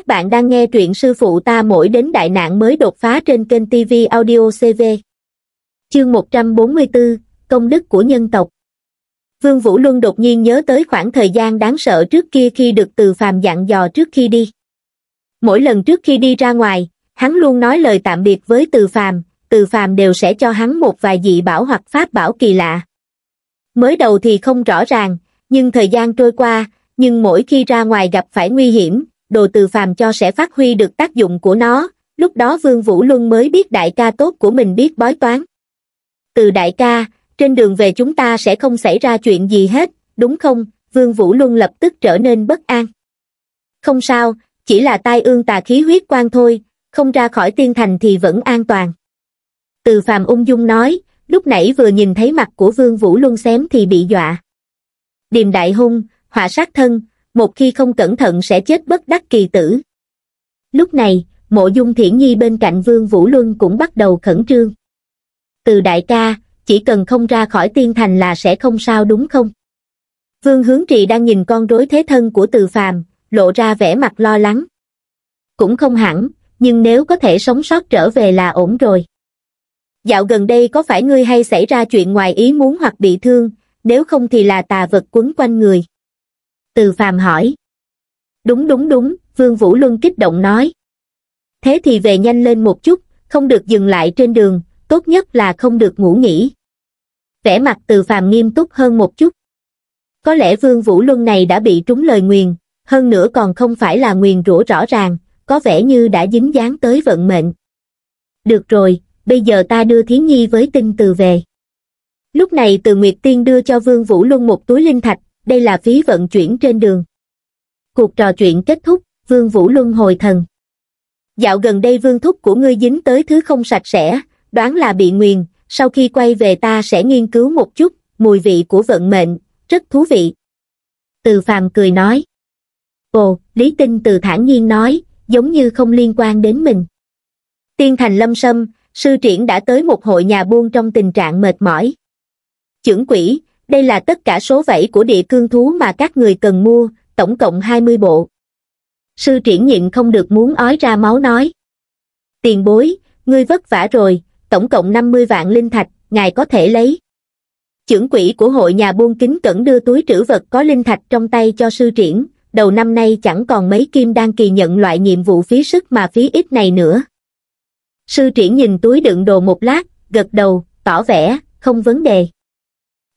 Các bạn đang nghe truyện sư phụ ta mỗi đến đại nạn mới đột phá trên kênh TV Audio CV. Chương 144, Công đức của nhân tộc. Vương Vũ Luân đột nhiên nhớ tới khoảng thời gian đáng sợ trước kia khi được từ phàm dặn dò trước khi đi. Mỗi lần trước khi đi ra ngoài, hắn luôn nói lời tạm biệt với từ phàm, từ phàm đều sẽ cho hắn một vài dị bảo hoặc pháp bảo kỳ lạ. Mới đầu thì không rõ ràng, nhưng thời gian trôi qua, nhưng mỗi khi ra ngoài gặp phải nguy hiểm, đồ từ phàm cho sẽ phát huy được tác dụng của nó, lúc đó Vương Vũ Luân mới biết đại ca tốt của mình biết bói toán. Từ đại ca, trên đường về chúng ta sẽ không xảy ra chuyện gì hết, đúng không? Vương Vũ Luân lập tức trở nên bất an. Không sao, chỉ là tai ương tà khí huyết quang thôi, không ra khỏi tiên thành thì vẫn an toàn. Từ phàm ung dung nói, lúc nãy vừa nhìn thấy mặt của Vương Vũ Luân xém thì bị dọa. Điềm đại hung, họa sát thân, một khi không cẩn thận sẽ chết bất đắc kỳ tử. Lúc này, mộ dung thiển nhi bên cạnh Vương Vũ Luân cũng bắt đầu khẩn trương. Từ đại ca, chỉ cần không ra khỏi tiên thành là sẽ không sao đúng không? Vương Hướng trì đang nhìn con rối thế thân của Từ Phàm, lộ ra vẻ mặt lo lắng. Cũng không hẳn, nhưng nếu có thể sống sót trở về là ổn rồi. Dạo gần đây có phải ngươi hay xảy ra chuyện ngoài ý muốn hoặc bị thương, nếu không thì là tà vật quấn quanh người từ phàm hỏi đúng đúng đúng vương vũ luân kích động nói thế thì về nhanh lên một chút không được dừng lại trên đường tốt nhất là không được ngủ nghỉ vẻ mặt từ phàm nghiêm túc hơn một chút có lẽ vương vũ luân này đã bị trúng lời nguyền hơn nữa còn không phải là nguyền rủa rõ ràng có vẻ như đã dính dáng tới vận mệnh được rồi bây giờ ta đưa thiến nhi với tinh từ về lúc này từ nguyệt tiên đưa cho vương vũ luân một túi linh thạch đây là phí vận chuyển trên đường. Cuộc trò chuyện kết thúc, Vương Vũ Luân hồi thần. Dạo gần đây vương thúc của ngươi dính tới thứ không sạch sẽ, đoán là bị nguyền, sau khi quay về ta sẽ nghiên cứu một chút, mùi vị của vận mệnh, rất thú vị. Từ phàm cười nói. Ồ, Lý Tinh từ thản nhiên nói, giống như không liên quan đến mình. Tiên thành lâm sâm, sư triển đã tới một hội nhà buôn trong tình trạng mệt mỏi. Chưởng quỷ, đây là tất cả số vẫy của địa cương thú mà các người cần mua, tổng cộng 20 bộ. Sư triển nhịn không được muốn ói ra máu nói. Tiền bối, ngươi vất vả rồi, tổng cộng 50 vạn linh thạch, ngài có thể lấy. Chưởng quỹ của hội nhà buôn kính cẩn đưa túi trữ vật có linh thạch trong tay cho sư triển, đầu năm nay chẳng còn mấy kim đan kỳ nhận loại nhiệm vụ phí sức mà phí ít này nữa. Sư triển nhìn túi đựng đồ một lát, gật đầu, tỏ vẻ, không vấn đề.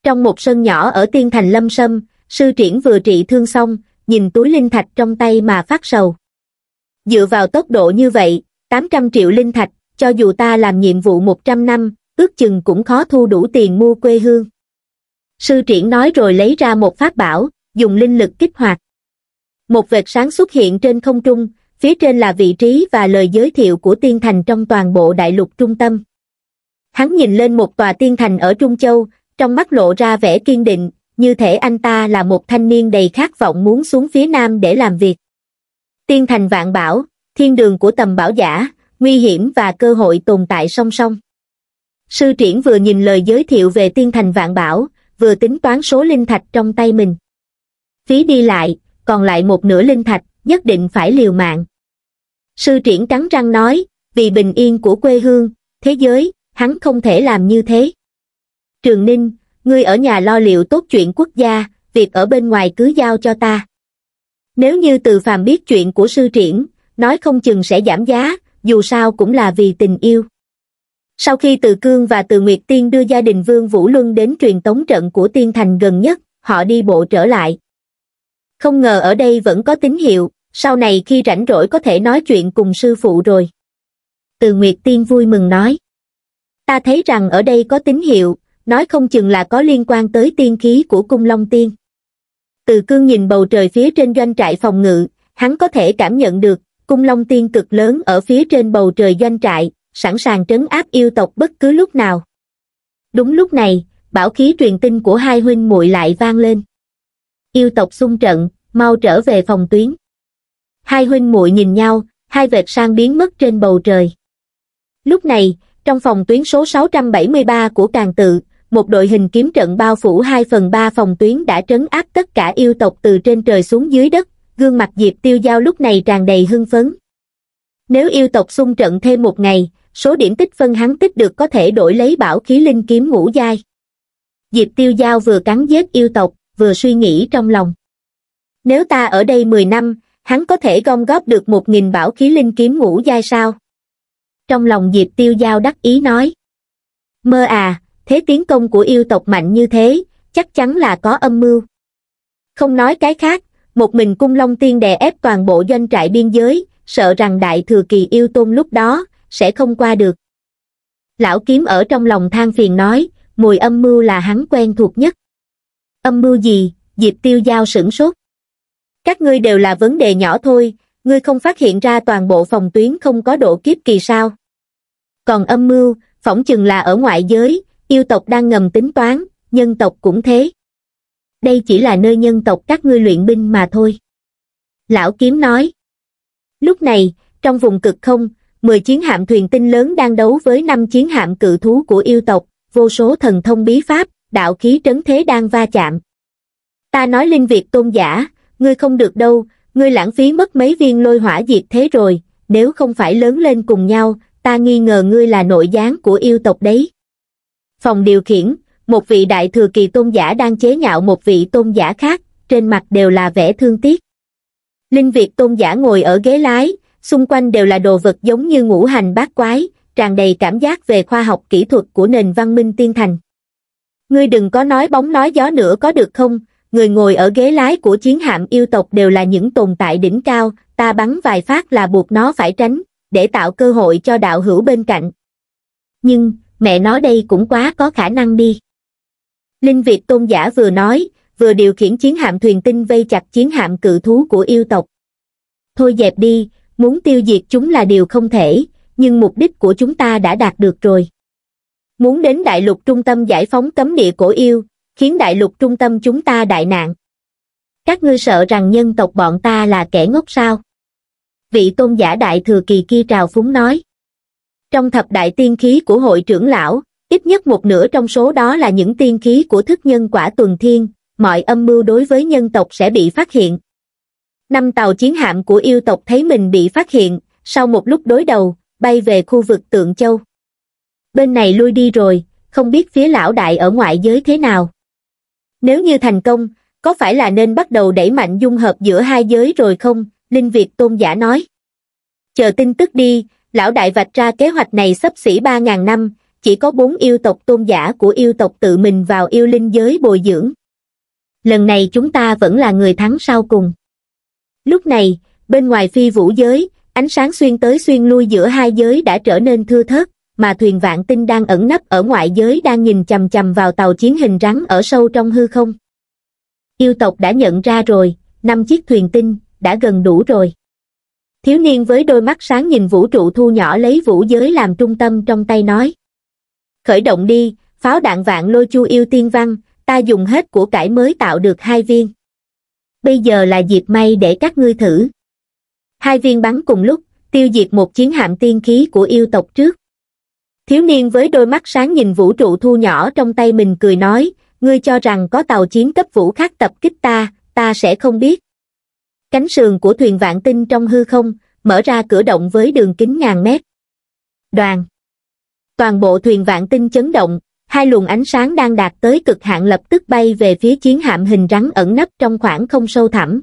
Trong một sân nhỏ ở tiên thành lâm sâm, sư triển vừa trị thương xong, nhìn túi linh thạch trong tay mà phát sầu. Dựa vào tốc độ như vậy, 800 triệu linh thạch, cho dù ta làm nhiệm vụ 100 năm, ước chừng cũng khó thu đủ tiền mua quê hương. Sư triển nói rồi lấy ra một pháp bảo, dùng linh lực kích hoạt. Một vệt sáng xuất hiện trên không trung, phía trên là vị trí và lời giới thiệu của tiên thành trong toàn bộ đại lục trung tâm. Hắn nhìn lên một tòa tiên thành ở Trung Châu, trong mắt lộ ra vẻ kiên định, như thể anh ta là một thanh niên đầy khát vọng muốn xuống phía nam để làm việc. Tiên thành vạn bảo, thiên đường của tầm bảo giả, nguy hiểm và cơ hội tồn tại song song. Sư triển vừa nhìn lời giới thiệu về tiên thành vạn bảo, vừa tính toán số linh thạch trong tay mình. Phí đi lại, còn lại một nửa linh thạch, nhất định phải liều mạng. Sư triển cắn răng nói, vì bình yên của quê hương, thế giới, hắn không thể làm như thế. Trường Ninh, ngươi ở nhà lo liệu tốt chuyện quốc gia, việc ở bên ngoài cứ giao cho ta. Nếu như từ phàm biết chuyện của sư triển, nói không chừng sẽ giảm giá, dù sao cũng là vì tình yêu. Sau khi Từ Cương và Từ Nguyệt Tiên đưa gia đình Vương Vũ Luân đến truyền tống trận của Tiên Thành gần nhất, họ đi bộ trở lại. Không ngờ ở đây vẫn có tín hiệu, sau này khi rảnh rỗi có thể nói chuyện cùng sư phụ rồi. Từ Nguyệt Tiên vui mừng nói. Ta thấy rằng ở đây có tín hiệu, nói không chừng là có liên quan tới tiên khí của cung long tiên. Từ cương nhìn bầu trời phía trên doanh trại phòng ngự, hắn có thể cảm nhận được, cung long tiên cực lớn ở phía trên bầu trời doanh trại, sẵn sàng trấn áp yêu tộc bất cứ lúc nào. Đúng lúc này, bảo khí truyền tin của hai huynh muội lại vang lên. Yêu tộc xung trận, mau trở về phòng tuyến. Hai huynh muội nhìn nhau, hai vệt sang biến mất trên bầu trời. Lúc này, trong phòng tuyến số 673 của Càng Tự, một đội hình kiếm trận bao phủ hai phần ba phòng tuyến đã trấn áp tất cả yêu tộc từ trên trời xuống dưới đất, gương mặt Diệp Tiêu Giao lúc này tràn đầy hưng phấn. Nếu yêu tộc xung trận thêm một ngày, số điểm tích phân hắn tích được có thể đổi lấy bảo khí linh kiếm ngũ giai. Diệp Tiêu Giao vừa cắn giết yêu tộc, vừa suy nghĩ trong lòng. Nếu ta ở đây 10 năm, hắn có thể gom góp được 1.000 bảo khí linh kiếm ngũ giai sao? Trong lòng Diệp Tiêu Giao đắc ý nói. Mơ à, thế tiến công của yêu tộc mạnh như thế chắc chắn là có âm mưu không nói cái khác một mình cung long tiên đè ép toàn bộ doanh trại biên giới sợ rằng đại thừa kỳ yêu tôn lúc đó sẽ không qua được lão kiếm ở trong lòng than phiền nói mùi âm mưu là hắn quen thuộc nhất âm mưu gì diệp tiêu giao sửng sốt các ngươi đều là vấn đề nhỏ thôi ngươi không phát hiện ra toàn bộ phòng tuyến không có độ kiếp kỳ sao còn âm mưu phỏng chừng là ở ngoại giới yêu tộc đang ngầm tính toán nhân tộc cũng thế đây chỉ là nơi nhân tộc các ngươi luyện binh mà thôi lão kiếm nói lúc này trong vùng cực không mười chiến hạm thuyền tinh lớn đang đấu với năm chiến hạm cự thú của yêu tộc vô số thần thông bí pháp đạo khí trấn thế đang va chạm ta nói linh việc tôn giả ngươi không được đâu ngươi lãng phí mất mấy viên lôi hỏa diệt thế rồi nếu không phải lớn lên cùng nhau ta nghi ngờ ngươi là nội gián của yêu tộc đấy phòng điều khiển một vị đại thừa kỳ tôn giả đang chế nhạo một vị tôn giả khác trên mặt đều là vẻ thương tiếc linh việt tôn giả ngồi ở ghế lái xung quanh đều là đồ vật giống như ngũ hành bát quái tràn đầy cảm giác về khoa học kỹ thuật của nền văn minh tiên thành ngươi đừng có nói bóng nói gió nữa có được không người ngồi ở ghế lái của chiến hạm yêu tộc đều là những tồn tại đỉnh cao ta bắn vài phát là buộc nó phải tránh để tạo cơ hội cho đạo hữu bên cạnh nhưng mẹ nó đây cũng quá có khả năng đi. Linh Việt Tôn Giả vừa nói, vừa điều khiển chiến hạm thuyền tinh vây chặt chiến hạm cự thú của yêu tộc. Thôi dẹp đi, muốn tiêu diệt chúng là điều không thể, nhưng mục đích của chúng ta đã đạt được rồi. Muốn đến đại lục trung tâm giải phóng cấm địa cổ yêu, khiến đại lục trung tâm chúng ta đại nạn. Các ngươi sợ rằng nhân tộc bọn ta là kẻ ngốc sao? Vị tôn giả đại thừa kỳ kia trào phúng nói trong thập đại tiên khí của hội trưởng lão, ít nhất một nửa trong số đó là những tiên khí của thức nhân quả tuần thiên, mọi âm mưu đối với nhân tộc sẽ bị phát hiện. Năm tàu chiến hạm của yêu tộc thấy mình bị phát hiện, sau một lúc đối đầu, bay về khu vực Tượng Châu. Bên này lui đi rồi, không biết phía lão đại ở ngoại giới thế nào. Nếu như thành công, có phải là nên bắt đầu đẩy mạnh dung hợp giữa hai giới rồi không? Linh Việt Tôn giả nói. Chờ tin tức đi, lão đại vạch ra kế hoạch này sắp xỉ ba ngàn năm chỉ có bốn yêu tộc tôn giả của yêu tộc tự mình vào yêu linh giới bồi dưỡng lần này chúng ta vẫn là người thắng sau cùng lúc này bên ngoài phi vũ giới ánh sáng xuyên tới xuyên lui giữa hai giới đã trở nên thưa thớt mà thuyền vạn tinh đang ẩn nấp ở ngoại giới đang nhìn chằm chằm vào tàu chiến hình rắn ở sâu trong hư không yêu tộc đã nhận ra rồi năm chiếc thuyền tinh đã gần đủ rồi thiếu niên với đôi mắt sáng nhìn vũ trụ thu nhỏ lấy vũ giới làm trung tâm trong tay nói. Khởi động đi, pháo đạn vạn lôi chu yêu tiên văn, ta dùng hết của cải mới tạo được hai viên. Bây giờ là dịp may để các ngươi thử. Hai viên bắn cùng lúc, tiêu diệt một chiến hạm tiên khí của yêu tộc trước. Thiếu niên với đôi mắt sáng nhìn vũ trụ thu nhỏ trong tay mình cười nói, ngươi cho rằng có tàu chiến cấp vũ khác tập kích ta, ta sẽ không biết. Cánh sườn của thuyền vạn tinh trong hư không, mở ra cửa động với đường kính ngàn mét. Đoàn. Toàn bộ thuyền vạn tinh chấn động, hai luồng ánh sáng đang đạt tới cực hạn lập tức bay về phía chiến hạm hình rắn ẩn nấp trong khoảng không sâu thẳm.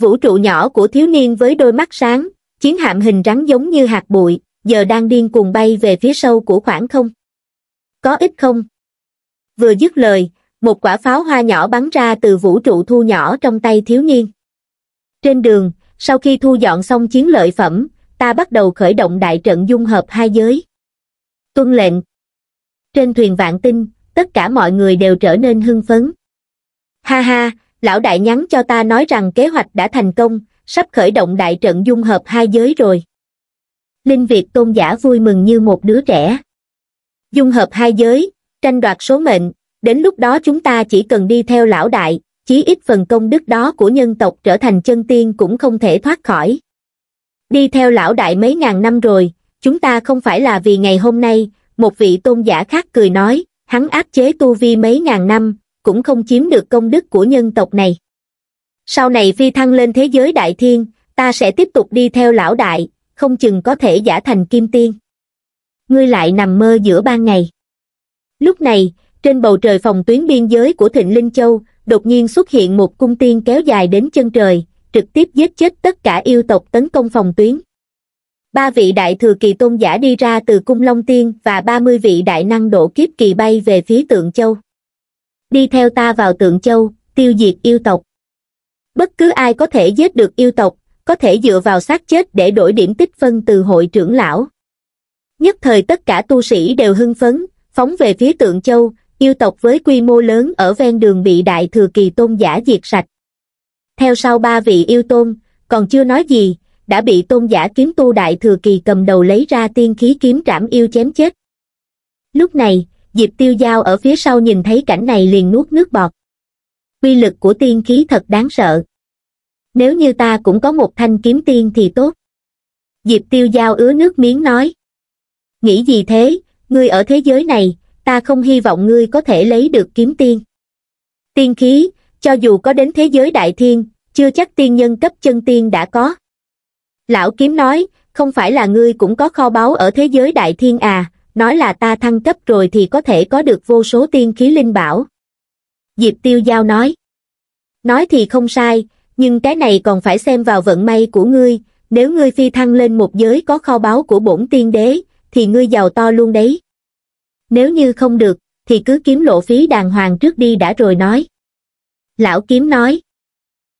Vũ trụ nhỏ của thiếu niên với đôi mắt sáng, chiến hạm hình rắn giống như hạt bụi, giờ đang điên cuồng bay về phía sâu của khoảng không. Có ít không? Vừa dứt lời, một quả pháo hoa nhỏ bắn ra từ vũ trụ thu nhỏ trong tay thiếu niên. Trên đường, sau khi thu dọn xong chiến lợi phẩm, ta bắt đầu khởi động đại trận dung hợp hai giới. Tuân lệnh. Trên thuyền vạn tinh, tất cả mọi người đều trở nên hưng phấn. Ha ha, lão đại nhắn cho ta nói rằng kế hoạch đã thành công, sắp khởi động đại trận dung hợp hai giới rồi. Linh Việt tôn giả vui mừng như một đứa trẻ. Dung hợp hai giới, tranh đoạt số mệnh, đến lúc đó chúng ta chỉ cần đi theo lão đại, chí ít phần công đức đó của nhân tộc trở thành chân tiên cũng không thể thoát khỏi. Đi theo lão đại mấy ngàn năm rồi, chúng ta không phải là vì ngày hôm nay, một vị tôn giả khác cười nói, hắn áp chế tu vi mấy ngàn năm, cũng không chiếm được công đức của nhân tộc này. Sau này phi thăng lên thế giới đại thiên, ta sẽ tiếp tục đi theo lão đại, không chừng có thể giả thành kim tiên. Ngươi lại nằm mơ giữa ban ngày. Lúc này, trên bầu trời phòng tuyến biên giới của Thịnh Linh Châu, đột nhiên xuất hiện một cung tiên kéo dài đến chân trời, trực tiếp giết chết tất cả yêu tộc tấn công phòng tuyến. Ba vị đại thừa kỳ tôn giả đi ra từ cung Long Tiên và 30 vị đại năng độ kiếp kỳ bay về phía Tượng Châu. Đi theo ta vào Tượng Châu, tiêu diệt yêu tộc. Bất cứ ai có thể giết được yêu tộc, có thể dựa vào xác chết để đổi điểm tích phân từ hội trưởng lão. Nhất thời tất cả tu sĩ đều hưng phấn, phóng về phía Tượng Châu, yêu tộc với quy mô lớn ở ven đường bị đại thừa kỳ tôn giả diệt sạch. Theo sau ba vị yêu tôn, còn chưa nói gì, đã bị tôn giả kiếm tu đại thừa kỳ cầm đầu lấy ra tiên khí kiếm trảm yêu chém chết. Lúc này, Diệp Tiêu Giao ở phía sau nhìn thấy cảnh này liền nuốt nước bọt. Quy lực của tiên khí thật đáng sợ. Nếu như ta cũng có một thanh kiếm tiên thì tốt. Diệp Tiêu Giao ứa nước miếng nói. Nghĩ gì thế, ngươi ở thế giới này, ta không hy vọng ngươi có thể lấy được kiếm tiên. Tiên khí, cho dù có đến thế giới đại thiên, chưa chắc tiên nhân cấp chân tiên đã có. Lão kiếm nói, không phải là ngươi cũng có kho báu ở thế giới đại thiên à, nói là ta thăng cấp rồi thì có thể có được vô số tiên khí linh bảo. Diệp Tiêu Giao nói. Nói thì không sai, nhưng cái này còn phải xem vào vận may của ngươi, nếu ngươi phi thăng lên một giới có kho báu của bổn tiên đế, thì ngươi giàu to luôn đấy nếu như không được, thì cứ kiếm lộ phí đàng hoàng trước đi đã rồi nói. Lão kiếm nói.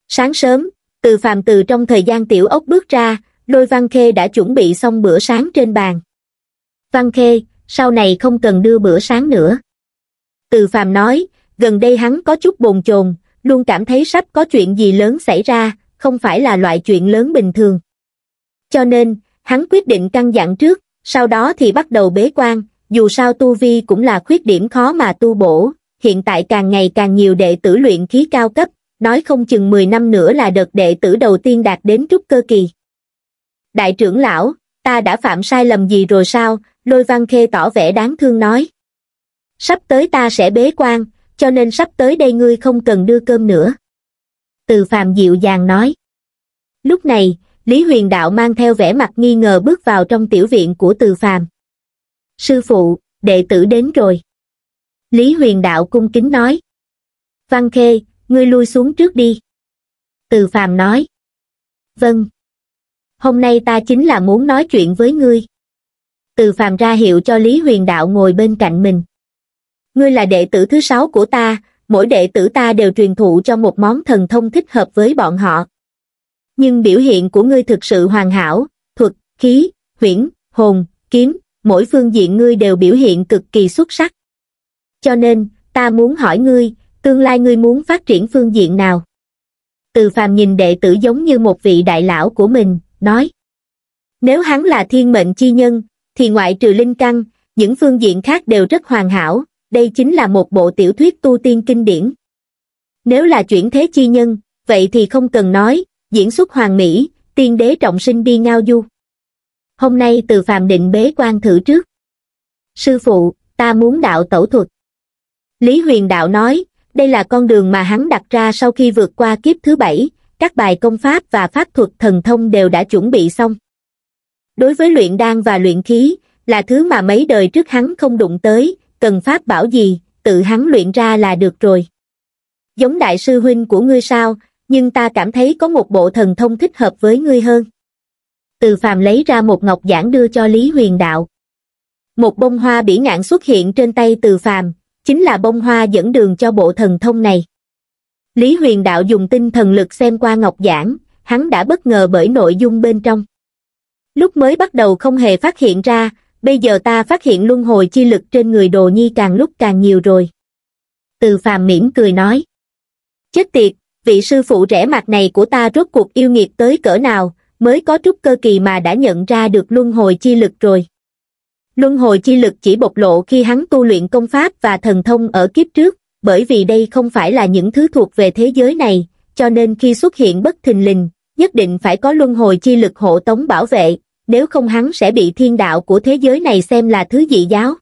Sáng sớm, từ phàm từ trong thời gian tiểu ốc bước ra, đôi văn khê đã chuẩn bị xong bữa sáng trên bàn. Văn khê, sau này không cần đưa bữa sáng nữa. Từ phàm nói, gần đây hắn có chút bồn chồn, luôn cảm thấy sắp có chuyện gì lớn xảy ra, không phải là loại chuyện lớn bình thường. Cho nên, hắn quyết định căn dặn trước, sau đó thì bắt đầu bế quan, dù sao tu vi cũng là khuyết điểm khó mà tu bổ, hiện tại càng ngày càng nhiều đệ tử luyện khí cao cấp, nói không chừng 10 năm nữa là đợt đệ tử đầu tiên đạt đến trúc cơ kỳ. Đại trưởng lão, ta đã phạm sai lầm gì rồi sao, lôi văn khê tỏ vẻ đáng thương nói. Sắp tới ta sẽ bế quan, cho nên sắp tới đây ngươi không cần đưa cơm nữa. Từ phàm dịu dàng nói. Lúc này, Lý Huyền Đạo mang theo vẻ mặt nghi ngờ bước vào trong tiểu viện của từ phàm sư phụ, đệ tử đến rồi. Lý huyền đạo cung kính nói. Văn Khê, ngươi lui xuống trước đi. Từ phàm nói. Vâng. Hôm nay ta chính là muốn nói chuyện với ngươi. Từ phàm ra hiệu cho Lý huyền đạo ngồi bên cạnh mình. Ngươi là đệ tử thứ sáu của ta, mỗi đệ tử ta đều truyền thụ cho một món thần thông thích hợp với bọn họ. Nhưng biểu hiện của ngươi thực sự hoàn hảo, thuật, khí, huyễn, hồn, kiếm, mỗi phương diện ngươi đều biểu hiện cực kỳ xuất sắc. Cho nên, ta muốn hỏi ngươi, tương lai ngươi muốn phát triển phương diện nào? Từ phàm nhìn đệ tử giống như một vị đại lão của mình, nói. Nếu hắn là thiên mệnh chi nhân, thì ngoại trừ linh căn, những phương diện khác đều rất hoàn hảo, đây chính là một bộ tiểu thuyết tu tiên kinh điển. Nếu là chuyển thế chi nhân, vậy thì không cần nói, diễn xuất hoàng mỹ, tiên đế trọng sinh đi ngao du hôm nay từ phàm định bế quan thử trước. Sư phụ, ta muốn đạo tẩu thuật. Lý Huyền Đạo nói, đây là con đường mà hắn đặt ra sau khi vượt qua kiếp thứ bảy, các bài công pháp và pháp thuật thần thông đều đã chuẩn bị xong. Đối với luyện đan và luyện khí, là thứ mà mấy đời trước hắn không đụng tới, cần pháp bảo gì, tự hắn luyện ra là được rồi. Giống đại sư huynh của ngươi sao, nhưng ta cảm thấy có một bộ thần thông thích hợp với ngươi hơn từ phàm lấy ra một ngọc giản đưa cho Lý Huyền Đạo. Một bông hoa bỉ ngạn xuất hiện trên tay từ phàm, chính là bông hoa dẫn đường cho bộ thần thông này. Lý Huyền Đạo dùng tinh thần lực xem qua ngọc giản, hắn đã bất ngờ bởi nội dung bên trong. Lúc mới bắt đầu không hề phát hiện ra, bây giờ ta phát hiện luân hồi chi lực trên người đồ nhi càng lúc càng nhiều rồi. Từ phàm mỉm cười nói. Chết tiệt, vị sư phụ rẻ mặt này của ta rốt cuộc yêu nghiệt tới cỡ nào, mới có trúc cơ kỳ mà đã nhận ra được luân hồi chi lực rồi luân hồi chi lực chỉ bộc lộ khi hắn tu luyện công pháp và thần thông ở kiếp trước bởi vì đây không phải là những thứ thuộc về thế giới này cho nên khi xuất hiện bất thình lình nhất định phải có luân hồi chi lực hộ tống bảo vệ nếu không hắn sẽ bị thiên đạo của thế giới này xem là thứ dị giáo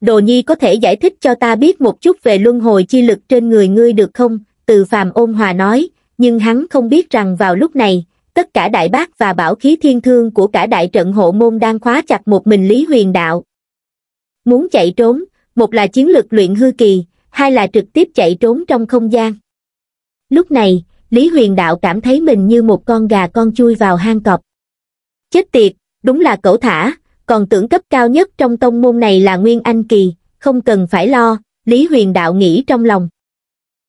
đồ nhi có thể giải thích cho ta biết một chút về luân hồi chi lực trên người ngươi được không từ Phạm ôn hòa nói nhưng hắn không biết rằng vào lúc này tất cả đại bác và bảo khí thiên thương của cả đại trận hộ môn đang khóa chặt một mình Lý Huyền Đạo. Muốn chạy trốn, một là chiến lược luyện hư kỳ, hai là trực tiếp chạy trốn trong không gian. Lúc này, Lý Huyền Đạo cảm thấy mình như một con gà con chui vào hang cọp. Chết tiệt, đúng là cẩu thả, còn tưởng cấp cao nhất trong tông môn này là Nguyên Anh Kỳ, không cần phải lo, Lý Huyền Đạo nghĩ trong lòng.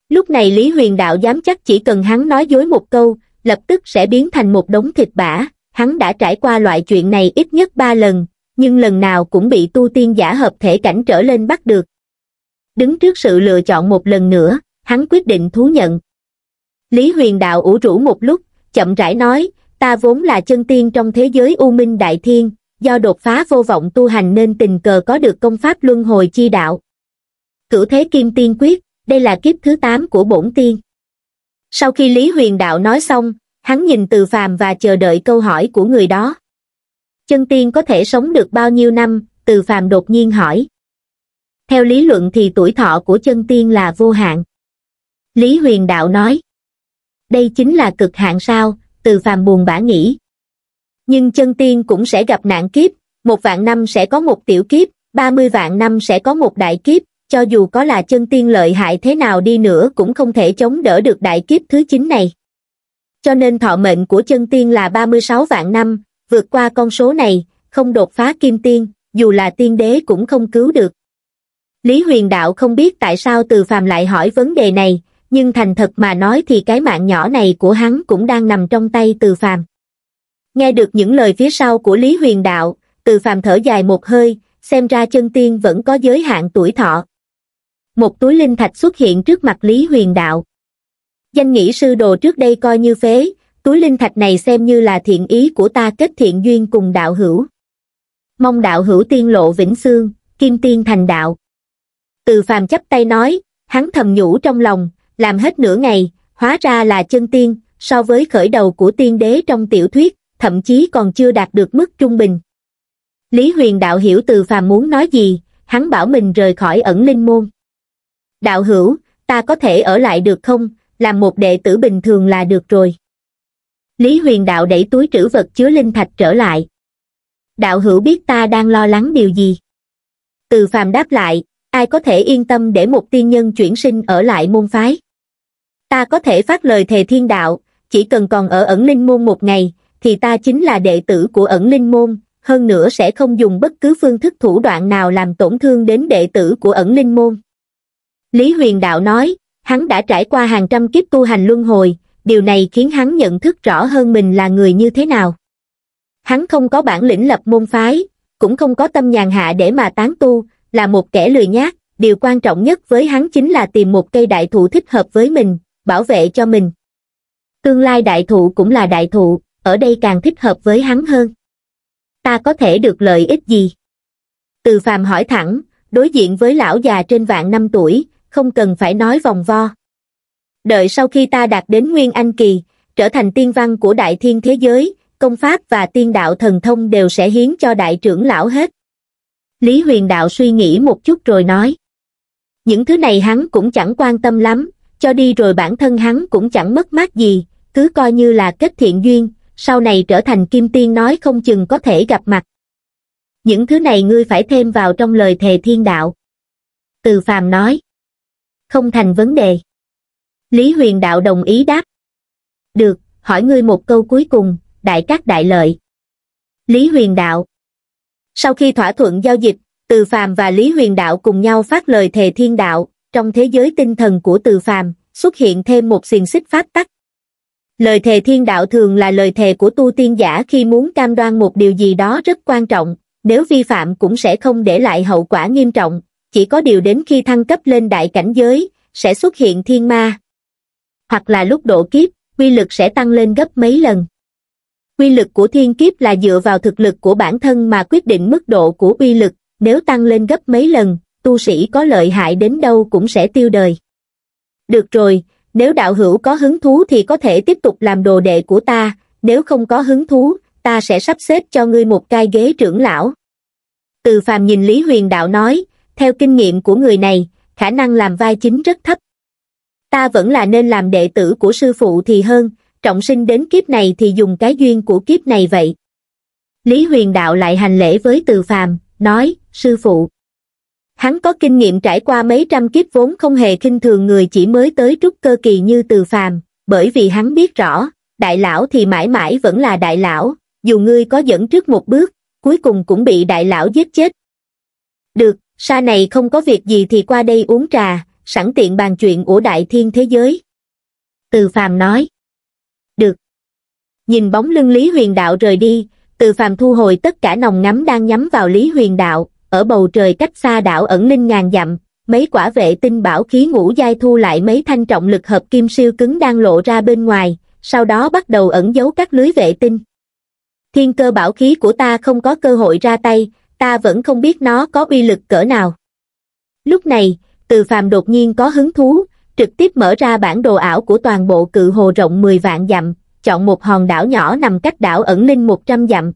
Lúc này Lý Huyền Đạo dám chắc chỉ cần hắn nói dối một câu, lập tức sẽ biến thành một đống thịt bã, hắn đã trải qua loại chuyện này ít nhất ba lần, nhưng lần nào cũng bị tu tiên giả hợp thể cảnh trở lên bắt được. Đứng trước sự lựa chọn một lần nữa, hắn quyết định thú nhận. Lý huyền đạo ủ rũ một lúc, chậm rãi nói, ta vốn là chân tiên trong thế giới U Minh Đại Thiên, do đột phá vô vọng tu hành nên tình cờ có được công pháp luân hồi chi đạo. cử thế kim tiên quyết, đây là kiếp thứ 8 của bổn tiên sau khi lý huyền đạo nói xong hắn nhìn từ phàm và chờ đợi câu hỏi của người đó chân tiên có thể sống được bao nhiêu năm từ phàm đột nhiên hỏi theo lý luận thì tuổi thọ của chân tiên là vô hạn lý huyền đạo nói đây chính là cực hạn sao từ phàm buồn bã nghĩ nhưng chân tiên cũng sẽ gặp nạn kiếp một vạn năm sẽ có một tiểu kiếp ba mươi vạn năm sẽ có một đại kiếp cho dù có là chân tiên lợi hại thế nào đi nữa cũng không thể chống đỡ được đại kiếp thứ 9 này. Cho nên thọ mệnh của chân tiên là 36 vạn năm, vượt qua con số này, không đột phá kim tiên, dù là tiên đế cũng không cứu được. Lý huyền đạo không biết tại sao từ phàm lại hỏi vấn đề này, nhưng thành thật mà nói thì cái mạng nhỏ này của hắn cũng đang nằm trong tay từ phàm. Nghe được những lời phía sau của Lý huyền đạo, từ phàm thở dài một hơi, xem ra chân tiên vẫn có giới hạn tuổi thọ một túi linh thạch xuất hiện trước mặt lý huyền đạo danh nghĩ sư đồ trước đây coi như phế túi linh thạch này xem như là thiện ý của ta kết thiện duyên cùng đạo hữu mong đạo hữu tiên lộ vĩnh xương kim tiên thành đạo từ phàm chấp tay nói hắn thầm nhủ trong lòng làm hết nửa ngày hóa ra là chân tiên so với khởi đầu của tiên đế trong tiểu thuyết thậm chí còn chưa đạt được mức trung bình lý huyền đạo hiểu từ phàm muốn nói gì hắn bảo mình rời khỏi ẩn linh môn đạo hữu, ta có thể ở lại được không, làm một đệ tử bình thường là được rồi. Lý huyền đạo đẩy túi trữ vật chứa linh thạch trở lại. Đạo hữu biết ta đang lo lắng điều gì. Từ phàm đáp lại, ai có thể yên tâm để một tiên nhân chuyển sinh ở lại môn phái. Ta có thể phát lời thề thiên đạo, chỉ cần còn ở ẩn linh môn một ngày, thì ta chính là đệ tử của ẩn linh môn, hơn nữa sẽ không dùng bất cứ phương thức thủ đoạn nào làm tổn thương đến đệ tử của ẩn linh môn. Lý Huyền Đạo nói, hắn đã trải qua hàng trăm kiếp tu hành luân hồi, điều này khiến hắn nhận thức rõ hơn mình là người như thế nào. Hắn không có bản lĩnh lập môn phái, cũng không có tâm nhàn hạ để mà tán tu, là một kẻ lười nhác, điều quan trọng nhất với hắn chính là tìm một cây đại thụ thích hợp với mình, bảo vệ cho mình. Tương lai đại thụ cũng là đại thụ, ở đây càng thích hợp với hắn hơn. Ta có thể được lợi ích gì? Từ phàm hỏi thẳng, đối diện với lão già trên vạn năm tuổi, không cần phải nói vòng vo đợi sau khi ta đạt đến nguyên anh kỳ trở thành tiên văn của đại thiên thế giới công pháp và tiên đạo thần thông đều sẽ hiến cho đại trưởng lão hết lý huyền đạo suy nghĩ một chút rồi nói những thứ này hắn cũng chẳng quan tâm lắm cho đi rồi bản thân hắn cũng chẳng mất mát gì cứ coi như là kết thiện duyên sau này trở thành kim tiên nói không chừng có thể gặp mặt những thứ này ngươi phải thêm vào trong lời thề thiên đạo từ phàm nói không thành vấn đề. Lý Huyền Đạo đồng ý đáp. Được, hỏi ngươi một câu cuối cùng, đại các đại lợi. Lý Huyền Đạo Sau khi thỏa thuận giao dịch, Từ Phàm và Lý Huyền Đạo cùng nhau phát lời thề thiên đạo, trong thế giới tinh thần của Từ Phàm xuất hiện thêm một xiềng xích pháp tắc. Lời thề thiên đạo thường là lời thề của tu tiên giả khi muốn cam đoan một điều gì đó rất quan trọng, nếu vi phạm cũng sẽ không để lại hậu quả nghiêm trọng, chỉ có điều đến khi thăng cấp lên đại cảnh giới sẽ xuất hiện thiên ma hoặc là lúc độ kiếp quy lực sẽ tăng lên gấp mấy lần quy lực của thiên kiếp là dựa vào thực lực của bản thân mà quyết định mức độ của quy lực nếu tăng lên gấp mấy lần tu sĩ có lợi hại đến đâu cũng sẽ tiêu đời được rồi nếu đạo hữu có hứng thú thì có thể tiếp tục làm đồ đệ của ta nếu không có hứng thú ta sẽ sắp xếp cho ngươi một cai ghế trưởng lão từ phàm nhìn lý huyền đạo nói theo kinh nghiệm của người này khả năng làm vai chính rất thấp ta vẫn là nên làm đệ tử của sư phụ thì hơn trọng sinh đến kiếp này thì dùng cái duyên của kiếp này vậy lý huyền đạo lại hành lễ với từ phàm nói sư phụ hắn có kinh nghiệm trải qua mấy trăm kiếp vốn không hề khinh thường người chỉ mới tới trúc cơ kỳ như từ phàm bởi vì hắn biết rõ đại lão thì mãi mãi vẫn là đại lão dù ngươi có dẫn trước một bước cuối cùng cũng bị đại lão giết chết được sa này không có việc gì thì qua đây uống trà sẵn tiện bàn chuyện của đại thiên thế giới từ phàm nói được nhìn bóng lưng lý huyền đạo rời đi từ phàm thu hồi tất cả nòng ngắm đang nhắm vào lý huyền đạo ở bầu trời cách xa đảo ẩn linh ngàn dặm mấy quả vệ tinh bảo khí ngũ giai thu lại mấy thanh trọng lực hợp kim siêu cứng đang lộ ra bên ngoài sau đó bắt đầu ẩn giấu các lưới vệ tinh thiên cơ bảo khí của ta không có cơ hội ra tay ta vẫn không biết nó có uy lực cỡ nào. Lúc này, từ phàm đột nhiên có hứng thú, trực tiếp mở ra bản đồ ảo của toàn bộ cự hồ rộng 10 vạn dặm, chọn một hòn đảo nhỏ nằm cách đảo ẩn linh 100 dặm.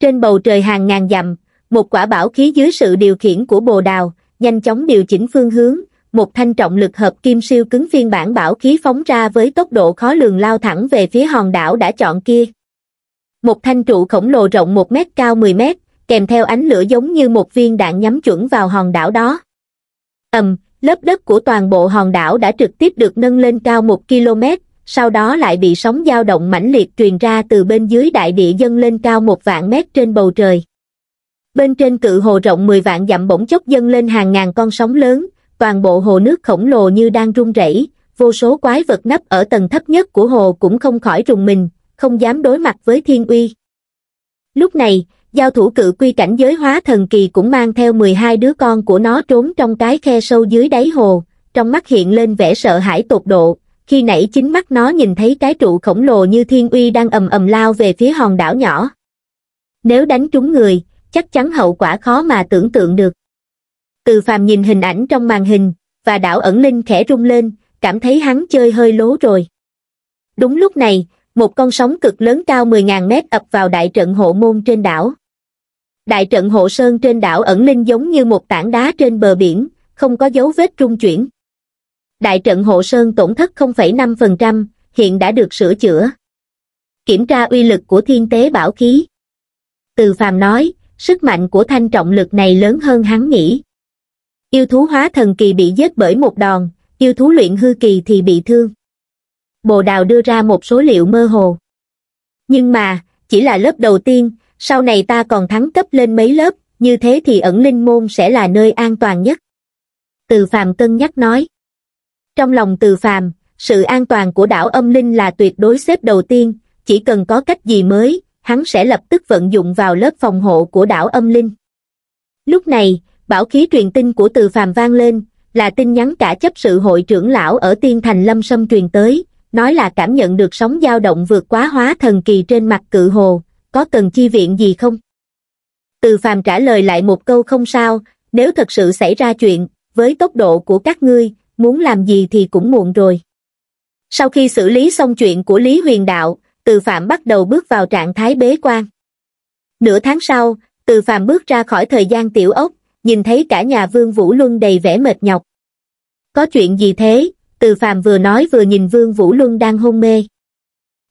Trên bầu trời hàng ngàn dặm, một quả bảo khí dưới sự điều khiển của bồ đào, nhanh chóng điều chỉnh phương hướng, một thanh trọng lực hợp kim siêu cứng phiên bản bảo khí phóng ra với tốc độ khó lường lao thẳng về phía hòn đảo đã chọn kia. Một thanh trụ khổng lồ rộng 1 mét cao 10 mét, kèm theo ánh lửa giống như một viên đạn nhắm chuẩn vào hòn đảo đó. ầm, lớp đất của toàn bộ hòn đảo đã trực tiếp được nâng lên cao một km, sau đó lại bị sóng dao động mãnh liệt truyền ra từ bên dưới đại địa dâng lên cao một vạn mét trên bầu trời. Bên trên cự hồ rộng 10 vạn dặm bỗng chốc dâng lên hàng ngàn con sóng lớn, toàn bộ hồ nước khổng lồ như đang rung rẩy, vô số quái vật nấp ở tầng thấp nhất của hồ cũng không khỏi rùng mình, không dám đối mặt với thiên uy. Lúc này, giao thủ cự quy cảnh giới hóa thần kỳ cũng mang theo 12 đứa con của nó trốn trong cái khe sâu dưới đáy hồ, trong mắt hiện lên vẻ sợ hãi tột độ, khi nãy chính mắt nó nhìn thấy cái trụ khổng lồ như thiên uy đang ầm ầm lao về phía hòn đảo nhỏ. Nếu đánh trúng người, chắc chắn hậu quả khó mà tưởng tượng được. Từ phàm nhìn hình ảnh trong màn hình, và đảo ẩn linh khẽ rung lên, cảm thấy hắn chơi hơi lố rồi. Đúng lúc này, một con sóng cực lớn cao 10.000 mét ập vào đại trận hộ môn trên đảo đại trận hộ sơn trên đảo ẩn linh giống như một tảng đá trên bờ biển, không có dấu vết trung chuyển. Đại trận hộ sơn tổn thất 0,5%, hiện đã được sửa chữa. Kiểm tra uy lực của thiên tế bảo khí. Từ phàm nói, sức mạnh của thanh trọng lực này lớn hơn hắn nghĩ. Yêu thú hóa thần kỳ bị giết bởi một đòn, yêu thú luyện hư kỳ thì bị thương. Bồ Đào đưa ra một số liệu mơ hồ. Nhưng mà, chỉ là lớp đầu tiên, sau này ta còn thắng cấp lên mấy lớp như thế thì ẩn linh môn sẽ là nơi an toàn nhất từ phàm cân nhắc nói trong lòng từ phàm sự an toàn của đảo âm linh là tuyệt đối xếp đầu tiên chỉ cần có cách gì mới hắn sẽ lập tức vận dụng vào lớp phòng hộ của đảo âm linh lúc này bảo khí truyền tin của từ phàm vang lên là tin nhắn cả chấp sự hội trưởng lão ở tiên thành lâm sâm truyền tới nói là cảm nhận được sóng dao động vượt quá hóa thần kỳ trên mặt cự hồ có cần chi viện gì không? Từ phàm trả lời lại một câu không sao, nếu thật sự xảy ra chuyện, với tốc độ của các ngươi, muốn làm gì thì cũng muộn rồi. Sau khi xử lý xong chuyện của Lý Huyền Đạo, Từ Phạm bắt đầu bước vào trạng thái bế quan. Nửa tháng sau, Từ Phạm bước ra khỏi thời gian tiểu ốc, nhìn thấy cả nhà Vương Vũ Luân đầy vẻ mệt nhọc. Có chuyện gì thế? Từ Phạm vừa nói vừa nhìn Vương Vũ Luân đang hôn mê.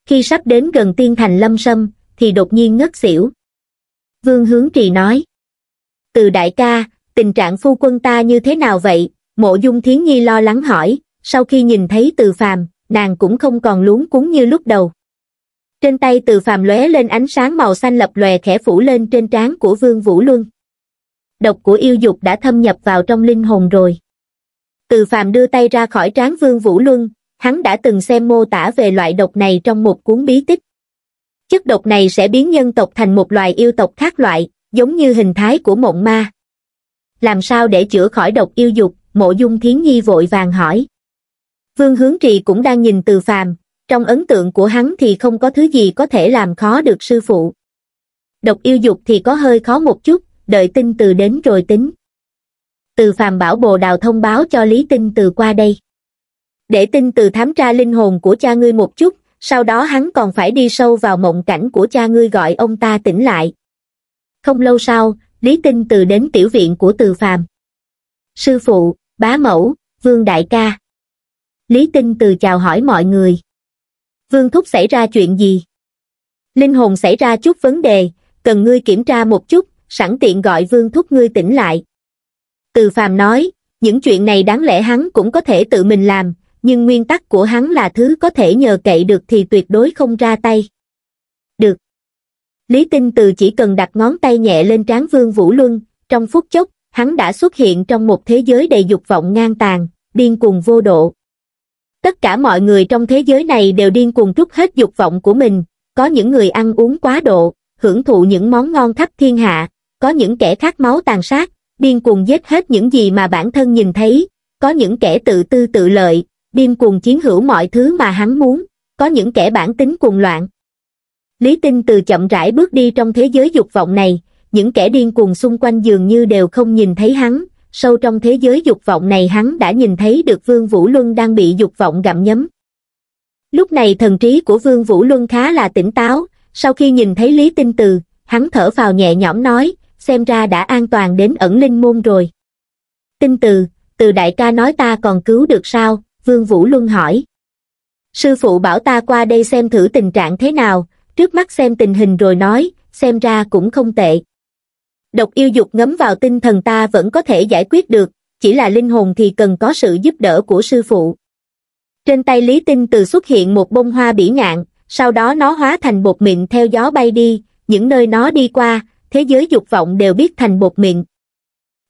Khi sắp đến gần tiên thành lâm sâm, thì đột nhiên ngất xỉu. Vương Hướng Trì nói, từ đại ca, tình trạng phu quân ta như thế nào vậy? Mộ Dung Thiến Nhi lo lắng hỏi, sau khi nhìn thấy từ phàm, nàng cũng không còn luống cuống như lúc đầu. Trên tay từ phàm lóe lên ánh sáng màu xanh lập lòe khẽ phủ lên trên trán của Vương Vũ Luân. Độc của yêu dục đã thâm nhập vào trong linh hồn rồi. Từ phàm đưa tay ra khỏi trán Vương Vũ Luân, hắn đã từng xem mô tả về loại độc này trong một cuốn bí tích chất độc này sẽ biến nhân tộc thành một loài yêu tộc khác loại giống như hình thái của mộng ma làm sao để chữa khỏi độc yêu dục mộ dung thiến nhi vội vàng hỏi vương hướng trì cũng đang nhìn từ phàm trong ấn tượng của hắn thì không có thứ gì có thể làm khó được sư phụ độc yêu dục thì có hơi khó một chút đợi tin từ đến rồi tính từ phàm bảo bồ đào thông báo cho lý tinh từ qua đây để tin từ thám tra linh hồn của cha ngươi một chút sau đó hắn còn phải đi sâu vào mộng cảnh của cha ngươi gọi ông ta tỉnh lại. Không lâu sau, Lý Tinh Từ đến tiểu viện của Từ Phàm. Sư phụ, bá mẫu, vương đại ca. Lý Tinh Từ chào hỏi mọi người. Vương Thúc xảy ra chuyện gì? Linh hồn xảy ra chút vấn đề, cần ngươi kiểm tra một chút, sẵn tiện gọi Vương Thúc ngươi tỉnh lại. Từ Phàm nói, những chuyện này đáng lẽ hắn cũng có thể tự mình làm, nhưng nguyên tắc của hắn là thứ có thể nhờ cậy được thì tuyệt đối không ra tay được lý tinh từ chỉ cần đặt ngón tay nhẹ lên trán vương vũ luân trong phút chốc hắn đã xuất hiện trong một thế giới đầy dục vọng ngang tàn điên cuồng vô độ tất cả mọi người trong thế giới này đều điên cuồng trút hết dục vọng của mình có những người ăn uống quá độ hưởng thụ những món ngon khắp thiên hạ có những kẻ khát máu tàn sát điên cuồng giết hết những gì mà bản thân nhìn thấy có những kẻ tự tư tự lợi điên cuồng chiến hữu mọi thứ mà hắn muốn, có những kẻ bản tính cuồng loạn. Lý Tinh từ chậm rãi bước đi trong thế giới dục vọng này, những kẻ điên cuồng xung quanh dường như đều không nhìn thấy hắn, sâu trong thế giới dục vọng này hắn đã nhìn thấy được Vương Vũ Luân đang bị dục vọng gặm nhấm. Lúc này thần trí của Vương Vũ Luân khá là tỉnh táo, sau khi nhìn thấy Lý Tinh Từ, hắn thở vào nhẹ nhõm nói, xem ra đã an toàn đến ẩn linh môn rồi. Tinh Từ, từ đại ca nói ta còn cứu được sao, Vương Vũ Luân hỏi. Sư phụ bảo ta qua đây xem thử tình trạng thế nào, trước mắt xem tình hình rồi nói, xem ra cũng không tệ. Độc yêu dục ngấm vào tinh thần ta vẫn có thể giải quyết được, chỉ là linh hồn thì cần có sự giúp đỡ của sư phụ. Trên tay Lý Tinh Từ xuất hiện một bông hoa bỉ ngạn, sau đó nó hóa thành bột mịn theo gió bay đi, những nơi nó đi qua, thế giới dục vọng đều biết thành bột mịn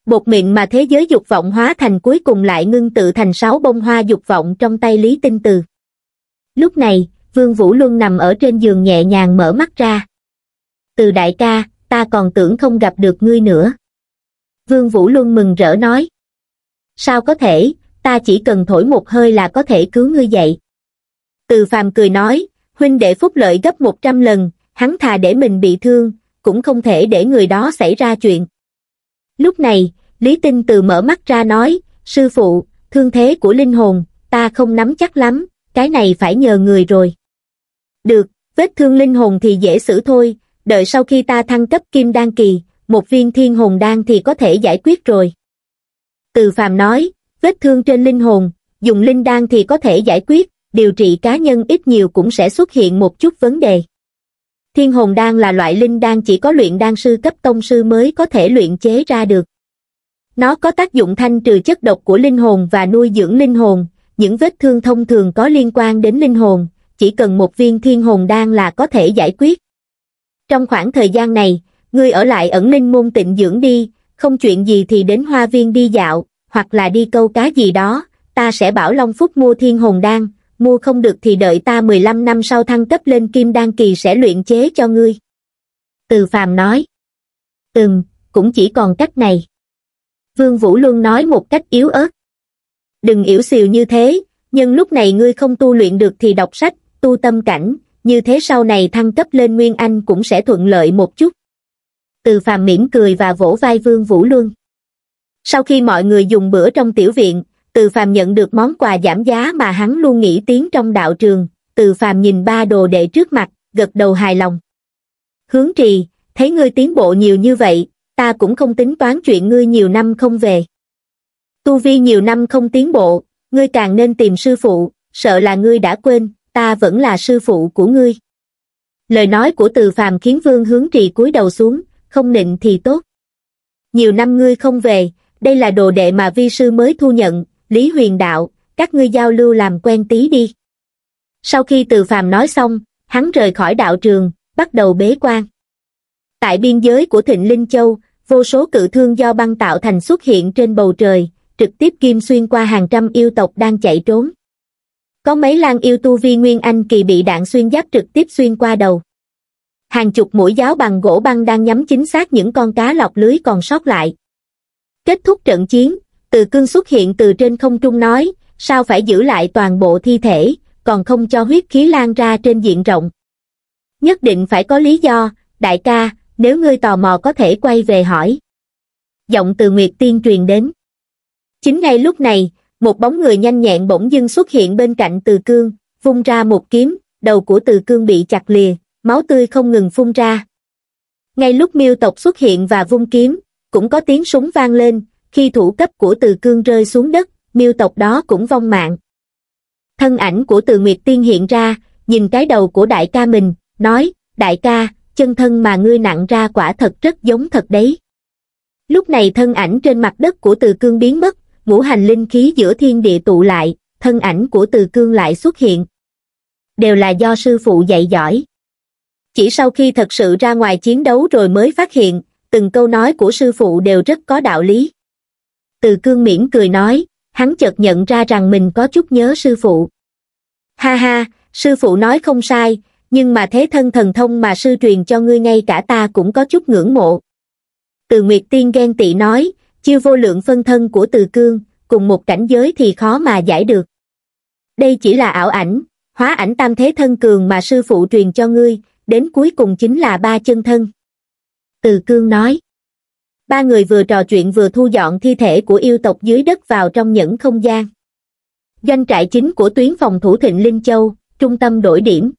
bột miệng mà thế giới dục vọng hóa thành cuối cùng lại ngưng tự thành sáu bông hoa dục vọng trong tay Lý Tinh Từ. Lúc này, Vương Vũ Luân nằm ở trên giường nhẹ nhàng mở mắt ra. Từ đại ca, ta còn tưởng không gặp được ngươi nữa. Vương Vũ Luân mừng rỡ nói. Sao có thể, ta chỉ cần thổi một hơi là có thể cứu ngươi dậy. Từ phàm cười nói, huynh đệ phúc lợi gấp 100 lần, hắn thà để mình bị thương, cũng không thể để người đó xảy ra chuyện. Lúc này, Lý Tinh Từ mở mắt ra nói, sư phụ, thương thế của linh hồn, ta không nắm chắc lắm, cái này phải nhờ người rồi. Được, vết thương linh hồn thì dễ xử thôi, đợi sau khi ta thăng cấp kim đan kỳ, một viên thiên hồn đan thì có thể giải quyết rồi. Từ phàm nói, vết thương trên linh hồn, dùng linh đan thì có thể giải quyết, điều trị cá nhân ít nhiều cũng sẽ xuất hiện một chút vấn đề. Thiên hồn đan là loại linh đan chỉ có luyện đan sư cấp tông sư mới có thể luyện chế ra được. Nó có tác dụng thanh trừ chất độc của linh hồn và nuôi dưỡng linh hồn, những vết thương thông thường có liên quan đến linh hồn, chỉ cần một viên thiên hồn đan là có thể giải quyết. Trong khoảng thời gian này, ngươi ở lại ẩn linh môn tịnh dưỡng đi, không chuyện gì thì đến hoa viên đi dạo, hoặc là đi câu cá gì đó, ta sẽ bảo Long Phúc mua thiên hồn đan, mua không được thì đợi ta 15 năm sau thăng cấp lên kim đan kỳ sẽ luyện chế cho ngươi. Từ phàm nói. Ừm, cũng chỉ còn cách này. Vương Vũ Luân nói một cách yếu ớt. Đừng yếu xìu như thế, nhưng lúc này ngươi không tu luyện được thì đọc sách, tu tâm cảnh, như thế sau này thăng cấp lên Nguyên Anh cũng sẽ thuận lợi một chút. Từ phàm mỉm cười và vỗ vai Vương Vũ Luân. Sau khi mọi người dùng bữa trong tiểu viện, từ phàm nhận được món quà giảm giá mà hắn luôn nghĩ tiếng trong đạo trường từ phàm nhìn ba đồ đệ trước mặt gật đầu hài lòng hướng trì thấy ngươi tiến bộ nhiều như vậy ta cũng không tính toán chuyện ngươi nhiều năm không về tu vi nhiều năm không tiến bộ ngươi càng nên tìm sư phụ sợ là ngươi đã quên ta vẫn là sư phụ của ngươi lời nói của từ phàm khiến vương hướng trì cúi đầu xuống không nịnh thì tốt nhiều năm ngươi không về đây là đồ đệ mà vi sư mới thu nhận Lý Huyền đạo, các ngươi giao lưu làm quen tí đi. Sau khi từ phàm nói xong, hắn rời khỏi đạo trường, bắt đầu bế quan. Tại biên giới của Thịnh Linh Châu, vô số cự thương do băng tạo thành xuất hiện trên bầu trời, trực tiếp kim xuyên qua hàng trăm yêu tộc đang chạy trốn. Có mấy lang yêu tu vi Nguyên Anh kỳ bị đạn xuyên giáp trực tiếp xuyên qua đầu. Hàng chục mũi giáo bằng gỗ băng đang nhắm chính xác những con cá lọc lưới còn sót lại. Kết thúc trận chiến, từ cương xuất hiện từ trên không trung nói, sao phải giữ lại toàn bộ thi thể, còn không cho huyết khí lan ra trên diện rộng. Nhất định phải có lý do, đại ca, nếu ngươi tò mò có thể quay về hỏi. Giọng từ Nguyệt Tiên truyền đến. Chính ngay lúc này, một bóng người nhanh nhẹn bỗng dưng xuất hiện bên cạnh từ cương, vung ra một kiếm, đầu của từ cương bị chặt lìa, máu tươi không ngừng phun ra. Ngay lúc miêu tộc xuất hiện và vung kiếm, cũng có tiếng súng vang lên, khi thủ cấp của từ cương rơi xuống đất, miêu tộc đó cũng vong mạng. Thân ảnh của từ Nguyệt Tiên hiện ra, nhìn cái đầu của đại ca mình, nói, đại ca, chân thân mà ngươi nặng ra quả thật rất giống thật đấy. Lúc này thân ảnh trên mặt đất của từ cương biến mất, ngũ hành linh khí giữa thiên địa tụ lại, thân ảnh của từ cương lại xuất hiện. Đều là do sư phụ dạy giỏi. Chỉ sau khi thật sự ra ngoài chiến đấu rồi mới phát hiện, từng câu nói của sư phụ đều rất có đạo lý từ cương miễn cười nói hắn chợt nhận ra rằng mình có chút nhớ sư phụ ha ha sư phụ nói không sai nhưng mà thế thân thần thông mà sư truyền cho ngươi ngay cả ta cũng có chút ngưỡng mộ từ nguyệt tiên ghen tị nói chiêu vô lượng phân thân của từ cương cùng một cảnh giới thì khó mà giải được đây chỉ là ảo ảnh hóa ảnh tam thế thân cường mà sư phụ truyền cho ngươi đến cuối cùng chính là ba chân thân từ cương nói ba người vừa trò chuyện vừa thu dọn thi thể của yêu tộc dưới đất vào trong những không gian doanh trại chính của tuyến phòng thủ thịnh linh châu trung tâm đổi điểm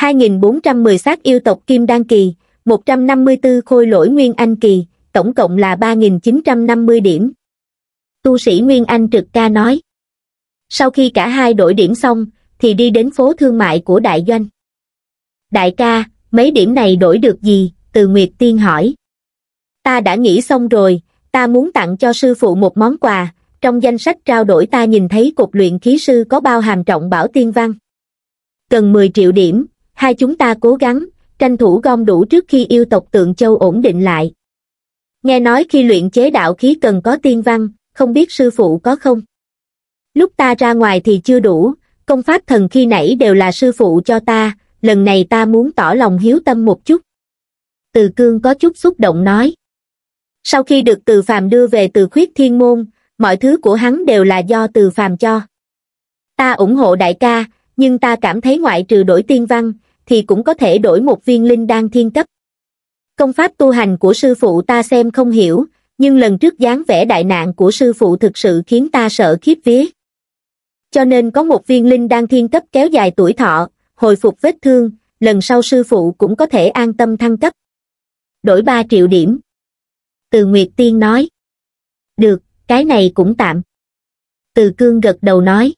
2.410 xác yêu tộc kim đan kỳ 154 khôi lỗi nguyên anh kỳ tổng cộng là 3.950 điểm tu sĩ nguyên anh trực ca nói sau khi cả hai đổi điểm xong thì đi đến phố thương mại của đại doanh đại ca mấy điểm này đổi được gì từ nguyệt tiên hỏi ta đã nghĩ xong rồi ta muốn tặng cho sư phụ một món quà trong danh sách trao đổi ta nhìn thấy cục luyện khí sư có bao hàm trọng bảo tiên văn cần mười triệu điểm hai chúng ta cố gắng tranh thủ gom đủ trước khi yêu tộc tượng châu ổn định lại nghe nói khi luyện chế đạo khí cần có tiên văn không biết sư phụ có không lúc ta ra ngoài thì chưa đủ công pháp thần khi nãy đều là sư phụ cho ta lần này ta muốn tỏ lòng hiếu tâm một chút từ cương có chút xúc động nói sau khi được từ phàm đưa về từ khuyết thiên môn mọi thứ của hắn đều là do từ phàm cho ta ủng hộ đại ca nhưng ta cảm thấy ngoại trừ đổi tiên văn thì cũng có thể đổi một viên linh đan thiên cấp công pháp tu hành của sư phụ ta xem không hiểu nhưng lần trước dáng vẻ đại nạn của sư phụ thực sự khiến ta sợ khiếp vía cho nên có một viên linh đan thiên cấp kéo dài tuổi thọ hồi phục vết thương lần sau sư phụ cũng có thể an tâm thăng cấp đổi ba triệu điểm từ Nguyệt Tiên nói. Được, cái này cũng tạm. Từ Cương gật đầu nói.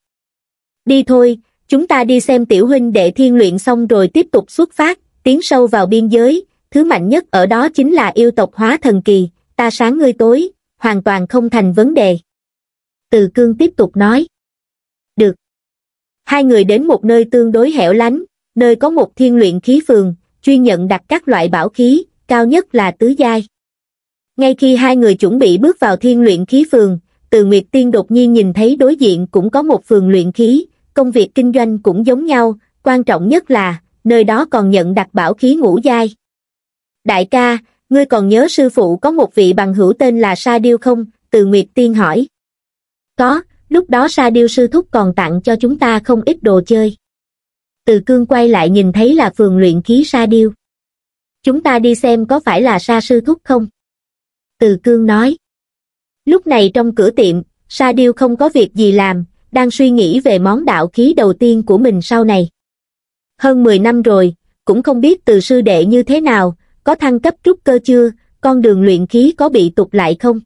Đi thôi, chúng ta đi xem tiểu huynh đệ thiên luyện xong rồi tiếp tục xuất phát, tiến sâu vào biên giới, thứ mạnh nhất ở đó chính là yêu tộc hóa thần kỳ, ta sáng ngươi tối, hoàn toàn không thành vấn đề. Từ Cương tiếp tục nói. Được. Hai người đến một nơi tương đối hẻo lánh, nơi có một thiên luyện khí phường, chuyên nhận đặt các loại bảo khí, cao nhất là tứ giai ngay khi hai người chuẩn bị bước vào thiên luyện khí phường từ nguyệt tiên đột nhiên nhìn thấy đối diện cũng có một phường luyện khí công việc kinh doanh cũng giống nhau quan trọng nhất là nơi đó còn nhận đặt bảo khí ngũ giai đại ca ngươi còn nhớ sư phụ có một vị bằng hữu tên là sa điêu không từ nguyệt tiên hỏi có lúc đó sa điêu sư thúc còn tặng cho chúng ta không ít đồ chơi từ cương quay lại nhìn thấy là phường luyện khí sa điêu chúng ta đi xem có phải là sa sư thúc không từ Cương nói. Lúc này trong cửa tiệm, Sa Điêu không có việc gì làm, đang suy nghĩ về món đạo khí đầu tiên của mình sau này. Hơn 10 năm rồi, cũng không biết từ sư đệ như thế nào, có thăng cấp trúc cơ chưa, con đường luyện khí có bị tụt lại không?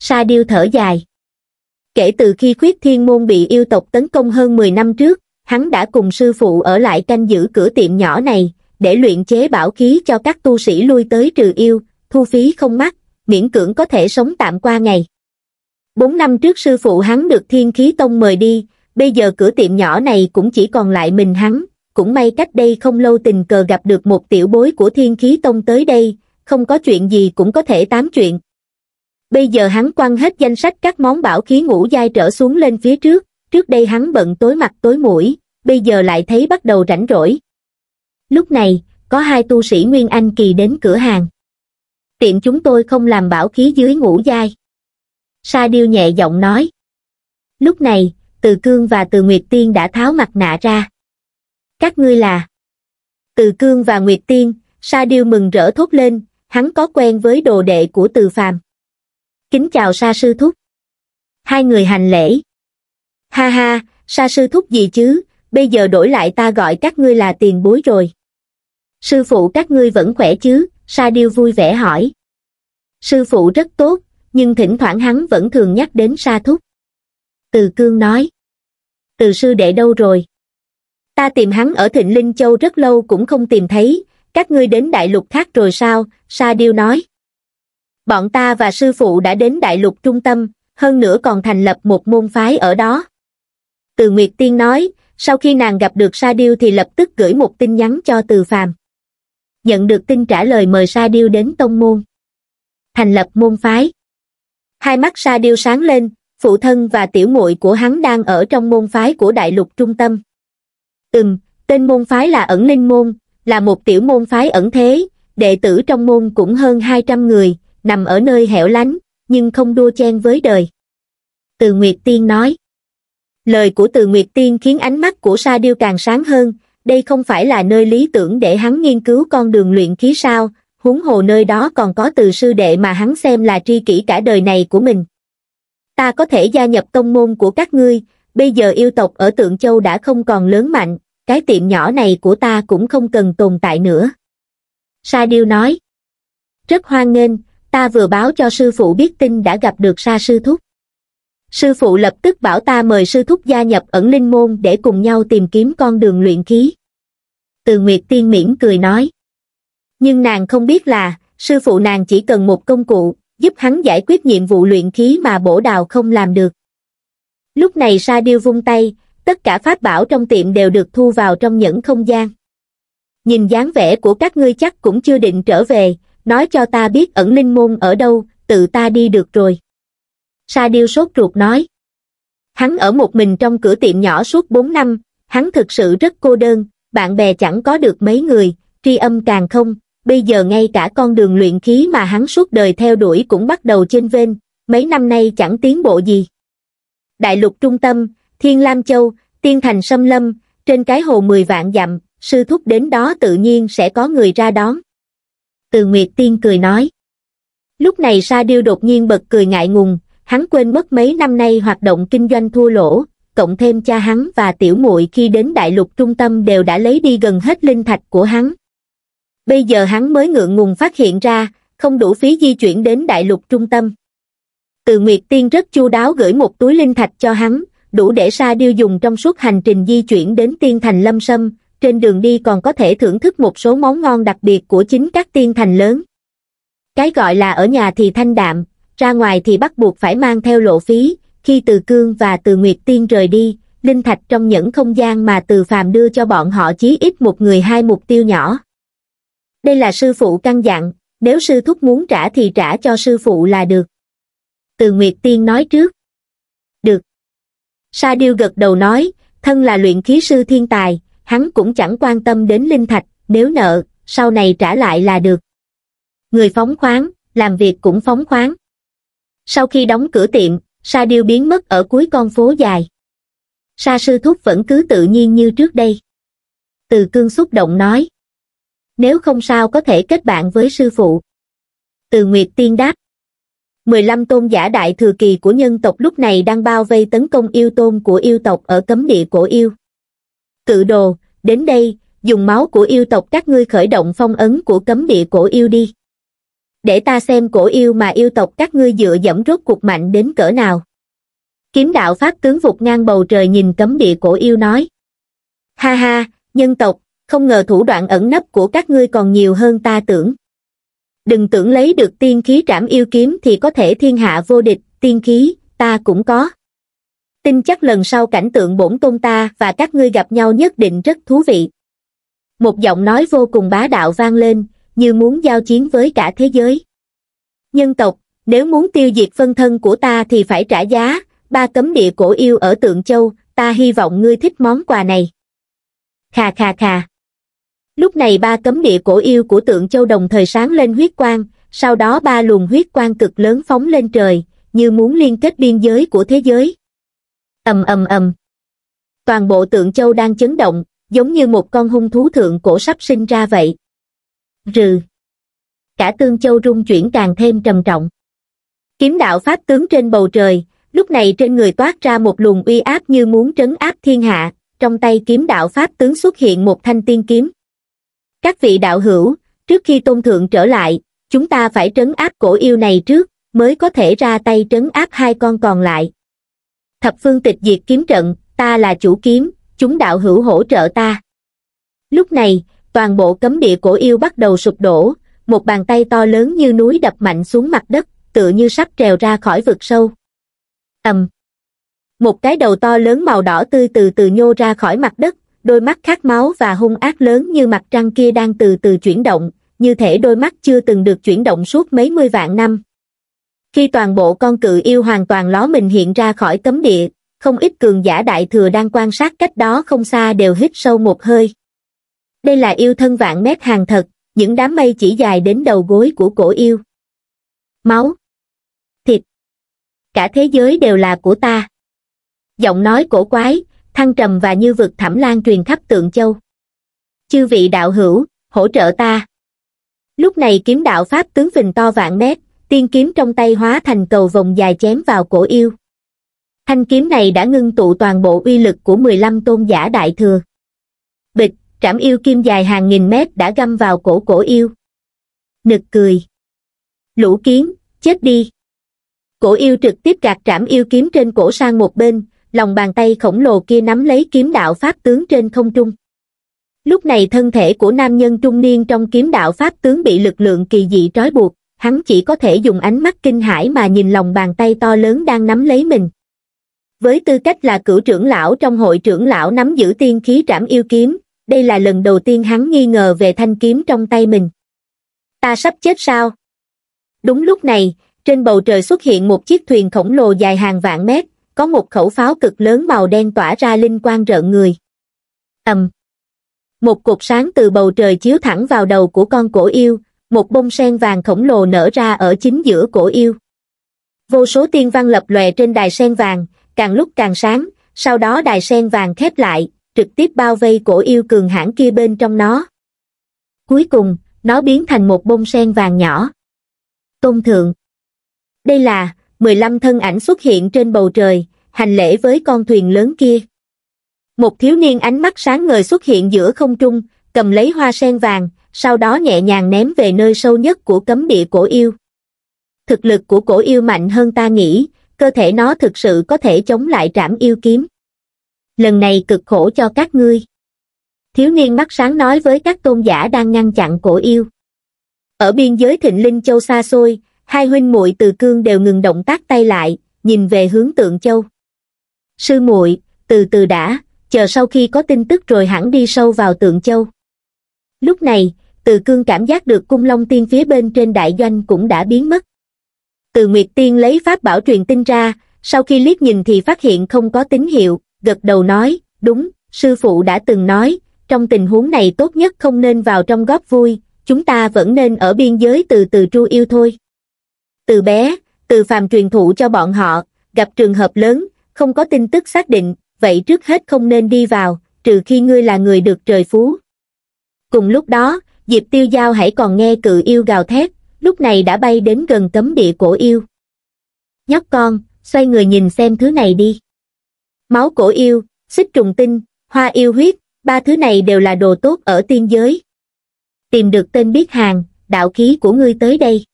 Sa Điêu thở dài. Kể từ khi khuyết thiên môn bị yêu tộc tấn công hơn 10 năm trước, hắn đã cùng sư phụ ở lại canh giữ cửa tiệm nhỏ này, để luyện chế bảo khí cho các tu sĩ lui tới trừ yêu, thu phí không mắc, miễn cưỡng có thể sống tạm qua ngày. Bốn năm trước sư phụ hắn được thiên khí tông mời đi, bây giờ cửa tiệm nhỏ này cũng chỉ còn lại mình hắn, cũng may cách đây không lâu tình cờ gặp được một tiểu bối của thiên khí tông tới đây, không có chuyện gì cũng có thể tám chuyện. Bây giờ hắn quăng hết danh sách các món bảo khí ngũ dai trở xuống lên phía trước, trước đây hắn bận tối mặt tối mũi, bây giờ lại thấy bắt đầu rảnh rỗi. Lúc này, có hai tu sĩ Nguyên Anh Kỳ đến cửa hàng tiệm chúng tôi không làm bảo khí dưới ngũ giai. Sa Điêu nhẹ giọng nói. Lúc này, Từ Cương và Từ Nguyệt Tiên đã tháo mặt nạ ra. Các ngươi là... Từ Cương và Nguyệt Tiên, Sa Điêu mừng rỡ thốt lên, hắn có quen với đồ đệ của Từ Phàm. Kính chào Sa Sư Thúc. Hai người hành lễ. Ha ha, Sa Sư Thúc gì chứ, bây giờ đổi lại ta gọi các ngươi là tiền bối rồi. Sư phụ các ngươi vẫn khỏe chứ, Sa Điêu vui vẻ hỏi. Sư phụ rất tốt, nhưng thỉnh thoảng hắn vẫn thường nhắc đến Sa Thúc. Từ Cương nói. Từ sư đệ đâu rồi? Ta tìm hắn ở Thịnh Linh Châu rất lâu cũng không tìm thấy, các ngươi đến đại lục khác rồi sao? Sa Điêu nói. Bọn ta và sư phụ đã đến đại lục trung tâm, hơn nữa còn thành lập một môn phái ở đó. Từ Nguyệt Tiên nói, sau khi nàng gặp được Sa Điêu thì lập tức gửi một tin nhắn cho Từ Phàm nhận được tin trả lời mời Sa Điêu đến tông môn. Thành lập môn phái. Hai mắt Sa Điêu sáng lên, phụ thân và tiểu muội của hắn đang ở trong môn phái của đại lục trung tâm. Ừm, tên môn phái là ẩn linh môn, là một tiểu môn phái ẩn thế, đệ tử trong môn cũng hơn 200 người, nằm ở nơi hẻo lánh, nhưng không đua chen với đời. Từ Nguyệt Tiên nói. Lời của Từ Nguyệt Tiên khiến ánh mắt của Sa Điêu càng sáng hơn, đây không phải là nơi lý tưởng để hắn nghiên cứu con đường luyện khí sao, huống hồ nơi đó còn có từ sư đệ mà hắn xem là tri kỷ cả đời này của mình. Ta có thể gia nhập tông môn của các ngươi, bây giờ yêu tộc ở Tượng Châu đã không còn lớn mạnh, cái tiệm nhỏ này của ta cũng không cần tồn tại nữa. Sa Điêu nói, rất hoan nghênh, ta vừa báo cho sư phụ biết tin đã gặp được Sa Sư Thúc sư phụ lập tức bảo ta mời sư thúc gia nhập ẩn linh môn để cùng nhau tìm kiếm con đường luyện khí từ nguyệt tiên miễn cười nói nhưng nàng không biết là sư phụ nàng chỉ cần một công cụ giúp hắn giải quyết nhiệm vụ luyện khí mà bổ đào không làm được lúc này sa điêu vung tay tất cả pháp bảo trong tiệm đều được thu vào trong những không gian nhìn dáng vẻ của các ngươi chắc cũng chưa định trở về nói cho ta biết ẩn linh môn ở đâu tự ta đi được rồi Sa Điêu sốt ruột nói. Hắn ở một mình trong cửa tiệm nhỏ suốt 4 năm, hắn thực sự rất cô đơn, bạn bè chẳng có được mấy người, tri âm càng không, bây giờ ngay cả con đường luyện khí mà hắn suốt đời theo đuổi cũng bắt đầu trên vên, mấy năm nay chẳng tiến bộ gì. Đại lục trung tâm, Thiên Lam Châu, Tiên Thành Sâm Lâm, trên cái hồ mười vạn dặm, sư thúc đến đó tự nhiên sẽ có người ra đón. Từ Nguyệt Tiên cười nói. Lúc này Sa Điêu đột nhiên bật cười ngại ngùng, hắn quên mất mấy năm nay hoạt động kinh doanh thua lỗ cộng thêm cha hắn và tiểu muội khi đến đại lục trung tâm đều đã lấy đi gần hết linh thạch của hắn bây giờ hắn mới ngượng ngùng phát hiện ra không đủ phí di chuyển đến đại lục trung tâm từ nguyệt tiên rất chu đáo gửi một túi linh thạch cho hắn đủ để sa điêu dùng trong suốt hành trình di chuyển đến tiên thành lâm sâm trên đường đi còn có thể thưởng thức một số món ngon đặc biệt của chính các tiên thành lớn cái gọi là ở nhà thì thanh đạm ra ngoài thì bắt buộc phải mang theo lộ phí, khi Từ Cương và Từ Nguyệt Tiên rời đi, linh thạch trong những không gian mà Từ Phàm đưa cho bọn họ chí ít một người hai mục tiêu nhỏ. Đây là sư phụ căn dặn, nếu sư thúc muốn trả thì trả cho sư phụ là được. Từ Nguyệt Tiên nói trước. Được. Sa Điêu gật đầu nói, thân là luyện khí sư thiên tài, hắn cũng chẳng quan tâm đến linh thạch, nếu nợ, sau này trả lại là được. Người phóng khoáng, làm việc cũng phóng khoáng sau khi đóng cửa tiệm sa điêu biến mất ở cuối con phố dài sa sư thúc vẫn cứ tự nhiên như trước đây từ cương xúc động nói nếu không sao có thể kết bạn với sư phụ từ nguyệt tiên đáp mười lăm tôn giả đại thừa kỳ của nhân tộc lúc này đang bao vây tấn công yêu tôn của yêu tộc ở cấm địa cổ yêu cự đồ đến đây dùng máu của yêu tộc các ngươi khởi động phong ấn của cấm địa cổ yêu đi để ta xem cổ yêu mà yêu tộc các ngươi dựa dẫm rốt cuộc mạnh đến cỡ nào. Kiếm đạo phát tướng vụt ngang bầu trời nhìn cấm địa cổ yêu nói. Ha ha, nhân tộc, không ngờ thủ đoạn ẩn nấp của các ngươi còn nhiều hơn ta tưởng. Đừng tưởng lấy được tiên khí trảm yêu kiếm thì có thể thiên hạ vô địch, tiên khí, ta cũng có. Tin chắc lần sau cảnh tượng bổn tôn ta và các ngươi gặp nhau nhất định rất thú vị. Một giọng nói vô cùng bá đạo vang lên, như muốn giao chiến với cả thế giới. Nhân tộc, nếu muốn tiêu diệt phân thân của ta thì phải trả giá, ba cấm địa cổ yêu ở Tượng Châu, ta hy vọng ngươi thích món quà này. Khà khà khà. Lúc này ba cấm địa cổ yêu của Tượng Châu đồng thời sáng lên huyết quang, sau đó ba luồng huyết quang cực lớn phóng lên trời, như muốn liên kết biên giới của thế giới. ầm ầm ầm. Toàn bộ Tượng Châu đang chấn động, giống như một con hung thú thượng cổ sắp sinh ra vậy rừ. Cả Tương Châu rung chuyển càng thêm trầm trọng. Kiếm đạo Pháp tướng trên bầu trời, lúc này trên người toát ra một luồng uy áp như muốn trấn áp thiên hạ, trong tay kiếm đạo Pháp tướng xuất hiện một thanh tiên kiếm. Các vị đạo hữu, trước khi tôn thượng trở lại, chúng ta phải trấn áp cổ yêu này trước, mới có thể ra tay trấn áp hai con còn lại. Thập phương tịch diệt kiếm trận, ta là chủ kiếm, chúng đạo hữu hỗ trợ ta. Lúc này, toàn bộ cấm địa cổ yêu bắt đầu sụp đổ, một bàn tay to lớn như núi đập mạnh xuống mặt đất, tựa như sắp trèo ra khỏi vực sâu. ầm, Một cái đầu to lớn màu đỏ tươi từ từ nhô ra khỏi mặt đất, đôi mắt khát máu và hung ác lớn như mặt trăng kia đang từ từ chuyển động, như thể đôi mắt chưa từng được chuyển động suốt mấy mươi vạn năm. Khi toàn bộ con cự yêu hoàn toàn ló mình hiện ra khỏi cấm địa, không ít cường giả đại thừa đang quan sát cách đó không xa đều hít sâu một hơi. Đây là yêu thân vạn mét hàng thật, những đám mây chỉ dài đến đầu gối của cổ yêu. Máu, thịt, cả thế giới đều là của ta. Giọng nói cổ quái, thăng trầm và như vực thẳm lan truyền khắp tượng châu. Chư vị đạo hữu, hỗ trợ ta. Lúc này kiếm đạo Pháp tướng phình to vạn mét, tiên kiếm trong tay hóa thành cầu vòng dài chém vào cổ yêu. Thanh kiếm này đã ngưng tụ toàn bộ uy lực của 15 tôn giả đại thừa. Bịch, trảm yêu kim dài hàng nghìn mét đã găm vào cổ cổ yêu. Nực cười. Lũ kiến, chết đi. Cổ yêu trực tiếp gạt trảm yêu kiếm trên cổ sang một bên, lòng bàn tay khổng lồ kia nắm lấy kiếm đạo pháp tướng trên không trung. Lúc này thân thể của nam nhân trung niên trong kiếm đạo pháp tướng bị lực lượng kỳ dị trói buộc, hắn chỉ có thể dùng ánh mắt kinh hãi mà nhìn lòng bàn tay to lớn đang nắm lấy mình. Với tư cách là cửu trưởng lão trong hội trưởng lão nắm giữ tiên khí trảm yêu kiếm, đây là lần đầu tiên hắn nghi ngờ về thanh kiếm trong tay mình. Ta sắp chết sao? Đúng lúc này, trên bầu trời xuất hiện một chiếc thuyền khổng lồ dài hàng vạn mét, có một khẩu pháo cực lớn màu đen tỏa ra linh quang rợn người. ầm Một cột sáng từ bầu trời chiếu thẳng vào đầu của con cổ yêu, một bông sen vàng khổng lồ nở ra ở chính giữa cổ yêu. Vô số tiên văn lập lòe trên đài sen vàng, càng lúc càng sáng, sau đó đài sen vàng khép lại, trực tiếp bao vây cổ yêu cường hãn kia bên trong nó cuối cùng nó biến thành một bông sen vàng nhỏ tôn thượng đây là mười lăm thân ảnh xuất hiện trên bầu trời hành lễ với con thuyền lớn kia một thiếu niên ánh mắt sáng ngời xuất hiện giữa không trung cầm lấy hoa sen vàng sau đó nhẹ nhàng ném về nơi sâu nhất của cấm địa cổ yêu thực lực của cổ yêu mạnh hơn ta nghĩ cơ thể nó thực sự có thể chống lại trảm yêu kiếm lần này cực khổ cho các ngươi. Thiếu niên mắt sáng nói với các tôn giả đang ngăn chặn cổ yêu. Ở biên giới thịnh linh châu xa xôi, hai huynh muội từ cương đều ngừng động tác tay lại, nhìn về hướng tượng châu. Sư muội từ từ đã, chờ sau khi có tin tức rồi hẳn đi sâu vào tượng châu. Lúc này, từ cương cảm giác được cung long tiên phía bên trên đại doanh cũng đã biến mất. Từ Nguyệt Tiên lấy pháp bảo truyền tin ra, sau khi liếc nhìn thì phát hiện không có tín hiệu, gật đầu nói, đúng, sư phụ đã từng nói, trong tình huống này tốt nhất không nên vào trong góp vui, chúng ta vẫn nên ở biên giới từ từ tru yêu thôi. Từ bé, từ phàm truyền thụ cho bọn họ, gặp trường hợp lớn, không có tin tức xác định, vậy trước hết không nên đi vào, trừ khi ngươi là người được trời phú. Cùng lúc đó, Diệp Tiêu Giao hãy còn nghe cự yêu gào thét, lúc này đã bay đến gần cấm địa cổ yêu. Nhóc con, xoay người nhìn xem thứ này đi máu cổ yêu, xích trùng tinh, hoa yêu huyết, ba thứ này đều là đồ tốt ở tiên giới. Tìm được tên biết hàng, đạo khí của ngươi tới đây.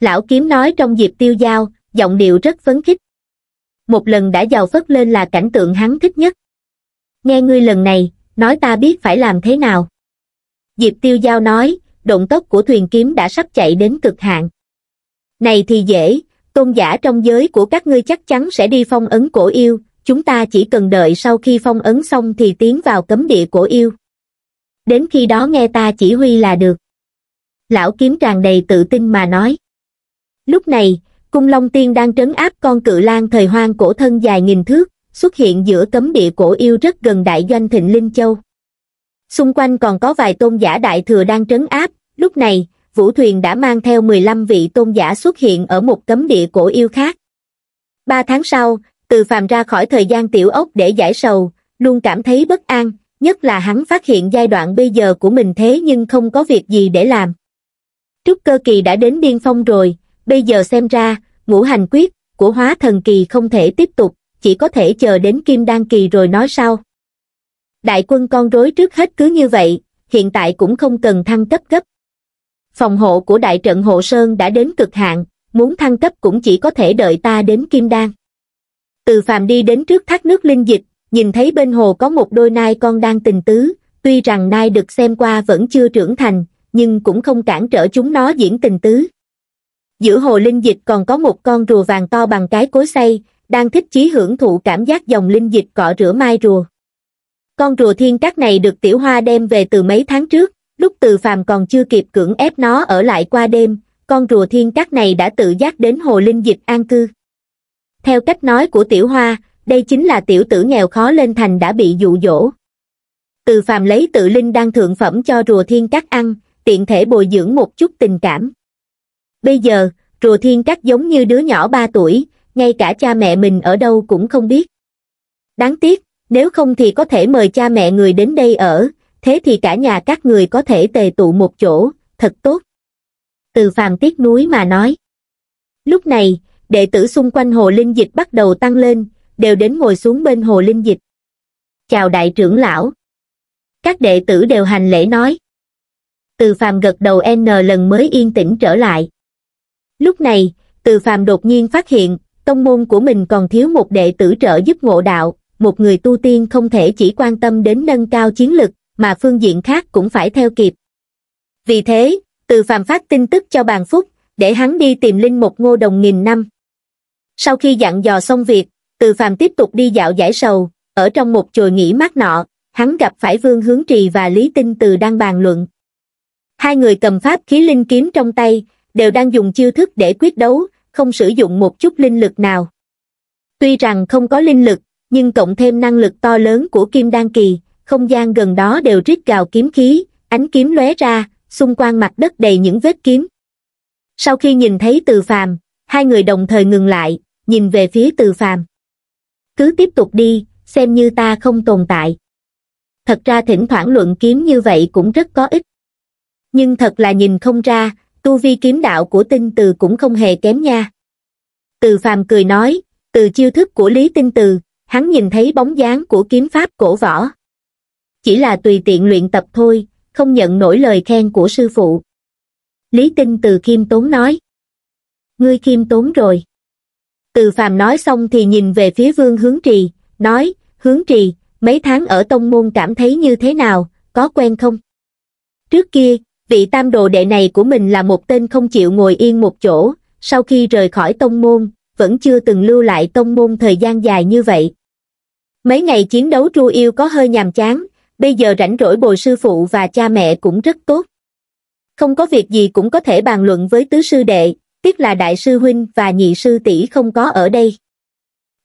Lão kiếm nói trong dịp tiêu giao, giọng điệu rất phấn khích. Một lần đã giàu phất lên là cảnh tượng hắn thích nhất. Nghe ngươi lần này, nói ta biết phải làm thế nào. Diệp tiêu giao nói, động tốc của thuyền kiếm đã sắp chạy đến cực hạn. Này thì dễ, tôn giả trong giới của các ngươi chắc chắn sẽ đi phong ấn cổ yêu, chúng ta chỉ cần đợi sau khi phong ấn xong thì tiến vào cấm địa cổ yêu. Đến khi đó nghe ta chỉ huy là được. Lão kiếm tràn đầy tự tin mà nói. Lúc này, cung long tiên đang trấn áp con cự lang thời hoang cổ thân dài nghìn thước, xuất hiện giữa cấm địa cổ yêu rất gần đại doanh thịnh Linh Châu. Xung quanh còn có vài tôn giả đại thừa đang trấn áp, lúc này, Vũ Thuyền đã mang theo 15 vị tôn giả xuất hiện ở một cấm địa cổ yêu khác. Ba tháng sau, từ phàm ra khỏi thời gian tiểu ốc để giải sầu, luôn cảm thấy bất an, nhất là hắn phát hiện giai đoạn bây giờ của mình thế nhưng không có việc gì để làm. Trúc cơ kỳ đã đến điên phong rồi, bây giờ xem ra, ngũ hành quyết của hóa thần kỳ không thể tiếp tục, chỉ có thể chờ đến kim đan kỳ rồi nói sau. Đại quân con rối trước hết cứ như vậy, hiện tại cũng không cần thăng cấp gấp. Phòng hộ của đại trận hộ sơn đã đến cực hạn, muốn thăng cấp cũng chỉ có thể đợi ta đến kim đan. Từ phàm đi đến trước thác nước linh dịch, nhìn thấy bên hồ có một đôi nai con đang tình tứ, tuy rằng nai được xem qua vẫn chưa trưởng thành, nhưng cũng không cản trở chúng nó diễn tình tứ. Giữa hồ linh dịch còn có một con rùa vàng to bằng cái cối xay, đang thích chí hưởng thụ cảm giác dòng linh dịch cọ rửa mai rùa. Con rùa thiên cát này được tiểu hoa đem về từ mấy tháng trước, lúc từ phàm còn chưa kịp cưỡng ép nó ở lại qua đêm, con rùa thiên cát này đã tự giác đến hồ linh dịch an cư theo cách nói của tiểu hoa đây chính là tiểu tử nghèo khó lên thành đã bị dụ dỗ từ phàm lấy tự linh đang thượng phẩm cho rùa thiên cát ăn tiện thể bồi dưỡng một chút tình cảm bây giờ rùa thiên cát giống như đứa nhỏ ba tuổi ngay cả cha mẹ mình ở đâu cũng không biết đáng tiếc nếu không thì có thể mời cha mẹ người đến đây ở thế thì cả nhà các người có thể tề tụ một chỗ thật tốt từ phàm tiếc nuối mà nói lúc này đệ tử xung quanh hồ linh dịch bắt đầu tăng lên, đều đến ngồi xuống bên hồ linh dịch. Chào đại trưởng lão. Các đệ tử đều hành lễ nói. Từ phàm gật đầu N lần mới yên tĩnh trở lại. Lúc này, từ phàm đột nhiên phát hiện, tông môn của mình còn thiếu một đệ tử trợ giúp ngộ đạo, một người tu tiên không thể chỉ quan tâm đến nâng cao chiến lực, mà phương diện khác cũng phải theo kịp. Vì thế, từ phàm phát tin tức cho bàn phúc, để hắn đi tìm linh một ngô đồng nghìn năm. Sau khi dặn dò xong việc, Từ Phàm tiếp tục đi dạo giải sầu, ở trong một chùa nghỉ mát nọ, hắn gặp phải Vương Hướng Trì và Lý Tinh Từ đang bàn luận. Hai người cầm pháp khí linh kiếm trong tay, đều đang dùng chiêu thức để quyết đấu, không sử dụng một chút linh lực nào. Tuy rằng không có linh lực, nhưng cộng thêm năng lực to lớn của Kim Đan Kỳ, không gian gần đó đều rít gào kiếm khí, ánh kiếm lóe ra, xung quanh mặt đất đầy những vết kiếm. Sau khi nhìn thấy Từ Phàm, hai người đồng thời ngừng lại, nhìn về phía từ phàm cứ tiếp tục đi xem như ta không tồn tại thật ra thỉnh thoảng luận kiếm như vậy cũng rất có ích nhưng thật là nhìn không ra tu vi kiếm đạo của tinh từ cũng không hề kém nha từ phàm cười nói từ chiêu thức của lý tinh từ hắn nhìn thấy bóng dáng của kiếm pháp cổ võ chỉ là tùy tiện luyện tập thôi không nhận nổi lời khen của sư phụ lý tinh từ khiêm tốn nói ngươi khiêm tốn rồi từ phàm nói xong thì nhìn về phía vương hướng trì, nói, hướng trì, mấy tháng ở tông môn cảm thấy như thế nào, có quen không? Trước kia, vị tam đồ đệ này của mình là một tên không chịu ngồi yên một chỗ, sau khi rời khỏi tông môn, vẫn chưa từng lưu lại tông môn thời gian dài như vậy. Mấy ngày chiến đấu tru yêu có hơi nhàm chán, bây giờ rảnh rỗi bồi sư phụ và cha mẹ cũng rất tốt. Không có việc gì cũng có thể bàn luận với tứ sư đệ, tiếc là đại sư huynh và nhị sư tỷ không có ở đây.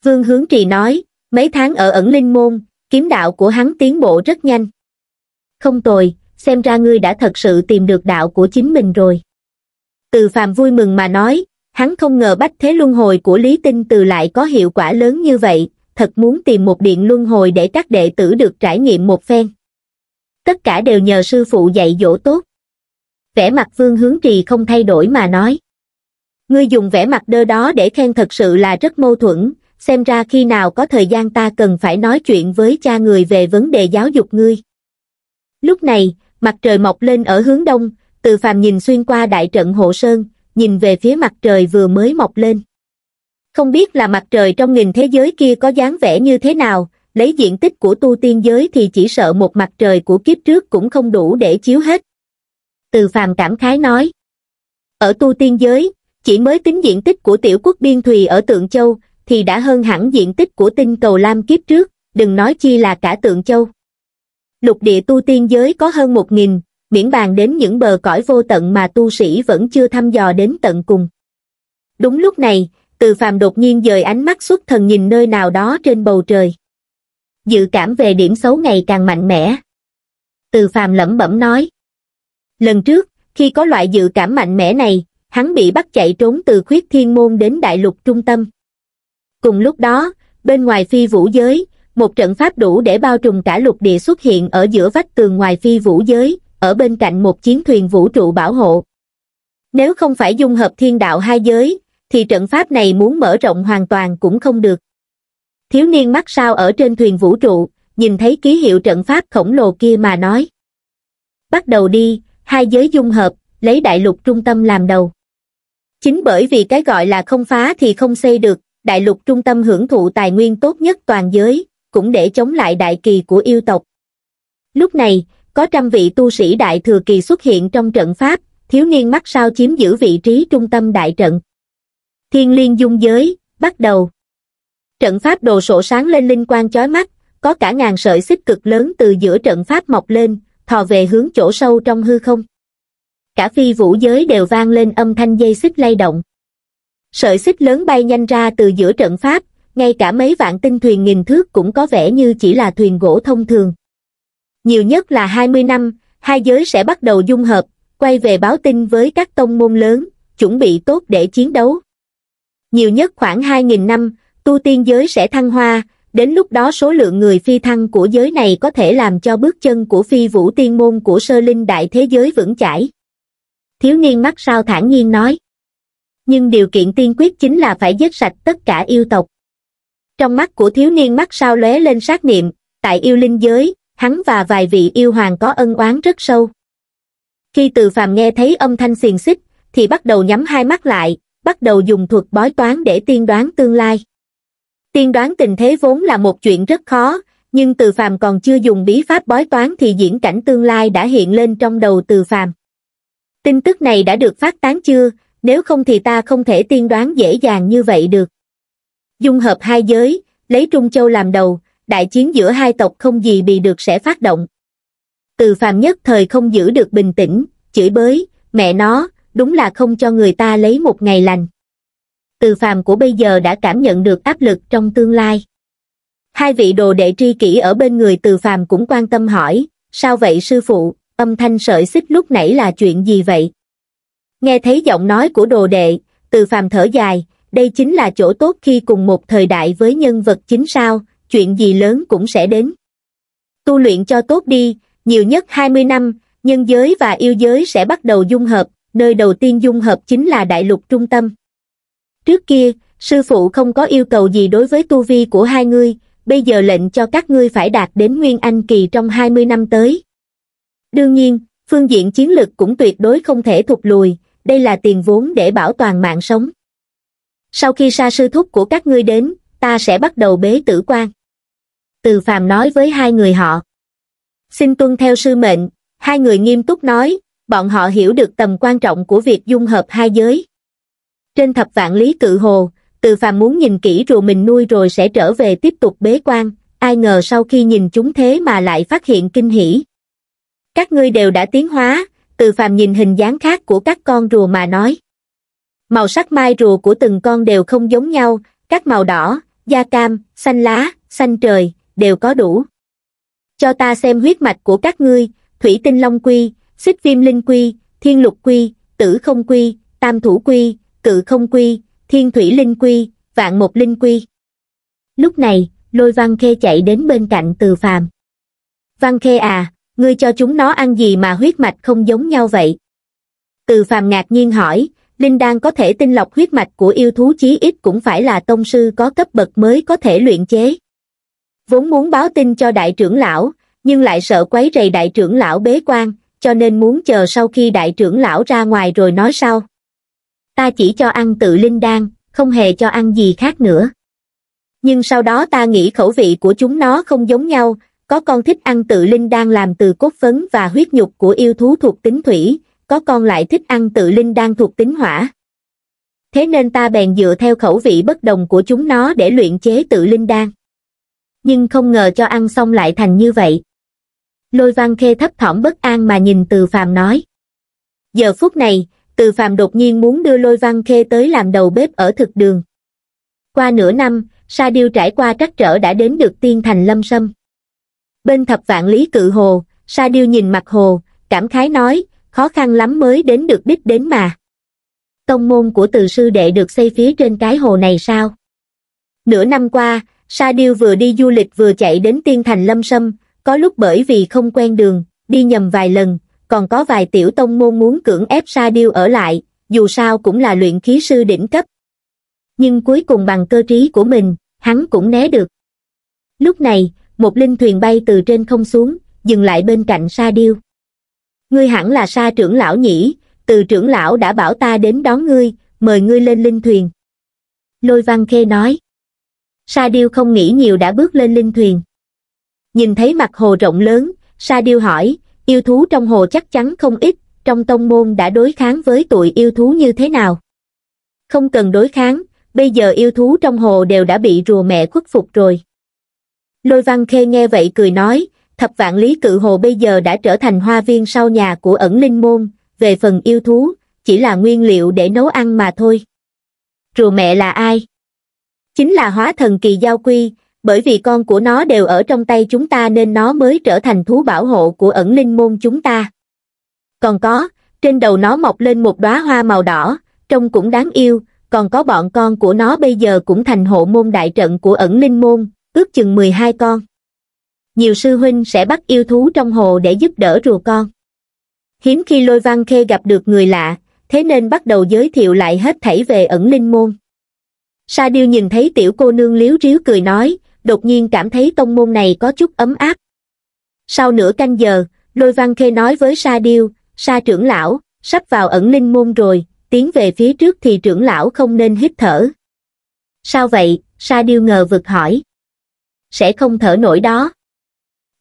Vương Hướng Trì nói, mấy tháng ở ẩn linh môn, kiếm đạo của hắn tiến bộ rất nhanh. Không tồi, xem ra ngươi đã thật sự tìm được đạo của chính mình rồi. Từ phàm vui mừng mà nói, hắn không ngờ bách thế luân hồi của Lý Tinh Từ lại có hiệu quả lớn như vậy, thật muốn tìm một điện luân hồi để các đệ tử được trải nghiệm một phen. Tất cả đều nhờ sư phụ dạy dỗ tốt. Vẻ mặt vương hướng trì không thay đổi mà nói ngươi dùng vẻ mặt đơ đó để khen thật sự là rất mâu thuẫn xem ra khi nào có thời gian ta cần phải nói chuyện với cha người về vấn đề giáo dục ngươi lúc này mặt trời mọc lên ở hướng đông từ phàm nhìn xuyên qua đại trận hộ sơn nhìn về phía mặt trời vừa mới mọc lên không biết là mặt trời trong nghìn thế giới kia có dáng vẻ như thế nào lấy diện tích của tu tiên giới thì chỉ sợ một mặt trời của kiếp trước cũng không đủ để chiếu hết từ phàm cảm khái nói ở tu tiên giới chỉ mới tính diện tích của tiểu quốc biên thùy ở Tượng Châu, thì đã hơn hẳn diện tích của tinh cầu Lam kiếp trước, đừng nói chi là cả Tượng Châu. Lục địa tu tiên giới có hơn một nghìn, miễn bàn đến những bờ cõi vô tận mà tu sĩ vẫn chưa thăm dò đến tận cùng. Đúng lúc này, từ phàm đột nhiên dời ánh mắt xuất thần nhìn nơi nào đó trên bầu trời. Dự cảm về điểm xấu ngày càng mạnh mẽ. Từ phàm lẩm bẩm nói. Lần trước, khi có loại dự cảm mạnh mẽ này, hắn bị bắt chạy trốn từ khuyết thiên môn đến đại lục trung tâm. Cùng lúc đó, bên ngoài phi vũ giới, một trận pháp đủ để bao trùm cả lục địa xuất hiện ở giữa vách tường ngoài phi vũ giới, ở bên cạnh một chiến thuyền vũ trụ bảo hộ. Nếu không phải dung hợp thiên đạo hai giới, thì trận pháp này muốn mở rộng hoàn toàn cũng không được. Thiếu niên mắt sao ở trên thuyền vũ trụ, nhìn thấy ký hiệu trận pháp khổng lồ kia mà nói. Bắt đầu đi, hai giới dung hợp, lấy đại lục trung tâm làm đầu chính bởi vì cái gọi là không phá thì không xây được đại lục trung tâm hưởng thụ tài nguyên tốt nhất toàn giới cũng để chống lại đại kỳ của yêu tộc lúc này có trăm vị tu sĩ đại thừa kỳ xuất hiện trong trận pháp thiếu niên mắt sao chiếm giữ vị trí trung tâm đại trận thiên liên dung giới bắt đầu trận pháp đồ sổ sáng lên linh quang chói mắt có cả ngàn sợi xích cực lớn từ giữa trận pháp mọc lên thò về hướng chỗ sâu trong hư không cả phi vũ giới đều vang lên âm thanh dây xích lay động. Sợi xích lớn bay nhanh ra từ giữa trận pháp, ngay cả mấy vạn tinh thuyền nghìn thước cũng có vẻ như chỉ là thuyền gỗ thông thường. Nhiều nhất là 20 năm, hai giới sẽ bắt đầu dung hợp, quay về báo tin với các tông môn lớn, chuẩn bị tốt để chiến đấu. Nhiều nhất khoảng 2.000 năm, tu tiên giới sẽ thăng hoa, đến lúc đó số lượng người phi thăng của giới này có thể làm cho bước chân của phi vũ tiên môn của sơ linh đại thế giới vững chãi thiếu niên mắt sao thản nhiên nói nhưng điều kiện tiên quyết chính là phải giết sạch tất cả yêu tộc trong mắt của thiếu niên mắt sao lóe lên sát niệm tại yêu linh giới hắn và vài vị yêu hoàng có ân oán rất sâu khi từ phàm nghe thấy âm thanh xiềng xích thì bắt đầu nhắm hai mắt lại bắt đầu dùng thuật bói toán để tiên đoán tương lai tiên đoán tình thế vốn là một chuyện rất khó nhưng từ phàm còn chưa dùng bí pháp bói toán thì diễn cảnh tương lai đã hiện lên trong đầu từ phàm tin tức này đã được phát tán chưa nếu không thì ta không thể tiên đoán dễ dàng như vậy được dung hợp hai giới lấy trung châu làm đầu đại chiến giữa hai tộc không gì bị được sẽ phát động từ phàm nhất thời không giữ được bình tĩnh chửi bới mẹ nó đúng là không cho người ta lấy một ngày lành từ phàm của bây giờ đã cảm nhận được áp lực trong tương lai hai vị đồ đệ tri kỷ ở bên người từ phàm cũng quan tâm hỏi sao vậy sư phụ âm thanh sợi xích lúc nãy là chuyện gì vậy? Nghe thấy giọng nói của đồ đệ, từ phàm thở dài, đây chính là chỗ tốt khi cùng một thời đại với nhân vật chính sao, chuyện gì lớn cũng sẽ đến. Tu luyện cho tốt đi, nhiều nhất 20 năm, nhân giới và yêu giới sẽ bắt đầu dung hợp, nơi đầu tiên dung hợp chính là đại lục trung tâm. Trước kia, sư phụ không có yêu cầu gì đối với tu vi của hai ngươi, bây giờ lệnh cho các ngươi phải đạt đến Nguyên Anh Kỳ trong 20 năm tới, Đương nhiên, phương diện chiến lực cũng tuyệt đối không thể thụt lùi, đây là tiền vốn để bảo toàn mạng sống. Sau khi sa sư thúc của các ngươi đến, ta sẽ bắt đầu bế tử quan. Từ phàm nói với hai người họ. Xin tuân theo sư mệnh, hai người nghiêm túc nói, bọn họ hiểu được tầm quan trọng của việc dung hợp hai giới. Trên thập vạn lý cự hồ, từ phàm muốn nhìn kỹ rùa mình nuôi rồi sẽ trở về tiếp tục bế quan, ai ngờ sau khi nhìn chúng thế mà lại phát hiện kinh hỉ các ngươi đều đã tiến hóa từ phàm nhìn hình dáng khác của các con rùa mà nói màu sắc mai rùa của từng con đều không giống nhau các màu đỏ da cam xanh lá xanh trời đều có đủ cho ta xem huyết mạch của các ngươi thủy tinh long quy xích viêm linh quy thiên lục quy tử không quy tam thủ quy cự không quy thiên thủy linh quy vạn một linh quy lúc này lôi văn khê chạy đến bên cạnh từ phàm văn khê à ngươi cho chúng nó ăn gì mà huyết mạch không giống nhau vậy từ phàm ngạc nhiên hỏi linh đan có thể tinh lọc huyết mạch của yêu thú chí ít cũng phải là tông sư có cấp bậc mới có thể luyện chế vốn muốn báo tin cho đại trưởng lão nhưng lại sợ quấy rầy đại trưởng lão bế quan cho nên muốn chờ sau khi đại trưởng lão ra ngoài rồi nói sau ta chỉ cho ăn tự linh đan không hề cho ăn gì khác nữa nhưng sau đó ta nghĩ khẩu vị của chúng nó không giống nhau có con thích ăn tự linh đang làm từ cốt phấn và huyết nhục của yêu thú thuộc tính thủy có con lại thích ăn tự linh đang thuộc tính hỏa thế nên ta bèn dựa theo khẩu vị bất đồng của chúng nó để luyện chế tự linh đan nhưng không ngờ cho ăn xong lại thành như vậy lôi văn khê thấp thỏm bất an mà nhìn từ phàm nói giờ phút này từ phàm đột nhiên muốn đưa lôi văn khê tới làm đầu bếp ở thực đường qua nửa năm sa điêu trải qua trắc trở đã đến được tiên thành lâm sâm Bên thập vạn lý cự hồ, Sa Điêu nhìn mặt hồ, cảm khái nói, khó khăn lắm mới đến được đích đến mà. Tông môn của từ sư đệ được xây phía trên cái hồ này sao? Nửa năm qua, Sa Điêu vừa đi du lịch vừa chạy đến tiên thành lâm sâm, có lúc bởi vì không quen đường, đi nhầm vài lần, còn có vài tiểu tông môn muốn cưỡng ép Sa Điêu ở lại, dù sao cũng là luyện khí sư đỉnh cấp. Nhưng cuối cùng bằng cơ trí của mình, hắn cũng né được. Lúc này, một linh thuyền bay từ trên không xuống, dừng lại bên cạnh Sa Điêu. Ngươi hẳn là Sa trưởng lão nhỉ, từ trưởng lão đã bảo ta đến đón ngươi, mời ngươi lên linh thuyền. Lôi Văn Khê nói. Sa Điêu không nghĩ nhiều đã bước lên linh thuyền. Nhìn thấy mặt hồ rộng lớn, Sa Điêu hỏi, yêu thú trong hồ chắc chắn không ít, trong tông môn đã đối kháng với tụi yêu thú như thế nào? Không cần đối kháng, bây giờ yêu thú trong hồ đều đã bị rùa mẹ khuất phục rồi lôi văn khê nghe vậy cười nói thập vạn lý cự hồ bây giờ đã trở thành hoa viên sau nhà của ẩn linh môn về phần yêu thú chỉ là nguyên liệu để nấu ăn mà thôi rùa mẹ là ai chính là hóa thần kỳ giao quy bởi vì con của nó đều ở trong tay chúng ta nên nó mới trở thành thú bảo hộ của ẩn linh môn chúng ta còn có trên đầu nó mọc lên một đóa hoa màu đỏ trông cũng đáng yêu còn có bọn con của nó bây giờ cũng thành hộ môn đại trận của ẩn linh môn ước chừng mười hai con nhiều sư huynh sẽ bắt yêu thú trong hồ để giúp đỡ rùa con hiếm khi lôi văn khê gặp được người lạ thế nên bắt đầu giới thiệu lại hết thảy về ẩn linh môn sa điêu nhìn thấy tiểu cô nương liếu ríu cười nói đột nhiên cảm thấy tông môn này có chút ấm áp sau nửa canh giờ lôi văn khê nói với sa điêu sa trưởng lão sắp vào ẩn linh môn rồi tiến về phía trước thì trưởng lão không nên hít thở sao vậy sa điêu ngờ vực hỏi sẽ không thở nổi đó.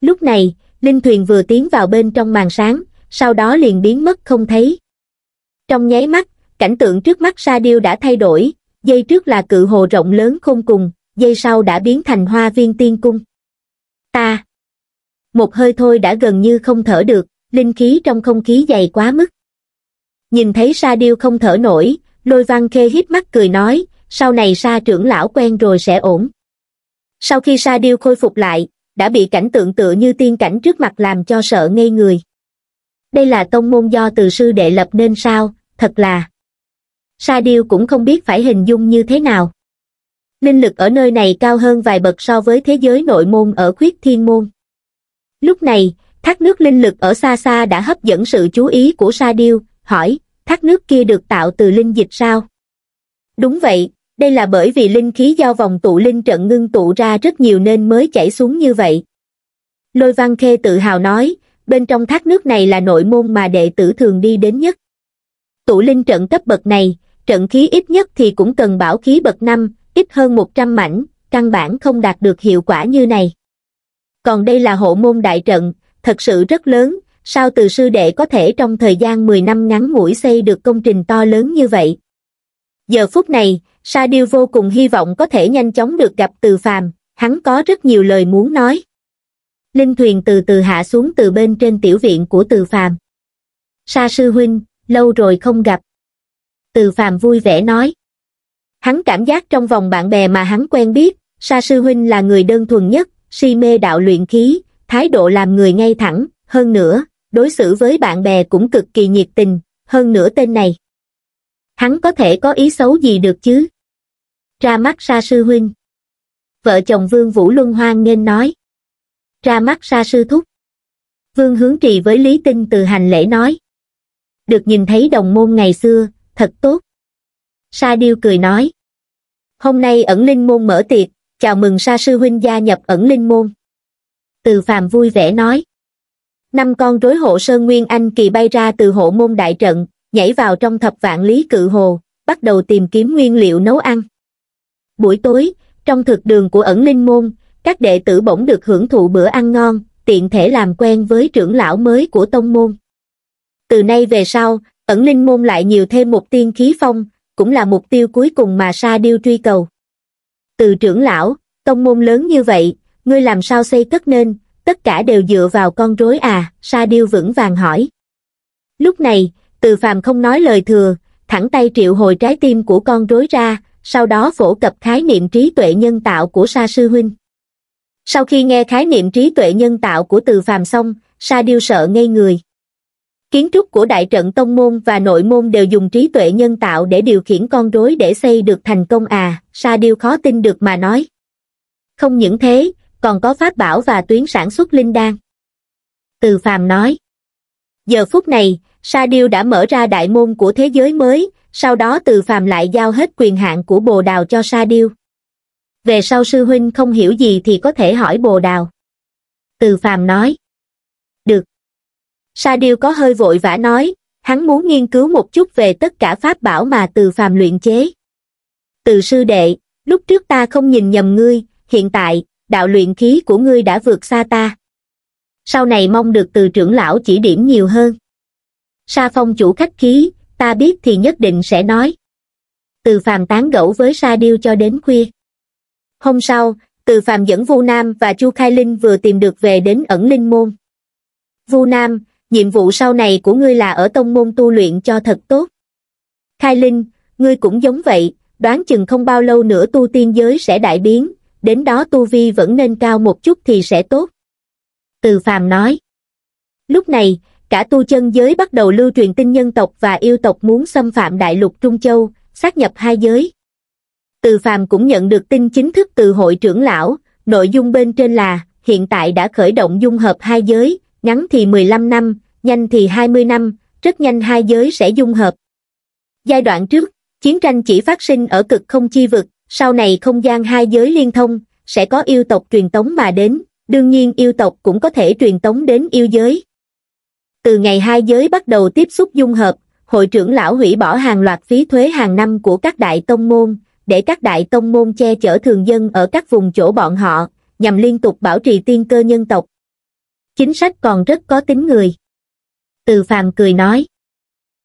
Lúc này, linh thuyền vừa tiến vào bên trong màn sáng, sau đó liền biến mất không thấy. Trong nháy mắt, cảnh tượng trước mắt Sa Điêu đã thay đổi, dây trước là cự hồ rộng lớn không cùng, dây sau đã biến thành hoa viên tiên cung. Ta! Một hơi thôi đã gần như không thở được, linh khí trong không khí dày quá mức. Nhìn thấy Sa Điêu không thở nổi, lôi văn khê hít mắt cười nói, sau này Sa trưởng lão quen rồi sẽ ổn sau khi sa điêu khôi phục lại đã bị cảnh tượng tựa như tiên cảnh trước mặt làm cho sợ ngây người đây là tông môn do từ sư đệ lập nên sao thật là sa điêu cũng không biết phải hình dung như thế nào linh lực ở nơi này cao hơn vài bậc so với thế giới nội môn ở khuyết thiên môn lúc này thác nước linh lực ở xa xa đã hấp dẫn sự chú ý của sa điêu hỏi thác nước kia được tạo từ linh dịch sao đúng vậy đây là bởi vì linh khí giao vòng tụ linh trận ngưng tụ ra rất nhiều nên mới chảy xuống như vậy. Lôi Văn Khê tự hào nói, bên trong thác nước này là nội môn mà đệ tử thường đi đến nhất. Tụ linh trận cấp bậc này, trận khí ít nhất thì cũng cần bảo khí bậc 5, ít hơn 100 mảnh, căn bản không đạt được hiệu quả như này. Còn đây là hộ môn đại trận, thật sự rất lớn, sao từ sư đệ có thể trong thời gian 10 năm ngắn ngủi xây được công trình to lớn như vậy. Giờ phút này, Sa Điêu vô cùng hy vọng có thể nhanh chóng được gặp Từ Phàm, hắn có rất nhiều lời muốn nói. Linh thuyền từ từ hạ xuống từ bên trên tiểu viện của Từ Phàm. Sa sư huynh, lâu rồi không gặp. Từ Phàm vui vẻ nói. Hắn cảm giác trong vòng bạn bè mà hắn quen biết, Sa sư huynh là người đơn thuần nhất, si mê đạo luyện khí, thái độ làm người ngay thẳng, hơn nữa, đối xử với bạn bè cũng cực kỳ nhiệt tình, hơn nữa tên này. Hắn có thể có ý xấu gì được chứ? ra mắt sa sư huynh. Vợ chồng Vương Vũ Luân hoan nên nói. Ra mắt sa sư thúc. Vương hướng trì với Lý Tinh từ hành lễ nói. Được nhìn thấy đồng môn ngày xưa, thật tốt. Sa Điêu cười nói. Hôm nay ẩn linh môn mở tiệc, chào mừng sa sư huynh gia nhập ẩn linh môn. Từ Phạm vui vẻ nói. Năm con rối hộ Sơn Nguyên Anh kỳ bay ra từ hộ môn đại trận, nhảy vào trong thập vạn lý cự hồ, bắt đầu tìm kiếm nguyên liệu nấu ăn buổi tối, trong thực đường của ẩn linh môn, các đệ tử bỗng được hưởng thụ bữa ăn ngon, tiện thể làm quen với trưởng lão mới của tông môn. Từ nay về sau, ẩn linh môn lại nhiều thêm một tiên khí phong, cũng là mục tiêu cuối cùng mà Sa Điêu truy cầu. Từ trưởng lão, tông môn lớn như vậy, ngươi làm sao xây cất nên, tất cả đều dựa vào con rối à, Sa Điêu vững vàng hỏi. Lúc này, từ phàm không nói lời thừa, thẳng tay triệu hồi trái tim của con rối ra, sau đó phổ cập khái niệm trí tuệ nhân tạo của Sa Sư Huynh. Sau khi nghe khái niệm trí tuệ nhân tạo của từ phàm xong, Sa Điêu sợ ngây người. Kiến trúc của đại trận tông môn và nội môn đều dùng trí tuệ nhân tạo để điều khiển con rối để xây được thành công à, Sa Điêu khó tin được mà nói. Không những thế, còn có pháp bảo và tuyến sản xuất linh đan. Từ phàm nói. Giờ phút này, Sa Điêu đã mở ra đại môn của thế giới mới, sau đó từ phàm lại giao hết quyền hạn của bồ đào cho sa điêu về sau sư huynh không hiểu gì thì có thể hỏi bồ đào từ phàm nói được sa điêu có hơi vội vã nói hắn muốn nghiên cứu một chút về tất cả pháp bảo mà từ phàm luyện chế từ sư đệ lúc trước ta không nhìn nhầm ngươi hiện tại đạo luyện khí của ngươi đã vượt xa ta sau này mong được từ trưởng lão chỉ điểm nhiều hơn sa phong chủ khách khí ta biết thì nhất định sẽ nói. Từ phàm tán gẫu với Sa Điêu cho đến khuya. Hôm sau, từ phàm dẫn Vu Nam và Chu Khai Linh vừa tìm được về đến ẩn linh môn. Vu Nam, nhiệm vụ sau này của ngươi là ở tông môn tu luyện cho thật tốt. Khai Linh, ngươi cũng giống vậy, đoán chừng không bao lâu nữa tu tiên giới sẽ đại biến, đến đó tu vi vẫn nên cao một chút thì sẽ tốt. Từ phàm nói. Lúc này, cả tu chân giới bắt đầu lưu truyền tin nhân tộc và yêu tộc muốn xâm phạm đại lục Trung Châu, sát nhập hai giới. Từ phàm cũng nhận được tin chính thức từ hội trưởng lão, nội dung bên trên là, hiện tại đã khởi động dung hợp hai giới, ngắn thì 15 năm, nhanh thì 20 năm, rất nhanh hai giới sẽ dung hợp. Giai đoạn trước, chiến tranh chỉ phát sinh ở cực không chi vực, sau này không gian hai giới liên thông, sẽ có yêu tộc truyền tống mà đến, đương nhiên yêu tộc cũng có thể truyền tống đến yêu giới từ ngày hai giới bắt đầu tiếp xúc dung hợp, hội trưởng lão hủy bỏ hàng loạt phí thuế hàng năm của các đại tông môn, để các đại tông môn che chở thường dân ở các vùng chỗ bọn họ, nhằm liên tục bảo trì tiên cơ nhân tộc. Chính sách còn rất có tính người. Từ phàm cười nói.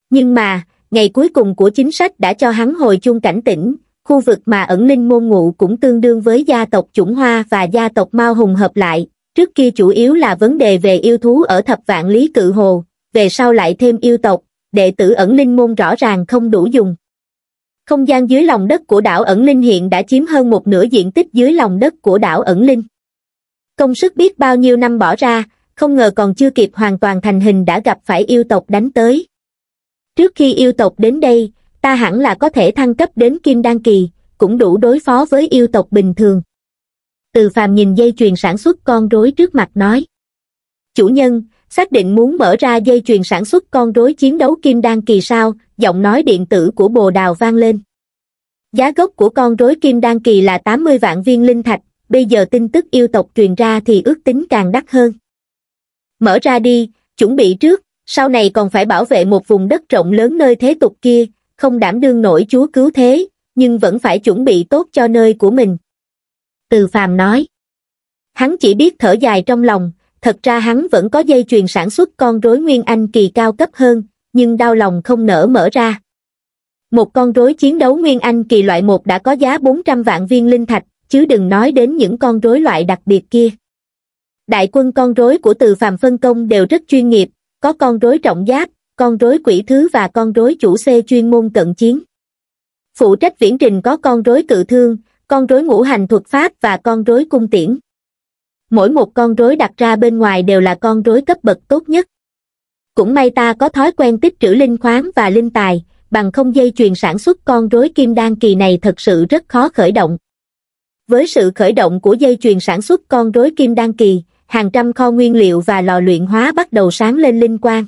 Nhưng mà, ngày cuối cùng của chính sách đã cho hắn hồi chung cảnh tỉnh, khu vực mà ẩn linh môn ngụ cũng tương đương với gia tộc chủng hoa và gia tộc Mao Hùng hợp lại, trước kia chủ yếu là vấn đề về yêu thú ở thập vạn lý cự hồ về sau lại thêm yêu tộc đệ tử ẩn linh môn rõ ràng không đủ dùng không gian dưới lòng đất của đảo ẩn linh hiện đã chiếm hơn một nửa diện tích dưới lòng đất của đảo ẩn linh công sức biết bao nhiêu năm bỏ ra không ngờ còn chưa kịp hoàn toàn thành hình đã gặp phải yêu tộc đánh tới trước khi yêu tộc đến đây ta hẳn là có thể thăng cấp đến kim đan kỳ cũng đủ đối phó với yêu tộc bình thường từ phàm nhìn dây chuyền sản xuất con rối trước mặt nói. Chủ nhân, xác định muốn mở ra dây chuyền sản xuất con rối chiến đấu kim đan kỳ sao, giọng nói điện tử của bồ đào vang lên. Giá gốc của con rối kim đan kỳ là 80 vạn viên linh thạch, bây giờ tin tức yêu tộc truyền ra thì ước tính càng đắt hơn. Mở ra đi, chuẩn bị trước, sau này còn phải bảo vệ một vùng đất rộng lớn nơi thế tục kia, không đảm đương nổi chúa cứu thế, nhưng vẫn phải chuẩn bị tốt cho nơi của mình, từ Phàm nói. Hắn chỉ biết thở dài trong lòng, thật ra hắn vẫn có dây chuyền sản xuất con rối Nguyên Anh kỳ cao cấp hơn, nhưng đau lòng không nở mở ra. Một con rối chiến đấu Nguyên Anh kỳ loại một đã có giá 400 vạn viên linh thạch, chứ đừng nói đến những con rối loại đặc biệt kia. Đại quân con rối của từ phàm phân công đều rất chuyên nghiệp, có con rối trọng giáp, con rối quỷ thứ và con rối chủ xe chuyên môn cận chiến. Phụ trách viễn trình có con rối cự thương, con rối ngũ hành thuật pháp và con rối cung tiễn mỗi một con rối đặt ra bên ngoài đều là con rối cấp bậc tốt nhất cũng may ta có thói quen tích trữ linh khoáng và linh tài bằng không dây chuyền sản xuất con rối kim đan kỳ này thật sự rất khó khởi động với sự khởi động của dây chuyền sản xuất con rối kim đan kỳ hàng trăm kho nguyên liệu và lò luyện hóa bắt đầu sáng lên linh quang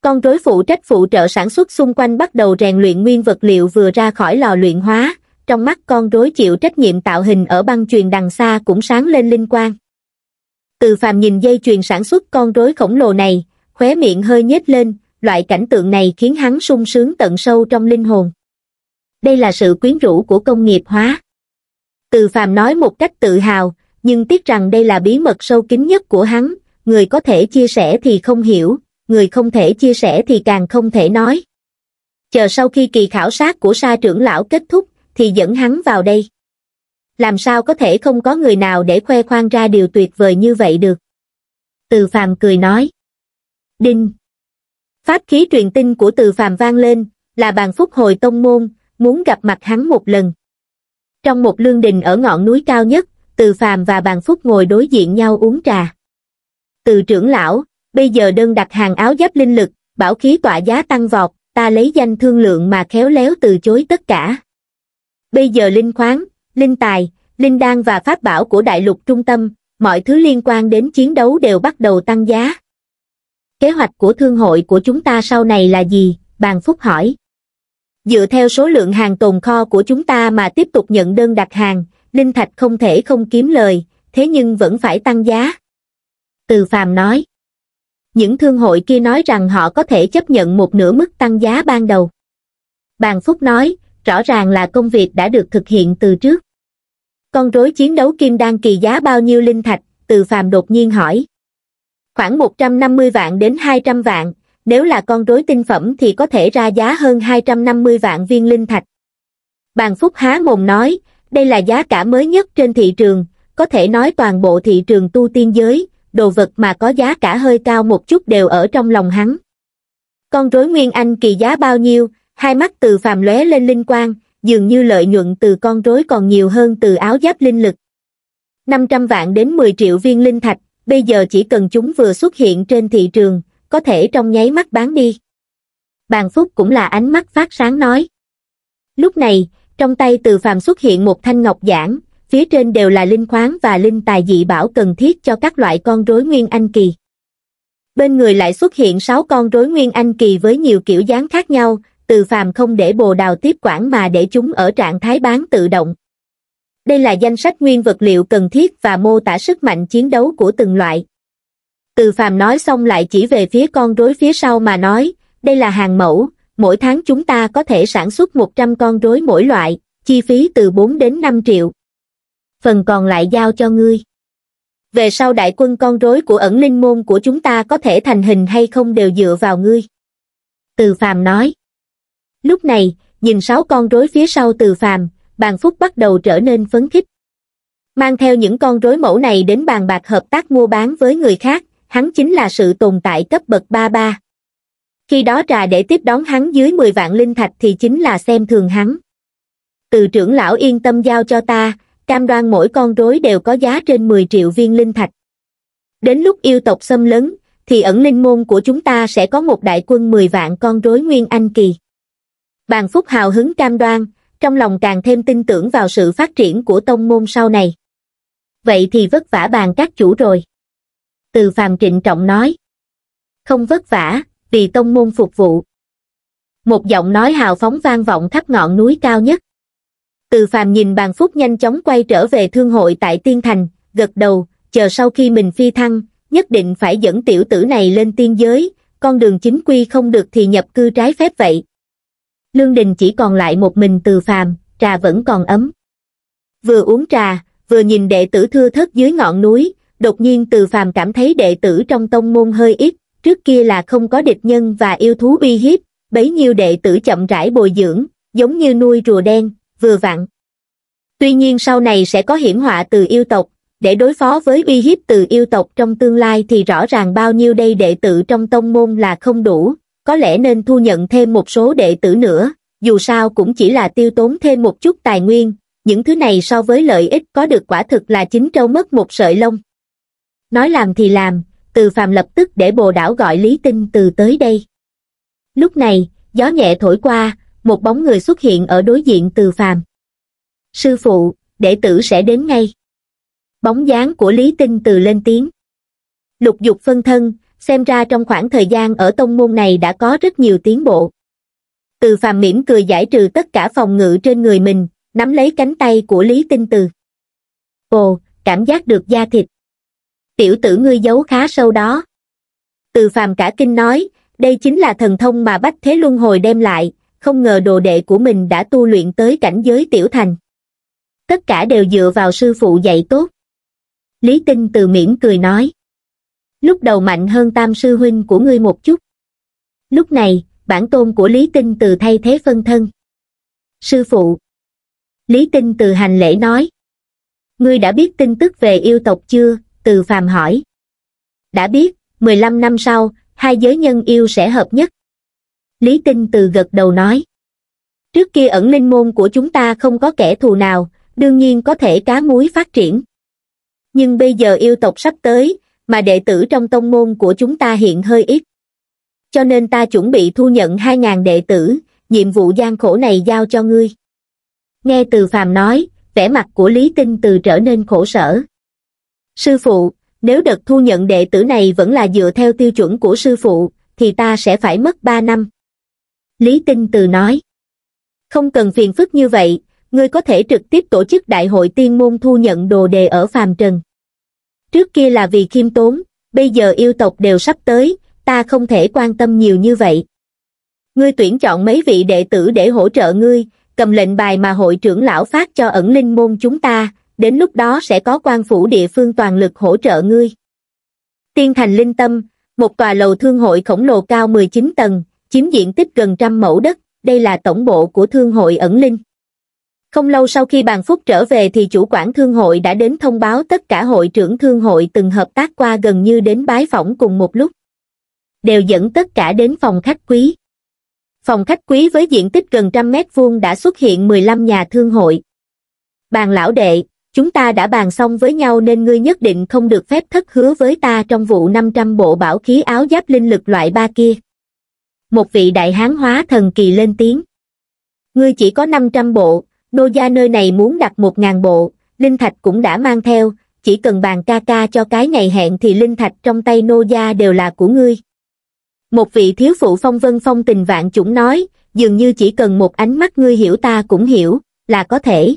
con rối phụ trách phụ trợ sản xuất xung quanh bắt đầu rèn luyện nguyên vật liệu vừa ra khỏi lò luyện hóa trong mắt con rối chịu trách nhiệm tạo hình ở băng truyền đằng xa cũng sáng lên linh quang. Từ phàm nhìn dây truyền sản xuất con rối khổng lồ này, khóe miệng hơi nhếch lên, loại cảnh tượng này khiến hắn sung sướng tận sâu trong linh hồn. Đây là sự quyến rũ của công nghiệp hóa. Từ phàm nói một cách tự hào, nhưng tiếc rằng đây là bí mật sâu kín nhất của hắn, người có thể chia sẻ thì không hiểu, người không thể chia sẻ thì càng không thể nói. Chờ sau khi kỳ khảo sát của sa trưởng lão kết thúc, thì dẫn hắn vào đây. Làm sao có thể không có người nào để khoe khoang ra điều tuyệt vời như vậy được? Từ phàm cười nói. Đinh. Pháp khí truyền tin của từ phàm vang lên, là bàn phúc hồi tông môn, muốn gặp mặt hắn một lần. Trong một lương đình ở ngọn núi cao nhất, từ phàm và bàn phúc ngồi đối diện nhau uống trà. Từ trưởng lão, bây giờ đơn đặt hàng áo giáp linh lực, bảo khí tọa giá tăng vọt, ta lấy danh thương lượng mà khéo léo từ chối tất cả bây giờ linh khoáng, linh tài, linh đan và pháp bảo của đại lục trung tâm, mọi thứ liên quan đến chiến đấu đều bắt đầu tăng giá. Kế hoạch của thương hội của chúng ta sau này là gì? Bàn Phúc hỏi. Dựa theo số lượng hàng tồn kho của chúng ta mà tiếp tục nhận đơn đặt hàng, Linh Thạch không thể không kiếm lời, thế nhưng vẫn phải tăng giá. Từ Phàm nói. Những thương hội kia nói rằng họ có thể chấp nhận một nửa mức tăng giá ban đầu. Bàn Phúc nói, rõ ràng là công việc đã được thực hiện từ trước. Con rối chiến đấu kim đan kỳ giá bao nhiêu linh thạch, từ phàm đột nhiên hỏi. Khoảng 150 vạn đến 200 vạn, nếu là con rối tinh phẩm thì có thể ra giá hơn 250 vạn viên linh thạch. Bàn Phúc há mồm nói, đây là giá cả mới nhất trên thị trường, có thể nói toàn bộ thị trường tu tiên giới, đồ vật mà có giá cả hơi cao một chút đều ở trong lòng hắn. Con rối Nguyên Anh kỳ giá bao nhiêu, hai mắt từ phàm lóe lên linh quang, dường như lợi nhuận từ con rối còn nhiều hơn từ áo giáp linh lực. 500 vạn đến 10 triệu viên linh thạch, bây giờ chỉ cần chúng vừa xuất hiện trên thị trường, có thể trong nháy mắt bán đi. Bàn Phúc cũng là ánh mắt phát sáng nói. Lúc này, trong tay từ phàm xuất hiện một thanh ngọc giản, phía trên đều là linh khoáng và linh tài dị bảo cần thiết cho các loại con rối nguyên anh kỳ. Bên người lại xuất hiện 6 con rối nguyên anh kỳ với nhiều kiểu dáng khác nhau, từ phàm không để bồ đào tiếp quản mà để chúng ở trạng thái bán tự động. Đây là danh sách nguyên vật liệu cần thiết và mô tả sức mạnh chiến đấu của từng loại. Từ phàm nói xong lại chỉ về phía con rối phía sau mà nói, đây là hàng mẫu, mỗi tháng chúng ta có thể sản xuất 100 con rối mỗi loại, chi phí từ 4 đến 5 triệu. Phần còn lại giao cho ngươi. Về sau đại quân con rối của ẩn linh môn của chúng ta có thể thành hình hay không đều dựa vào ngươi. Từ phàm nói. Lúc này, nhìn sáu con rối phía sau từ phàm, bàn phúc bắt đầu trở nên phấn khích. Mang theo những con rối mẫu này đến bàn bạc hợp tác mua bán với người khác, hắn chính là sự tồn tại cấp bậc 33. Khi đó trà để tiếp đón hắn dưới 10 vạn linh thạch thì chính là xem thường hắn. Từ trưởng lão yên tâm giao cho ta, cam đoan mỗi con rối đều có giá trên 10 triệu viên linh thạch. Đến lúc yêu tộc xâm lấn, thì ẩn linh môn của chúng ta sẽ có một đại quân 10 vạn con rối nguyên anh kỳ. Bàn Phúc hào hứng cam đoan, trong lòng càng thêm tin tưởng vào sự phát triển của tông môn sau này. Vậy thì vất vả bàn các chủ rồi. Từ phàm trịnh trọng nói. Không vất vả, vì tông môn phục vụ. Một giọng nói hào phóng vang vọng khắp ngọn núi cao nhất. Từ phàm nhìn bàn phúc nhanh chóng quay trở về thương hội tại Tiên Thành, gật đầu, chờ sau khi mình phi thăng, nhất định phải dẫn tiểu tử này lên tiên giới, con đường chính quy không được thì nhập cư trái phép vậy lương đình chỉ còn lại một mình từ phàm, trà vẫn còn ấm. Vừa uống trà, vừa nhìn đệ tử thưa thất dưới ngọn núi, đột nhiên từ phàm cảm thấy đệ tử trong tông môn hơi ít, trước kia là không có địch nhân và yêu thú uy hiếp, bấy nhiêu đệ tử chậm rãi bồi dưỡng, giống như nuôi rùa đen, vừa vặn. Tuy nhiên sau này sẽ có hiểm họa từ yêu tộc, để đối phó với uy hiếp từ yêu tộc trong tương lai thì rõ ràng bao nhiêu đây đệ tử trong tông môn là không đủ, có lẽ nên thu nhận thêm một số đệ tử nữa, dù sao cũng chỉ là tiêu tốn thêm một chút tài nguyên, những thứ này so với lợi ích có được quả thực là chính trâu mất một sợi lông. Nói làm thì làm, từ phàm lập tức để bồ đảo gọi Lý Tinh từ tới đây. Lúc này, gió nhẹ thổi qua, một bóng người xuất hiện ở đối diện từ phàm. Sư phụ, đệ tử sẽ đến ngay. Bóng dáng của Lý Tinh từ lên tiếng. Lục dục phân thân, xem ra trong khoảng thời gian ở tông môn này đã có rất nhiều tiến bộ. Từ phàm mỉm cười giải trừ tất cả phòng ngự trên người mình, nắm lấy cánh tay của Lý Tinh Từ. Ồ, cảm giác được da thịt. Tiểu tử ngươi giấu khá sâu đó. Từ phàm cả kinh nói, đây chính là thần thông mà Bách Thế Luân Hồi đem lại, không ngờ đồ đệ của mình đã tu luyện tới cảnh giới tiểu thành. Tất cả đều dựa vào sư phụ dạy tốt. Lý Tinh Từ mỉm cười nói lúc đầu mạnh hơn tam sư huynh của ngươi một chút. Lúc này, bản tôn của Lý Tinh Từ thay thế phân thân. Sư phụ Lý Tinh Từ hành lễ nói Ngươi đã biết tin tức về yêu tộc chưa? Từ phàm hỏi Đã biết, 15 năm sau, hai giới nhân yêu sẽ hợp nhất. Lý Tinh Từ gật đầu nói Trước kia ẩn linh môn của chúng ta không có kẻ thù nào, đương nhiên có thể cá muối phát triển. Nhưng bây giờ yêu tộc sắp tới, mà đệ tử trong tông môn của chúng ta hiện hơi ít. Cho nên ta chuẩn bị thu nhận 2.000 đệ tử, nhiệm vụ gian khổ này giao cho ngươi. Nghe từ phàm nói, vẻ mặt của Lý Tinh Từ trở nên khổ sở. Sư phụ, nếu đợt thu nhận đệ tử này vẫn là dựa theo tiêu chuẩn của sư phụ, thì ta sẽ phải mất 3 năm. Lý Tinh Từ nói. Không cần phiền phức như vậy, ngươi có thể trực tiếp tổ chức đại hội tiên môn thu nhận đồ đề ở phàm trần trước kia là vì khiêm tốn bây giờ yêu tộc đều sắp tới ta không thể quan tâm nhiều như vậy ngươi tuyển chọn mấy vị đệ tử để hỗ trợ ngươi cầm lệnh bài mà hội trưởng lão phát cho ẩn linh môn chúng ta đến lúc đó sẽ có quan phủ địa phương toàn lực hỗ trợ ngươi tiên thành linh tâm một tòa lầu thương hội khổng lồ cao 19 tầng chiếm diện tích gần trăm mẫu đất đây là tổng bộ của thương hội ẩn linh không lâu sau khi bàn phúc trở về thì chủ quản thương hội đã đến thông báo tất cả hội trưởng thương hội từng hợp tác qua gần như đến bái phỏng cùng một lúc. Đều dẫn tất cả đến phòng khách quý. Phòng khách quý với diện tích gần trăm mét vuông đã xuất hiện 15 nhà thương hội. Bàn lão đệ, chúng ta đã bàn xong với nhau nên ngươi nhất định không được phép thất hứa với ta trong vụ 500 bộ bảo khí áo giáp linh lực loại ba kia. Một vị đại hán hóa thần kỳ lên tiếng. Ngươi chỉ có 500 bộ, nô gia nơi này muốn đặt một ngàn bộ, linh thạch cũng đã mang theo, chỉ cần bàn ca ca cho cái ngày hẹn thì linh thạch trong tay nô gia đều là của ngươi. Một vị thiếu phụ phong vân phong tình vạn chủng nói, dường như chỉ cần một ánh mắt ngươi hiểu ta cũng hiểu, là có thể.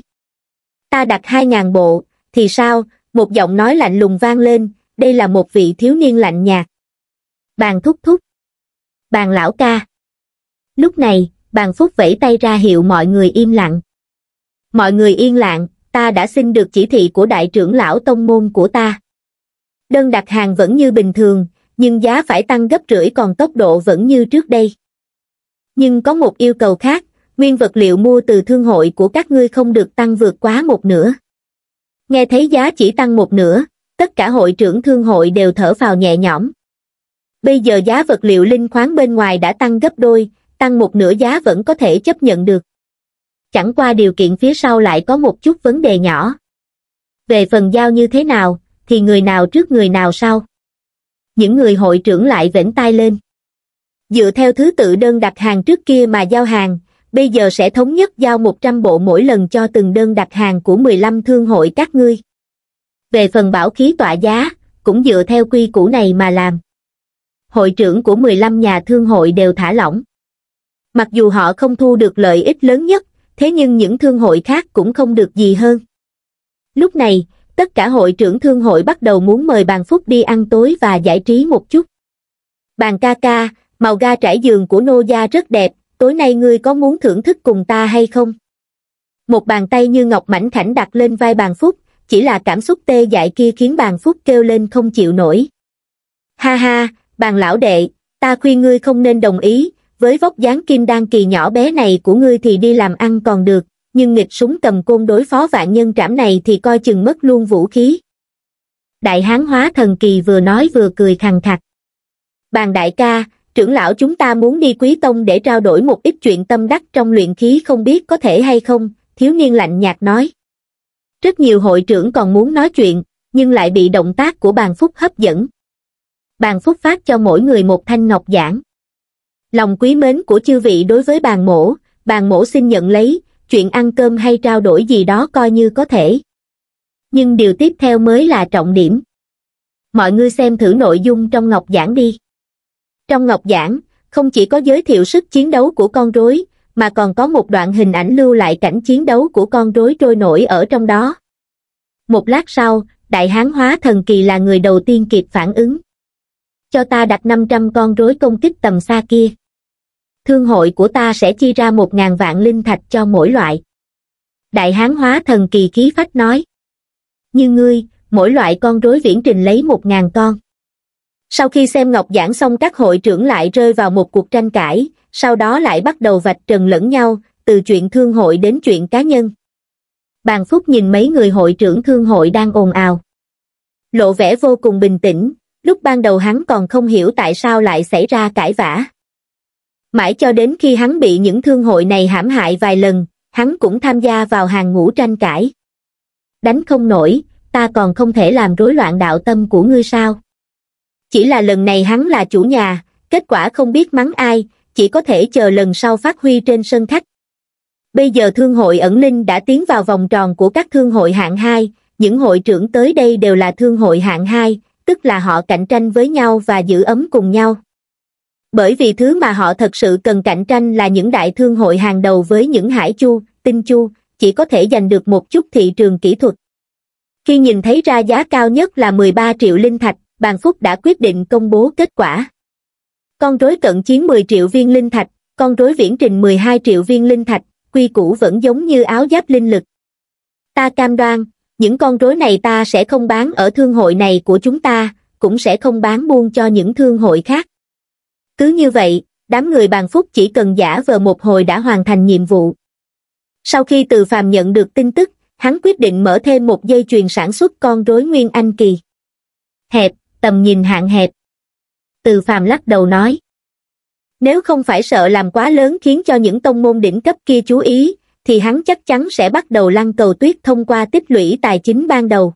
Ta đặt hai ngàn bộ, thì sao, một giọng nói lạnh lùng vang lên, đây là một vị thiếu niên lạnh nhạt. Bàn thúc thúc. Bàn lão ca. Lúc này, bàn phúc vẫy tay ra hiệu mọi người im lặng. Mọi người yên lặng, ta đã xin được chỉ thị của đại trưởng lão tông môn của ta. Đơn đặt hàng vẫn như bình thường, nhưng giá phải tăng gấp rưỡi còn tốc độ vẫn như trước đây. Nhưng có một yêu cầu khác, nguyên vật liệu mua từ thương hội của các ngươi không được tăng vượt quá một nửa. Nghe thấy giá chỉ tăng một nửa, tất cả hội trưởng thương hội đều thở vào nhẹ nhõm. Bây giờ giá vật liệu linh khoáng bên ngoài đã tăng gấp đôi, tăng một nửa giá vẫn có thể chấp nhận được chẳng qua điều kiện phía sau lại có một chút vấn đề nhỏ. Về phần giao như thế nào, thì người nào trước người nào sau. Những người hội trưởng lại vểnh tay lên. Dựa theo thứ tự đơn đặt hàng trước kia mà giao hàng, bây giờ sẽ thống nhất giao 100 bộ mỗi lần cho từng đơn đặt hàng của 15 thương hội các ngươi. Về phần bảo khí tọa giá, cũng dựa theo quy củ này mà làm. Hội trưởng của 15 nhà thương hội đều thả lỏng. Mặc dù họ không thu được lợi ích lớn nhất, thế nhưng những thương hội khác cũng không được gì hơn. Lúc này, tất cả hội trưởng thương hội bắt đầu muốn mời bàn Phúc đi ăn tối và giải trí một chút. Bàn ca ca, màu ga trải giường của nô gia rất đẹp, tối nay ngươi có muốn thưởng thức cùng ta hay không? Một bàn tay như ngọc mảnh khảnh đặt lên vai bàn Phúc, chỉ là cảm xúc tê dại kia khiến bàn Phúc kêu lên không chịu nổi. Ha ha, bàn lão đệ, ta khuyên ngươi không nên đồng ý, với vóc dáng kim đan kỳ nhỏ bé này của ngươi thì đi làm ăn còn được nhưng nghịch súng cầm côn đối phó vạn nhân trảm này thì coi chừng mất luôn vũ khí đại hán hóa thần kỳ vừa nói vừa cười khằng khặc bàn đại ca trưởng lão chúng ta muốn đi quý tông để trao đổi một ít chuyện tâm đắc trong luyện khí không biết có thể hay không thiếu niên lạnh nhạt nói rất nhiều hội trưởng còn muốn nói chuyện nhưng lại bị động tác của bàn phúc hấp dẫn bàn phúc phát cho mỗi người một thanh ngọc giảng Lòng quý mến của chư vị đối với bàn mổ, bàn mổ xin nhận lấy, chuyện ăn cơm hay trao đổi gì đó coi như có thể. Nhưng điều tiếp theo mới là trọng điểm. Mọi người xem thử nội dung trong Ngọc Giảng đi. Trong Ngọc Giảng, không chỉ có giới thiệu sức chiến đấu của con rối, mà còn có một đoạn hình ảnh lưu lại cảnh chiến đấu của con rối trôi nổi ở trong đó. Một lát sau, Đại Hán Hóa Thần Kỳ là người đầu tiên kịp phản ứng. Cho ta đặt 500 con rối công kích tầm xa kia thương hội của ta sẽ chi ra một ngàn vạn linh thạch cho mỗi loại. Đại hán hóa thần kỳ khí phách nói. Như ngươi, mỗi loại con rối viễn trình lấy một ngàn con. Sau khi xem Ngọc giảng xong các hội trưởng lại rơi vào một cuộc tranh cãi, sau đó lại bắt đầu vạch trần lẫn nhau, từ chuyện thương hội đến chuyện cá nhân. Bàn Phúc nhìn mấy người hội trưởng thương hội đang ồn ào. Lộ vẻ vô cùng bình tĩnh, lúc ban đầu hắn còn không hiểu tại sao lại xảy ra cãi vã mãi cho đến khi hắn bị những thương hội này hãm hại vài lần hắn cũng tham gia vào hàng ngũ tranh cãi đánh không nổi ta còn không thể làm rối loạn đạo tâm của ngươi sao chỉ là lần này hắn là chủ nhà kết quả không biết mắng ai chỉ có thể chờ lần sau phát huy trên sân khách bây giờ thương hội ẩn linh đã tiến vào vòng tròn của các thương hội hạng hai những hội trưởng tới đây đều là thương hội hạng hai tức là họ cạnh tranh với nhau và giữ ấm cùng nhau bởi vì thứ mà họ thật sự cần cạnh tranh là những đại thương hội hàng đầu với những hải chu, tinh chu, chỉ có thể giành được một chút thị trường kỹ thuật. Khi nhìn thấy ra giá cao nhất là 13 triệu linh thạch, Bàn Phúc đã quyết định công bố kết quả. Con rối cận chiến 10 triệu viên linh thạch, con rối viễn trình 12 triệu viên linh thạch, quy củ vẫn giống như áo giáp linh lực. Ta cam đoan, những con rối này ta sẽ không bán ở thương hội này của chúng ta, cũng sẽ không bán buôn cho những thương hội khác. Cứ như vậy, đám người bàn phúc chỉ cần giả vờ một hồi đã hoàn thành nhiệm vụ. Sau khi từ phàm nhận được tin tức, hắn quyết định mở thêm một dây chuyền sản xuất con rối Nguyên Anh Kỳ. Hẹp, tầm nhìn hạn hẹp. Từ phàm lắc đầu nói. Nếu không phải sợ làm quá lớn khiến cho những tông môn đỉnh cấp kia chú ý, thì hắn chắc chắn sẽ bắt đầu lăn cầu tuyết thông qua tích lũy tài chính ban đầu.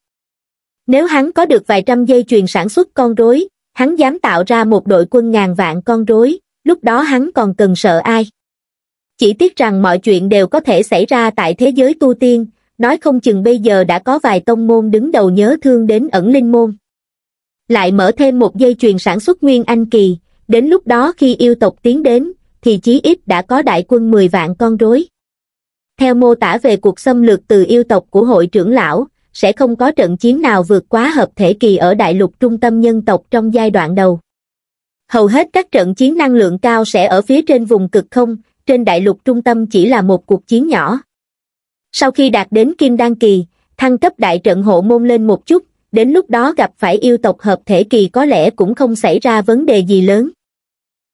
Nếu hắn có được vài trăm dây chuyền sản xuất con rối, hắn dám tạo ra một đội quân ngàn vạn con rối, lúc đó hắn còn cần sợ ai. Chỉ tiếc rằng mọi chuyện đều có thể xảy ra tại thế giới tu tiên, nói không chừng bây giờ đã có vài tông môn đứng đầu nhớ thương đến ẩn linh môn. Lại mở thêm một dây chuyền sản xuất nguyên anh kỳ, đến lúc đó khi yêu tộc tiến đến, thì chí ít đã có đại quân 10 vạn con rối. Theo mô tả về cuộc xâm lược từ yêu tộc của hội trưởng lão, sẽ không có trận chiến nào vượt quá hợp thể kỳ ở đại lục trung tâm nhân tộc trong giai đoạn đầu. Hầu hết các trận chiến năng lượng cao sẽ ở phía trên vùng cực không, trên đại lục trung tâm chỉ là một cuộc chiến nhỏ. Sau khi đạt đến Kim Đan Kỳ, thăng cấp đại trận hộ môn lên một chút, đến lúc đó gặp phải yêu tộc hợp thể kỳ có lẽ cũng không xảy ra vấn đề gì lớn.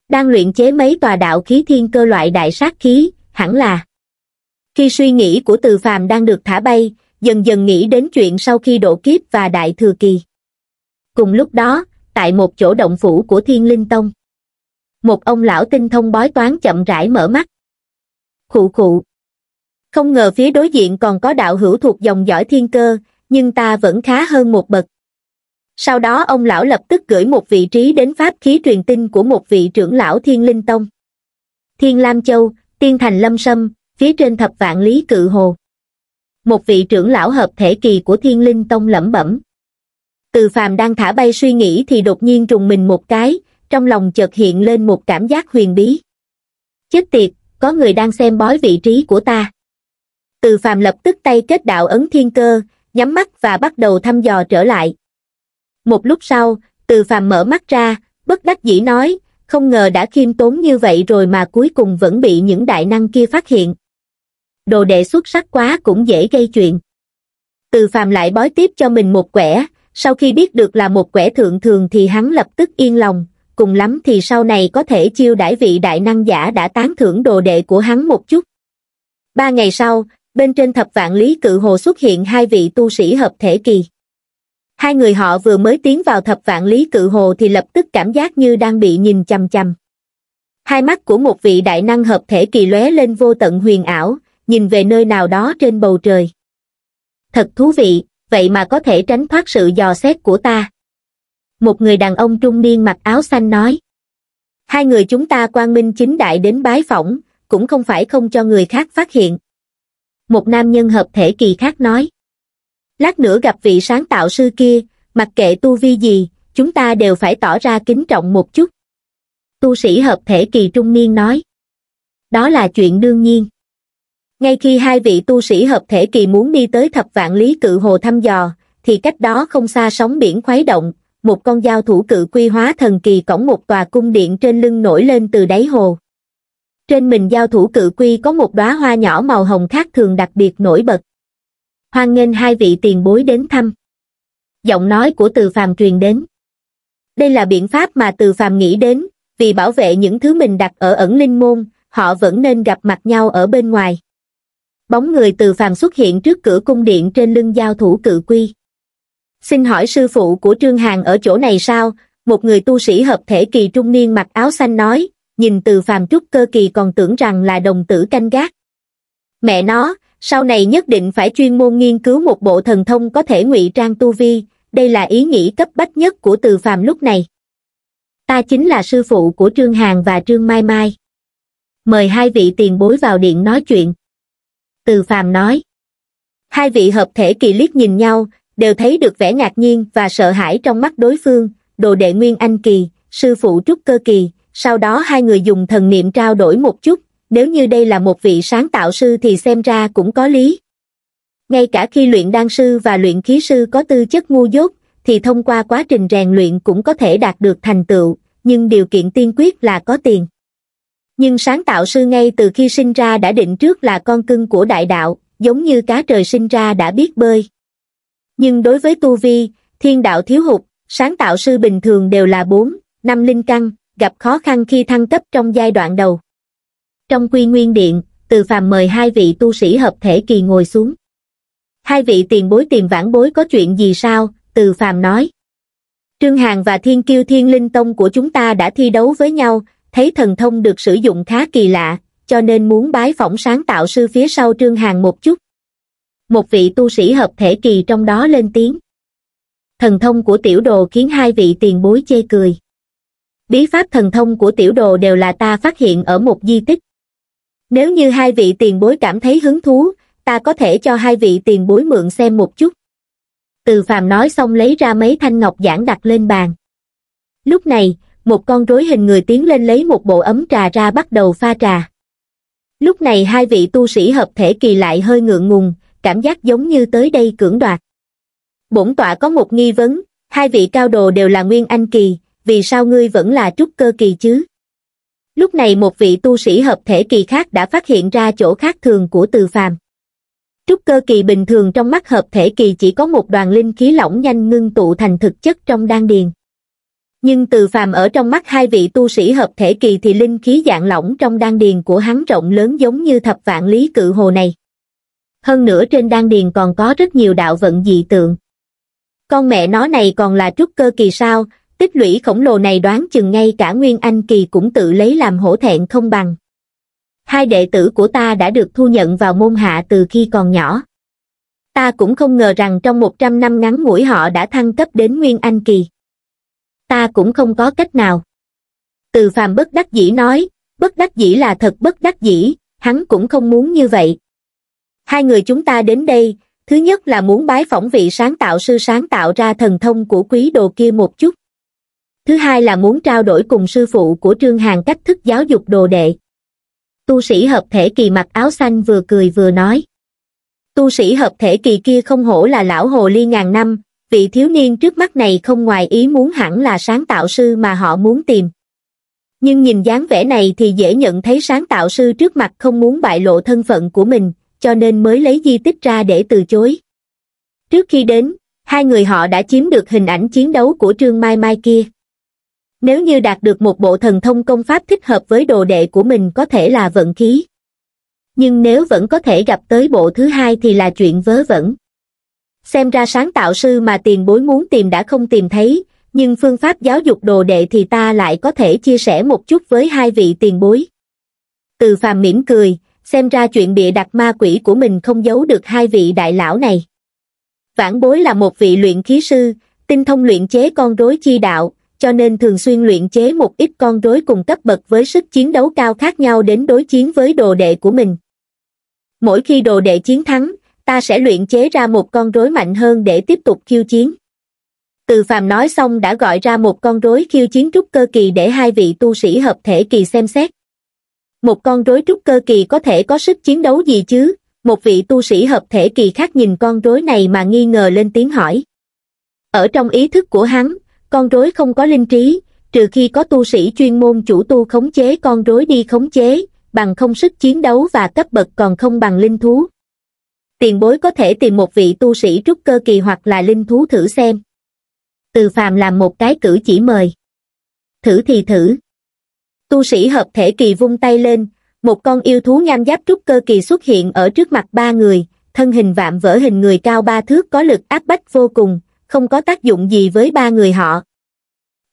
Đang luyện chế mấy tòa đạo khí thiên cơ loại đại sát khí, hẳn là. Khi suy nghĩ của từ phàm đang được thả bay, dần dần nghĩ đến chuyện sau khi độ kiếp và đại thừa kỳ cùng lúc đó tại một chỗ động phủ của thiên linh tông một ông lão tinh thông bói toán chậm rãi mở mắt khụ khụ không ngờ phía đối diện còn có đạo hữu thuộc dòng dõi thiên cơ nhưng ta vẫn khá hơn một bậc sau đó ông lão lập tức gửi một vị trí đến pháp khí truyền tin của một vị trưởng lão thiên linh tông thiên lam châu tiên thành lâm sâm phía trên thập vạn lý cự hồ một vị trưởng lão hợp thể kỳ của thiên linh tông lẩm bẩm từ phàm đang thả bay suy nghĩ thì đột nhiên trùng mình một cái trong lòng chợt hiện lên một cảm giác huyền bí chết tiệt có người đang xem bói vị trí của ta từ phàm lập tức tay kết đạo ấn thiên cơ nhắm mắt và bắt đầu thăm dò trở lại một lúc sau từ phàm mở mắt ra bất đắc dĩ nói không ngờ đã khiêm tốn như vậy rồi mà cuối cùng vẫn bị những đại năng kia phát hiện đồ đệ xuất sắc quá cũng dễ gây chuyện từ phàm lại bói tiếp cho mình một quẻ sau khi biết được là một quẻ thượng thường thì hắn lập tức yên lòng cùng lắm thì sau này có thể chiêu đãi vị đại năng giả đã tán thưởng đồ đệ của hắn một chút ba ngày sau bên trên thập vạn lý cự hồ xuất hiện hai vị tu sĩ hợp thể kỳ hai người họ vừa mới tiến vào thập vạn lý cự hồ thì lập tức cảm giác như đang bị nhìn chằm chằm hai mắt của một vị đại năng hợp thể kỳ lóe lên vô tận huyền ảo nhìn về nơi nào đó trên bầu trời. Thật thú vị, vậy mà có thể tránh thoát sự dò xét của ta. Một người đàn ông trung niên mặc áo xanh nói. Hai người chúng ta quang minh chính đại đến bái phỏng, cũng không phải không cho người khác phát hiện. Một nam nhân hợp thể kỳ khác nói. Lát nữa gặp vị sáng tạo sư kia, mặc kệ tu vi gì, chúng ta đều phải tỏ ra kính trọng một chút. Tu sĩ hợp thể kỳ trung niên nói. Đó là chuyện đương nhiên ngay khi hai vị tu sĩ hợp thể kỳ muốn đi tới thập vạn lý cự hồ thăm dò thì cách đó không xa sóng biển khuấy động một con dao thủ cự quy hóa thần kỳ cổng một tòa cung điện trên lưng nổi lên từ đáy hồ trên mình dao thủ cự quy có một đóa hoa nhỏ màu hồng khác thường đặc biệt nổi bật hoan nghênh hai vị tiền bối đến thăm giọng nói của từ phàm truyền đến đây là biện pháp mà từ phàm nghĩ đến vì bảo vệ những thứ mình đặt ở ẩn linh môn họ vẫn nên gặp mặt nhau ở bên ngoài bóng người từ phàm xuất hiện trước cửa cung điện trên lưng giao thủ cự quy. Xin hỏi sư phụ của Trương hàng ở chỗ này sao? Một người tu sĩ hợp thể kỳ trung niên mặc áo xanh nói, nhìn từ phàm trúc cơ kỳ còn tưởng rằng là đồng tử canh gác. Mẹ nó, sau này nhất định phải chuyên môn nghiên cứu một bộ thần thông có thể ngụy trang tu vi, đây là ý nghĩ cấp bách nhất của từ phàm lúc này. Ta chính là sư phụ của Trương hàng và Trương Mai Mai. Mời hai vị tiền bối vào điện nói chuyện. Từ Phàm nói. Hai vị hợp thể kỳ liếc nhìn nhau, đều thấy được vẻ ngạc nhiên và sợ hãi trong mắt đối phương, đồ đệ Nguyên Anh Kỳ, sư phụ Trúc Cơ Kỳ, sau đó hai người dùng thần niệm trao đổi một chút, nếu như đây là một vị sáng tạo sư thì xem ra cũng có lý. Ngay cả khi luyện đan sư và luyện khí sư có tư chất ngu dốt, thì thông qua quá trình rèn luyện cũng có thể đạt được thành tựu, nhưng điều kiện tiên quyết là có tiền nhưng sáng tạo sư ngay từ khi sinh ra đã định trước là con cưng của đại đạo giống như cá trời sinh ra đã biết bơi nhưng đối với tu vi thiên đạo thiếu hụt sáng tạo sư bình thường đều là bốn năm linh căn gặp khó khăn khi thăng cấp trong giai đoạn đầu trong quy nguyên điện từ phàm mời hai vị tu sĩ hợp thể kỳ ngồi xuống hai vị tiền bối tiền vãn bối có chuyện gì sao từ phàm nói trương hàng và thiên kiêu thiên linh tông của chúng ta đã thi đấu với nhau thấy thần thông được sử dụng khá kỳ lạ, cho nên muốn bái phỏng sáng tạo sư phía sau Trương hàng một chút. Một vị tu sĩ hợp thể kỳ trong đó lên tiếng. Thần thông của tiểu đồ khiến hai vị tiền bối chê cười. Bí pháp thần thông của tiểu đồ đều là ta phát hiện ở một di tích. Nếu như hai vị tiền bối cảm thấy hứng thú, ta có thể cho hai vị tiền bối mượn xem một chút. Từ phàm nói xong lấy ra mấy thanh ngọc giản đặt lên bàn. Lúc này, một con rối hình người tiến lên lấy một bộ ấm trà ra bắt đầu pha trà. Lúc này hai vị tu sĩ hợp thể kỳ lại hơi ngượng ngùng, cảm giác giống như tới đây cưỡng đoạt. Bổn tọa có một nghi vấn, hai vị cao đồ đều là nguyên anh kỳ, vì sao ngươi vẫn là trúc cơ kỳ chứ? Lúc này một vị tu sĩ hợp thể kỳ khác đã phát hiện ra chỗ khác thường của từ phàm. Trúc cơ kỳ bình thường trong mắt hợp thể kỳ chỉ có một đoàn linh khí lỏng nhanh ngưng tụ thành thực chất trong đan điền nhưng từ phàm ở trong mắt hai vị tu sĩ hợp thể kỳ thì linh khí dạng lỏng trong đan điền của hắn rộng lớn giống như thập vạn lý cự hồ này. Hơn nữa trên đan điền còn có rất nhiều đạo vận dị tượng. Con mẹ nó này còn là trúc cơ kỳ sao, tích lũy khổng lồ này đoán chừng ngay cả Nguyên Anh kỳ cũng tự lấy làm hổ thẹn không bằng. Hai đệ tử của ta đã được thu nhận vào môn hạ từ khi còn nhỏ. Ta cũng không ngờ rằng trong 100 năm ngắn ngủi họ đã thăng cấp đến Nguyên Anh kỳ ta cũng không có cách nào. Từ phàm bất đắc dĩ nói, bất đắc dĩ là thật bất đắc dĩ, hắn cũng không muốn như vậy. Hai người chúng ta đến đây, thứ nhất là muốn bái phỏng vị sáng tạo sư sáng tạo ra thần thông của quý đồ kia một chút. Thứ hai là muốn trao đổi cùng sư phụ của Trương Hàng cách thức giáo dục đồ đệ. Tu sĩ hợp thể kỳ mặc áo xanh vừa cười vừa nói. Tu sĩ hợp thể kỳ kia không hổ là lão hồ ly ngàn năm, vị thiếu niên trước mắt này không ngoài ý muốn hẳn là sáng tạo sư mà họ muốn tìm. Nhưng nhìn dáng vẻ này thì dễ nhận thấy sáng tạo sư trước mặt không muốn bại lộ thân phận của mình, cho nên mới lấy di tích ra để từ chối. Trước khi đến, hai người họ đã chiếm được hình ảnh chiến đấu của Trương Mai Mai kia. Nếu như đạt được một bộ thần thông công pháp thích hợp với đồ đệ của mình có thể là vận khí. Nhưng nếu vẫn có thể gặp tới bộ thứ hai thì là chuyện vớ vẩn xem ra sáng tạo sư mà tiền bối muốn tìm đã không tìm thấy, nhưng phương pháp giáo dục đồ đệ thì ta lại có thể chia sẻ một chút với hai vị tiền bối. Từ phàm mỉm cười, xem ra chuyện bịa đặt ma quỷ của mình không giấu được hai vị đại lão này. Vãn bối là một vị luyện khí sư, tinh thông luyện chế con rối chi đạo, cho nên thường xuyên luyện chế một ít con rối cùng cấp bậc với sức chiến đấu cao khác nhau đến đối chiến với đồ đệ của mình. Mỗi khi đồ đệ chiến thắng, ta sẽ luyện chế ra một con rối mạnh hơn để tiếp tục khiêu chiến. Từ phàm nói xong đã gọi ra một con rối khiêu chiến trúc cơ kỳ để hai vị tu sĩ hợp thể kỳ xem xét. Một con rối trúc cơ kỳ có thể có sức chiến đấu gì chứ? Một vị tu sĩ hợp thể kỳ khác nhìn con rối này mà nghi ngờ lên tiếng hỏi. Ở trong ý thức của hắn, con rối không có linh trí, trừ khi có tu sĩ chuyên môn chủ tu khống chế con rối đi khống chế, bằng không sức chiến đấu và cấp bậc còn không bằng linh thú tiền bối có thể tìm một vị tu sĩ trúc cơ kỳ hoặc là linh thú thử xem. Từ phàm làm một cái cử chỉ mời. Thử thì thử. Tu sĩ hợp thể kỳ vung tay lên, một con yêu thú nham giáp trúc cơ kỳ xuất hiện ở trước mặt ba người, thân hình vạm vỡ hình người cao ba thước có lực áp bách vô cùng, không có tác dụng gì với ba người họ.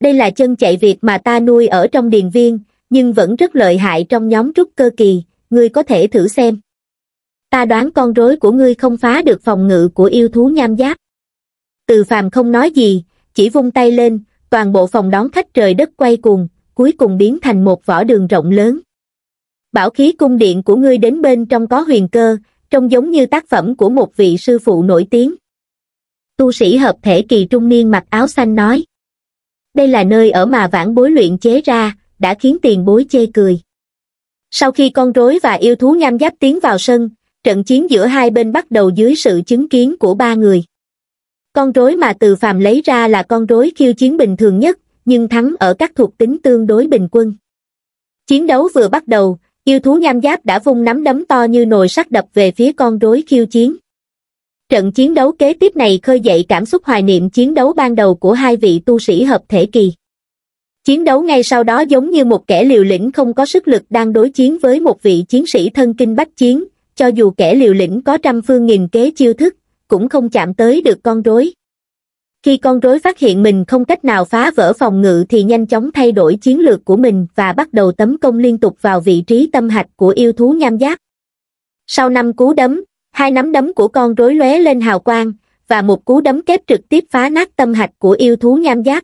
Đây là chân chạy việc mà ta nuôi ở trong điền viên, nhưng vẫn rất lợi hại trong nhóm trúc cơ kỳ, người có thể thử xem ta đoán con rối của ngươi không phá được phòng ngự của yêu thú nham giáp. Từ phàm không nói gì, chỉ vung tay lên, toàn bộ phòng đón khách trời đất quay cuồng, cuối cùng biến thành một võ đường rộng lớn. Bảo khí cung điện của ngươi đến bên trong có huyền cơ, trông giống như tác phẩm của một vị sư phụ nổi tiếng. Tu sĩ hợp thể kỳ trung niên mặc áo xanh nói. Đây là nơi ở mà vãn bối luyện chế ra, đã khiến tiền bối chê cười. Sau khi con rối và yêu thú nham giáp tiến vào sân, trận chiến giữa hai bên bắt đầu dưới sự chứng kiến của ba người con rối mà từ phàm lấy ra là con rối khiêu chiến bình thường nhất nhưng thắng ở các thuộc tính tương đối bình quân chiến đấu vừa bắt đầu yêu thú nham giáp đã vung nắm đấm to như nồi sắt đập về phía con rối khiêu chiến trận chiến đấu kế tiếp này khơi dậy cảm xúc hoài niệm chiến đấu ban đầu của hai vị tu sĩ hợp thể kỳ chiến đấu ngay sau đó giống như một kẻ liều lĩnh không có sức lực đang đối chiến với một vị chiến sĩ thân kinh bách chiến cho dù kẻ liều lĩnh có trăm phương nghìn kế chiêu thức, cũng không chạm tới được con rối. Khi con rối phát hiện mình không cách nào phá vỡ phòng ngự thì nhanh chóng thay đổi chiến lược của mình và bắt đầu tấn công liên tục vào vị trí tâm hạch của yêu thú nham giác. Sau năm cú đấm, hai nắm đấm của con rối lóe lên hào quang, và một cú đấm kép trực tiếp phá nát tâm hạch của yêu thú nham giác.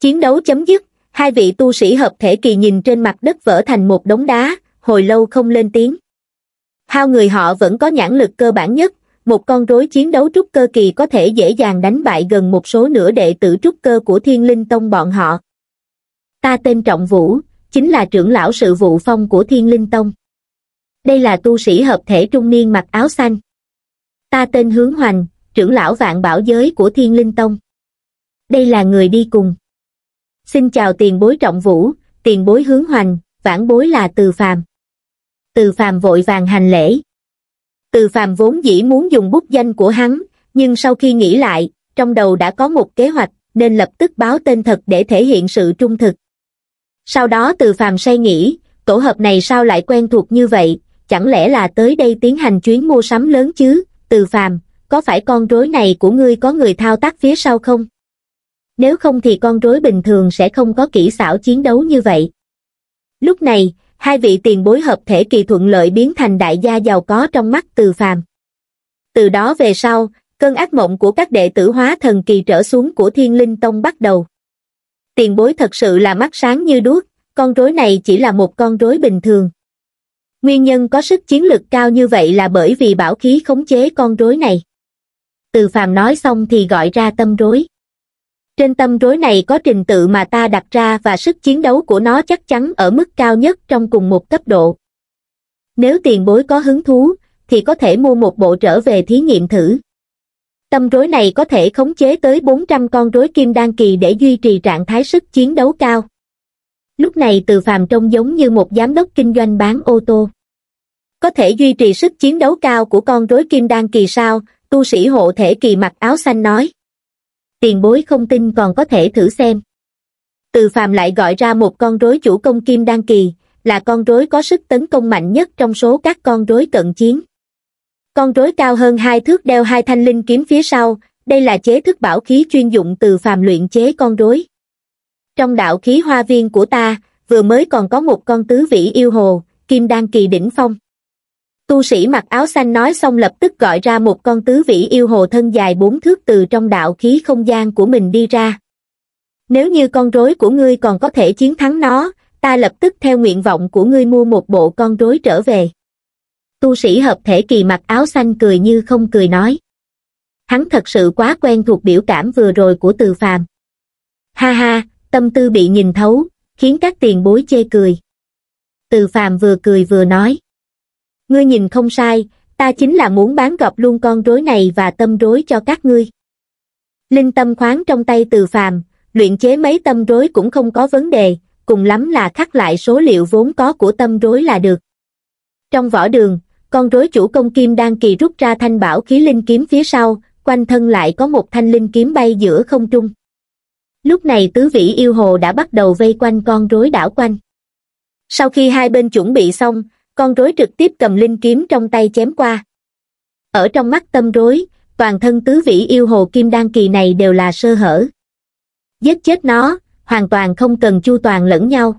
Chiến đấu chấm dứt, hai vị tu sĩ hợp thể kỳ nhìn trên mặt đất vỡ thành một đống đá, hồi lâu không lên tiếng hao người họ vẫn có nhãn lực cơ bản nhất, một con rối chiến đấu trúc cơ kỳ có thể dễ dàng đánh bại gần một số nửa đệ tử trúc cơ của thiên linh tông bọn họ. Ta tên Trọng Vũ, chính là trưởng lão sự vụ phong của thiên linh tông. Đây là tu sĩ hợp thể trung niên mặc áo xanh. Ta tên Hướng Hoành, trưởng lão vạn bảo giới của thiên linh tông. Đây là người đi cùng. Xin chào tiền bối Trọng Vũ, tiền bối Hướng Hoành, vãn bối là Từ Phàm từ phàm vội vàng hành lễ. Từ phàm vốn dĩ muốn dùng bút danh của hắn, nhưng sau khi nghĩ lại, trong đầu đã có một kế hoạch, nên lập tức báo tên thật để thể hiện sự trung thực. Sau đó từ phàm say nghĩ, tổ hợp này sao lại quen thuộc như vậy, chẳng lẽ là tới đây tiến hành chuyến mua sắm lớn chứ, từ phàm, có phải con rối này của ngươi có người thao tác phía sau không? Nếu không thì con rối bình thường sẽ không có kỹ xảo chiến đấu như vậy. Lúc này, hai vị tiền bối hợp thể kỳ thuận lợi biến thành đại gia giàu có trong mắt từ phàm. Từ đó về sau, cơn ác mộng của các đệ tử hóa thần kỳ trở xuống của thiên linh tông bắt đầu. Tiền bối thật sự là mắt sáng như đuốc, con rối này chỉ là một con rối bình thường. Nguyên nhân có sức chiến lực cao như vậy là bởi vì bảo khí khống chế con rối này. Từ phàm nói xong thì gọi ra tâm rối. Trên tâm rối này có trình tự mà ta đặt ra và sức chiến đấu của nó chắc chắn ở mức cao nhất trong cùng một cấp độ. Nếu tiền bối có hứng thú, thì có thể mua một bộ trở về thí nghiệm thử. Tâm rối này có thể khống chế tới 400 con rối kim đan kỳ để duy trì trạng thái sức chiến đấu cao. Lúc này từ phàm trông giống như một giám đốc kinh doanh bán ô tô. Có thể duy trì sức chiến đấu cao của con rối kim đan kỳ sao, tu sĩ hộ thể kỳ mặc áo xanh nói tiền bối không tin còn có thể thử xem. Từ phàm lại gọi ra một con rối chủ công kim đan kỳ, là con rối có sức tấn công mạnh nhất trong số các con rối cận chiến. Con rối cao hơn hai thước đeo hai thanh linh kiếm phía sau, đây là chế thức bảo khí chuyên dụng từ phàm luyện chế con rối. Trong đạo khí hoa viên của ta, vừa mới còn có một con tứ vĩ yêu hồ, kim đan kỳ đỉnh phong tu sĩ mặc áo xanh nói xong lập tức gọi ra một con tứ vĩ yêu hồ thân dài bốn thước từ trong đạo khí không gian của mình đi ra. Nếu như con rối của ngươi còn có thể chiến thắng nó, ta lập tức theo nguyện vọng của ngươi mua một bộ con rối trở về. Tu sĩ hợp thể kỳ mặc áo xanh cười như không cười nói. Hắn thật sự quá quen thuộc biểu cảm vừa rồi của từ phàm. Ha ha, tâm tư bị nhìn thấu, khiến các tiền bối chê cười. Từ phàm vừa cười vừa nói ngươi nhìn không sai, ta chính là muốn bán gọp luôn con rối này và tâm rối cho các ngươi. Linh tâm khoáng trong tay từ phàm, luyện chế mấy tâm rối cũng không có vấn đề, cùng lắm là khắc lại số liệu vốn có của tâm rối là được. Trong võ đường, con rối chủ công kim đang kỳ rút ra thanh bảo khí linh kiếm phía sau, quanh thân lại có một thanh linh kiếm bay giữa không trung. Lúc này tứ vĩ yêu hồ đã bắt đầu vây quanh con rối đảo quanh. Sau khi hai bên chuẩn bị xong, con rối trực tiếp cầm linh kiếm trong tay chém qua ở trong mắt tâm rối toàn thân tứ vĩ yêu hồ kim đan kỳ này đều là sơ hở giết chết nó hoàn toàn không cần chu toàn lẫn nhau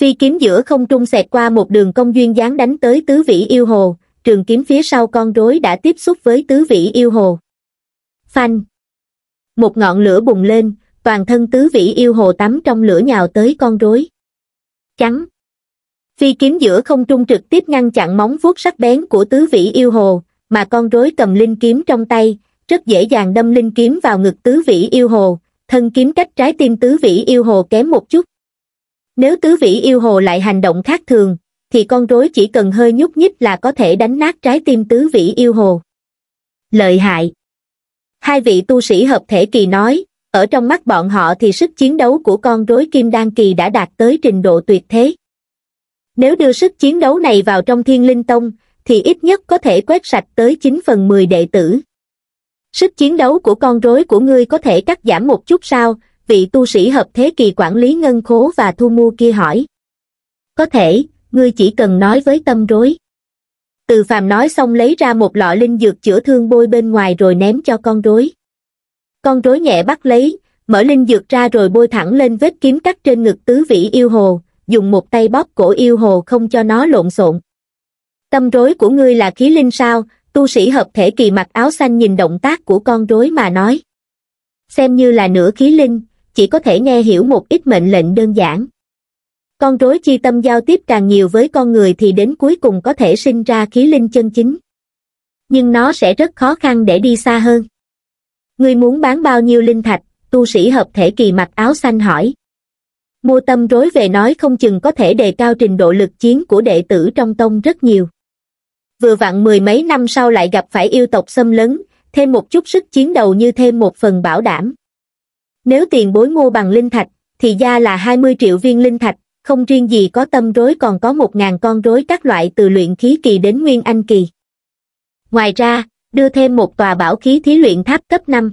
phi kiếm giữa không trung xẹt qua một đường công duyên dáng đánh tới tứ vĩ yêu hồ trường kiếm phía sau con rối đã tiếp xúc với tứ vĩ yêu hồ phanh một ngọn lửa bùng lên toàn thân tứ vĩ yêu hồ tắm trong lửa nhào tới con rối trắng phi kiếm giữa không trung trực tiếp ngăn chặn móng vuốt sắc bén của tứ vĩ yêu hồ mà con rối cầm linh kiếm trong tay rất dễ dàng đâm linh kiếm vào ngực tứ vĩ yêu hồ thân kiếm cách trái tim tứ vĩ yêu hồ kém một chút nếu tứ vĩ yêu hồ lại hành động khác thường thì con rối chỉ cần hơi nhúc nhích là có thể đánh nát trái tim tứ vĩ yêu hồ lợi hại hai vị tu sĩ hợp thể kỳ nói ở trong mắt bọn họ thì sức chiến đấu của con rối kim đan kỳ đã đạt tới trình độ tuyệt thế nếu đưa sức chiến đấu này vào trong thiên linh tông, thì ít nhất có thể quét sạch tới 9 phần 10 đệ tử. Sức chiến đấu của con rối của ngươi có thể cắt giảm một chút sao? Vị tu sĩ hợp thế kỳ quản lý ngân khố và thu mua kia hỏi. Có thể, ngươi chỉ cần nói với tâm rối. Từ phàm nói xong lấy ra một lọ linh dược chữa thương bôi bên ngoài rồi ném cho con rối. Con rối nhẹ bắt lấy, mở linh dược ra rồi bôi thẳng lên vết kiếm cắt trên ngực tứ vĩ yêu hồ, dùng một tay bóp cổ yêu hồ không cho nó lộn xộn tâm rối của ngươi là khí linh sao tu sĩ hợp thể kỳ mặc áo xanh nhìn động tác của con rối mà nói xem như là nửa khí linh chỉ có thể nghe hiểu một ít mệnh lệnh đơn giản con rối chi tâm giao tiếp càng nhiều với con người thì đến cuối cùng có thể sinh ra khí linh chân chính nhưng nó sẽ rất khó khăn để đi xa hơn ngươi muốn bán bao nhiêu linh thạch tu sĩ hợp thể kỳ mặc áo xanh hỏi Mua tâm rối về nói không chừng có thể đề cao trình độ lực chiến của đệ tử trong tông rất nhiều. Vừa vặn mười mấy năm sau lại gặp phải yêu tộc xâm lấn, thêm một chút sức chiến đầu như thêm một phần bảo đảm. Nếu tiền bối mua bằng linh thạch, thì ra là 20 triệu viên linh thạch, không riêng gì có tâm rối còn có 1.000 con rối các loại từ luyện khí kỳ đến nguyên anh kỳ. Ngoài ra, đưa thêm một tòa bảo khí thí luyện tháp cấp 5.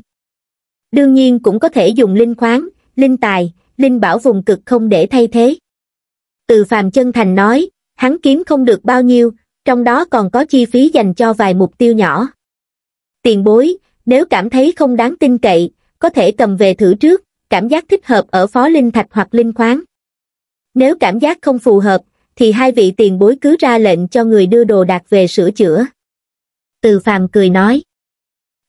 Đương nhiên cũng có thể dùng linh khoáng, linh tài, linh bảo vùng cực không để thay thế. Từ phàm chân thành nói, hắn kiếm không được bao nhiêu, trong đó còn có chi phí dành cho vài mục tiêu nhỏ. Tiền bối, nếu cảm thấy không đáng tin cậy, có thể cầm về thử trước, cảm giác thích hợp ở phó linh thạch hoặc linh khoáng. Nếu cảm giác không phù hợp, thì hai vị tiền bối cứ ra lệnh cho người đưa đồ đạc về sửa chữa. Từ phàm cười nói.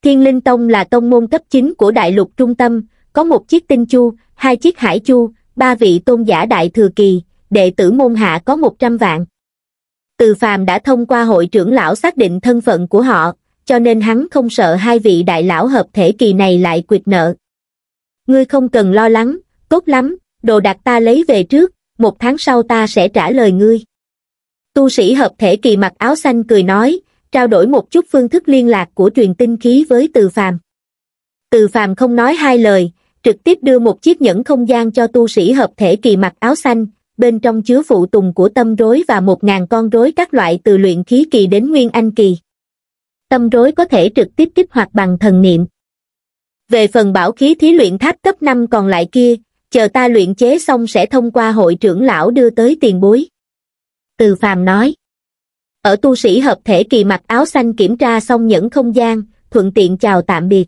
Thiên Linh Tông là tông môn cấp chính của đại lục trung tâm, có một chiếc tinh chu, hai chiếc hải chu, ba vị tôn giả đại thừa kỳ, đệ tử môn hạ có một trăm vạn. Từ phàm đã thông qua hội trưởng lão xác định thân phận của họ, cho nên hắn không sợ hai vị đại lão hợp thể kỳ này lại quyệt nợ. Ngươi không cần lo lắng, tốt lắm, đồ đạc ta lấy về trước, một tháng sau ta sẽ trả lời ngươi. Tu sĩ hợp thể kỳ mặc áo xanh cười nói, trao đổi một chút phương thức liên lạc của truyền tinh khí với từ phàm. Từ phàm không nói hai lời, trực tiếp đưa một chiếc nhẫn không gian cho tu sĩ hợp thể kỳ mặc áo xanh, bên trong chứa phụ tùng của tâm rối và một ngàn con rối các loại từ luyện khí kỳ đến nguyên anh kỳ. Tâm rối có thể trực tiếp kích hoạt bằng thần niệm. Về phần bảo khí thí luyện tháp cấp 5 còn lại kia, chờ ta luyện chế xong sẽ thông qua hội trưởng lão đưa tới tiền bối. Từ phàm nói. Ở tu sĩ hợp thể kỳ mặc áo xanh kiểm tra xong nhẫn không gian, thuận tiện chào tạm biệt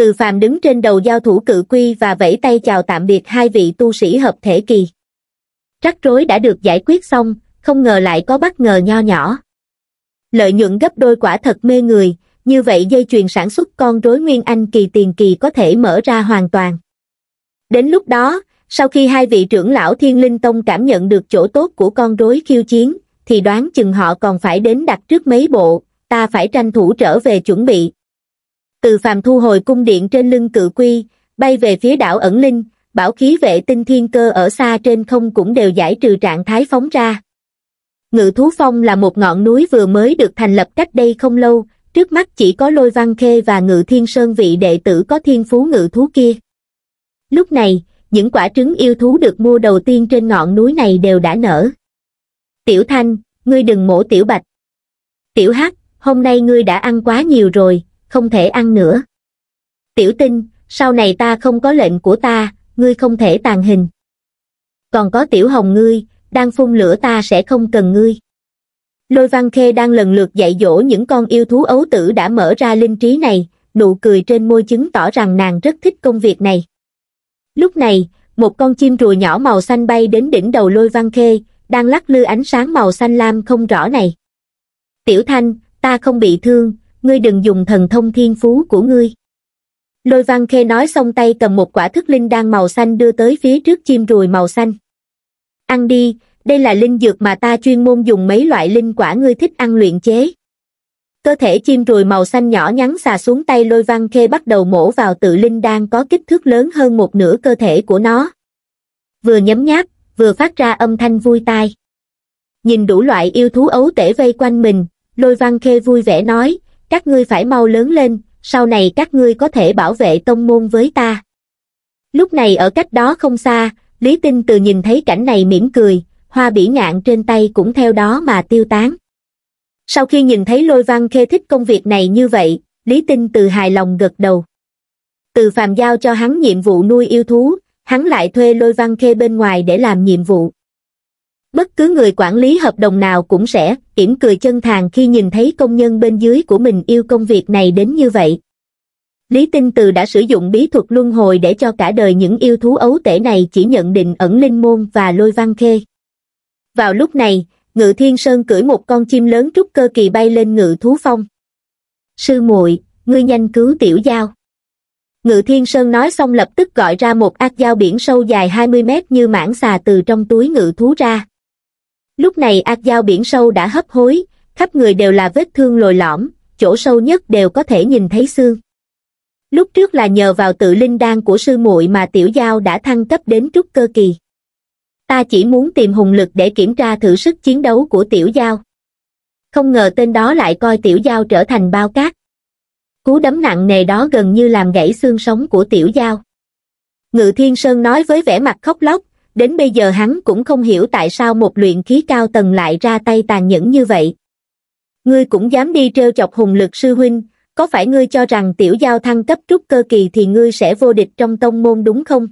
từ phàm đứng trên đầu giao thủ cự quy và vẫy tay chào tạm biệt hai vị tu sĩ hợp thể kỳ. Trắc rối đã được giải quyết xong, không ngờ lại có bất ngờ nho nhỏ. Lợi nhuận gấp đôi quả thật mê người, như vậy dây chuyền sản xuất con rối Nguyên Anh kỳ tiền kỳ có thể mở ra hoàn toàn. Đến lúc đó, sau khi hai vị trưởng lão Thiên Linh Tông cảm nhận được chỗ tốt của con rối khiêu chiến, thì đoán chừng họ còn phải đến đặt trước mấy bộ, ta phải tranh thủ trở về chuẩn bị, từ phàm thu hồi cung điện trên lưng cự quy, bay về phía đảo ẩn linh, bảo khí vệ tinh thiên cơ ở xa trên không cũng đều giải trừ trạng thái phóng ra. Ngự Thú Phong là một ngọn núi vừa mới được thành lập cách đây không lâu, trước mắt chỉ có Lôi Văn Khê và Ngự Thiên Sơn vị đệ tử có thiên phú ngự thú kia. Lúc này, những quả trứng yêu thú được mua đầu tiên trên ngọn núi này đều đã nở. Tiểu Thanh, ngươi đừng mổ Tiểu Bạch. Tiểu Hắc, hôm nay ngươi đã ăn quá nhiều rồi, không thể ăn nữa. Tiểu tinh, sau này ta không có lệnh của ta, ngươi không thể tàn hình. Còn có tiểu hồng ngươi, đang phun lửa ta sẽ không cần ngươi. Lôi Văn Khê đang lần lượt dạy dỗ những con yêu thú ấu tử đã mở ra linh trí này, nụ cười trên môi chứng tỏ rằng nàng rất thích công việc này. Lúc này, một con chim rùa nhỏ màu xanh bay đến đỉnh đầu Lôi Văn Khê, đang lắc lư ánh sáng màu xanh lam không rõ này. Tiểu Thanh, ta không bị thương, ngươi đừng dùng thần thông thiên phú của ngươi. Lôi văn khe nói xong tay cầm một quả thức linh đan màu xanh đưa tới phía trước chim ruồi màu xanh. Ăn đi, đây là linh dược mà ta chuyên môn dùng mấy loại linh quả ngươi thích ăn luyện chế. Cơ thể chim ruồi màu xanh nhỏ nhắn xà xuống tay lôi văn khe bắt đầu mổ vào tự linh đan có kích thước lớn hơn một nửa cơ thể của nó. Vừa nhấm nháp, vừa phát ra âm thanh vui tai. Nhìn đủ loại yêu thú ấu tể vây quanh mình, lôi văn khê vui vẻ nói, các ngươi phải mau lớn lên, sau này các ngươi có thể bảo vệ tông môn với ta. Lúc này ở cách đó không xa, Lý Tinh Từ nhìn thấy cảnh này mỉm cười, hoa bỉ ngạn trên tay cũng theo đó mà tiêu tán. Sau khi nhìn thấy lôi văn khê thích công việc này như vậy, Lý Tinh Từ hài lòng gật đầu. Từ phàm giao cho hắn nhiệm vụ nuôi yêu thú, hắn lại thuê lôi văn khê bên ngoài để làm nhiệm vụ bất cứ người quản lý hợp đồng nào cũng sẽ yểm cười chân thàn khi nhìn thấy công nhân bên dưới của mình yêu công việc này đến như vậy lý tinh từ đã sử dụng bí thuật luân hồi để cho cả đời những yêu thú ấu tể này chỉ nhận định ẩn linh môn và lôi văn khê vào lúc này ngự thiên sơn cưỡi một con chim lớn trúc cơ kỳ bay lên ngự thú phong sư muội ngươi nhanh cứu tiểu giao ngự thiên sơn nói xong lập tức gọi ra một ác dao biển sâu dài 20 mét như mảng xà từ trong túi ngự thú ra lúc này ác dao biển sâu đã hấp hối khắp người đều là vết thương lồi lõm chỗ sâu nhất đều có thể nhìn thấy xương lúc trước là nhờ vào tự linh đan của sư muội mà tiểu giao đã thăng cấp đến trúc cơ kỳ ta chỉ muốn tìm hùng lực để kiểm tra thử sức chiến đấu của tiểu giao không ngờ tên đó lại coi tiểu giao trở thành bao cát cú đấm nặng nề đó gần như làm gãy xương sống của tiểu giao ngự thiên sơn nói với vẻ mặt khóc lóc đến bây giờ hắn cũng không hiểu tại sao một luyện khí cao tầng lại ra tay tàn nhẫn như vậy. Ngươi cũng dám đi trêu chọc hùng lực sư huynh, có phải ngươi cho rằng tiểu giao thăng cấp trúc cơ kỳ thì ngươi sẽ vô địch trong tông môn đúng không?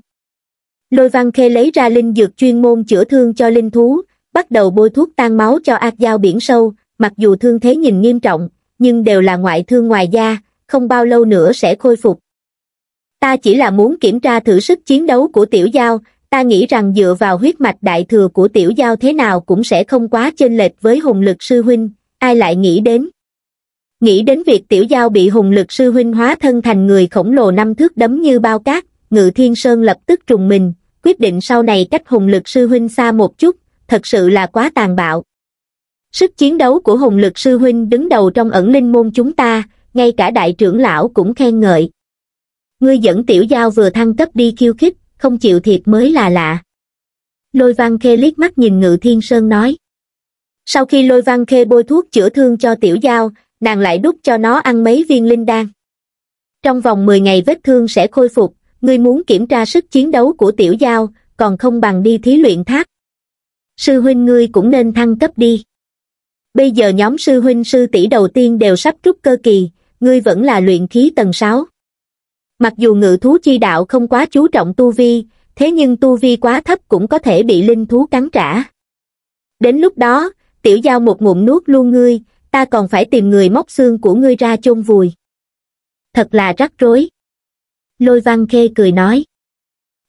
Lôi văn khê lấy ra linh dược chuyên môn chữa thương cho linh thú, bắt đầu bôi thuốc tan máu cho ác dao biển sâu, mặc dù thương thế nhìn nghiêm trọng, nhưng đều là ngoại thương ngoài da, không bao lâu nữa sẽ khôi phục. Ta chỉ là muốn kiểm tra thử sức chiến đấu của tiểu giao, ta nghĩ rằng dựa vào huyết mạch đại thừa của tiểu giao thế nào cũng sẽ không quá chênh lệch với hùng lực sư huynh, ai lại nghĩ đến. Nghĩ đến việc tiểu giao bị hùng lực sư huynh hóa thân thành người khổng lồ năm thước đấm như bao cát, ngự thiên sơn lập tức trùng mình, quyết định sau này cách hùng lực sư huynh xa một chút, thật sự là quá tàn bạo. Sức chiến đấu của hùng lực sư huynh đứng đầu trong ẩn linh môn chúng ta, ngay cả đại trưởng lão cũng khen ngợi. Ngươi dẫn tiểu giao vừa thăng cấp đi khiêu khích, không chịu thiệt mới là lạ. Lôi Văn Khê liếc mắt nhìn Ngự Thiên Sơn nói. Sau khi Lôi Văn Khê bôi thuốc chữa thương cho tiểu giao, nàng lại đút cho nó ăn mấy viên linh đan. Trong vòng 10 ngày vết thương sẽ khôi phục, ngươi muốn kiểm tra sức chiến đấu của tiểu giao, còn không bằng đi thí luyện thác. Sư huynh ngươi cũng nên thăng cấp đi. Bây giờ nhóm sư huynh sư tỷ đầu tiên đều sắp rút cơ kỳ, ngươi vẫn là luyện khí tầng 6 mặc dù ngự thú chi đạo không quá chú trọng tu vi thế nhưng tu vi quá thấp cũng có thể bị linh thú cắn trả đến lúc đó tiểu giao một ngụm nuốt luôn ngươi ta còn phải tìm người móc xương của ngươi ra chôn vùi thật là rắc rối lôi văn khê cười nói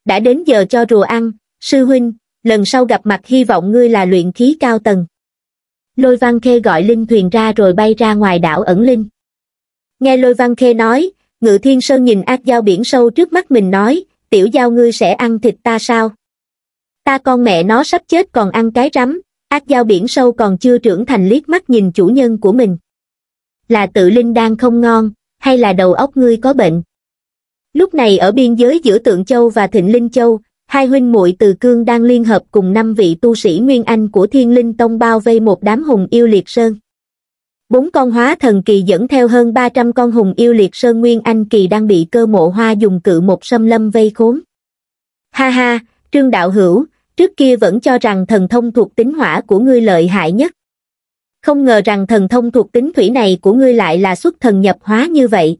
đã đến giờ cho rùa ăn sư huynh lần sau gặp mặt hy vọng ngươi là luyện khí cao tầng lôi văn khê gọi linh thuyền ra rồi bay ra ngoài đảo ẩn linh nghe lôi văn khê nói ngự thiên sơn nhìn ác dao biển sâu trước mắt mình nói tiểu dao ngươi sẽ ăn thịt ta sao ta con mẹ nó sắp chết còn ăn cái rắm ác dao biển sâu còn chưa trưởng thành liếc mắt nhìn chủ nhân của mình là tự linh đang không ngon hay là đầu óc ngươi có bệnh lúc này ở biên giới giữa tượng châu và thịnh linh châu hai huynh muội từ cương đang liên hợp cùng năm vị tu sĩ nguyên anh của thiên linh tông bao vây một đám hùng yêu liệt sơn bốn con hóa thần kỳ dẫn theo hơn ba trăm con hùng yêu liệt sơn nguyên anh kỳ đang bị cơ mộ hoa dùng cự một xâm lâm vây khốn ha ha trương đạo hữu trước kia vẫn cho rằng thần thông thuộc tính hỏa của ngươi lợi hại nhất không ngờ rằng thần thông thuộc tính thủy này của ngươi lại là xuất thần nhập hóa như vậy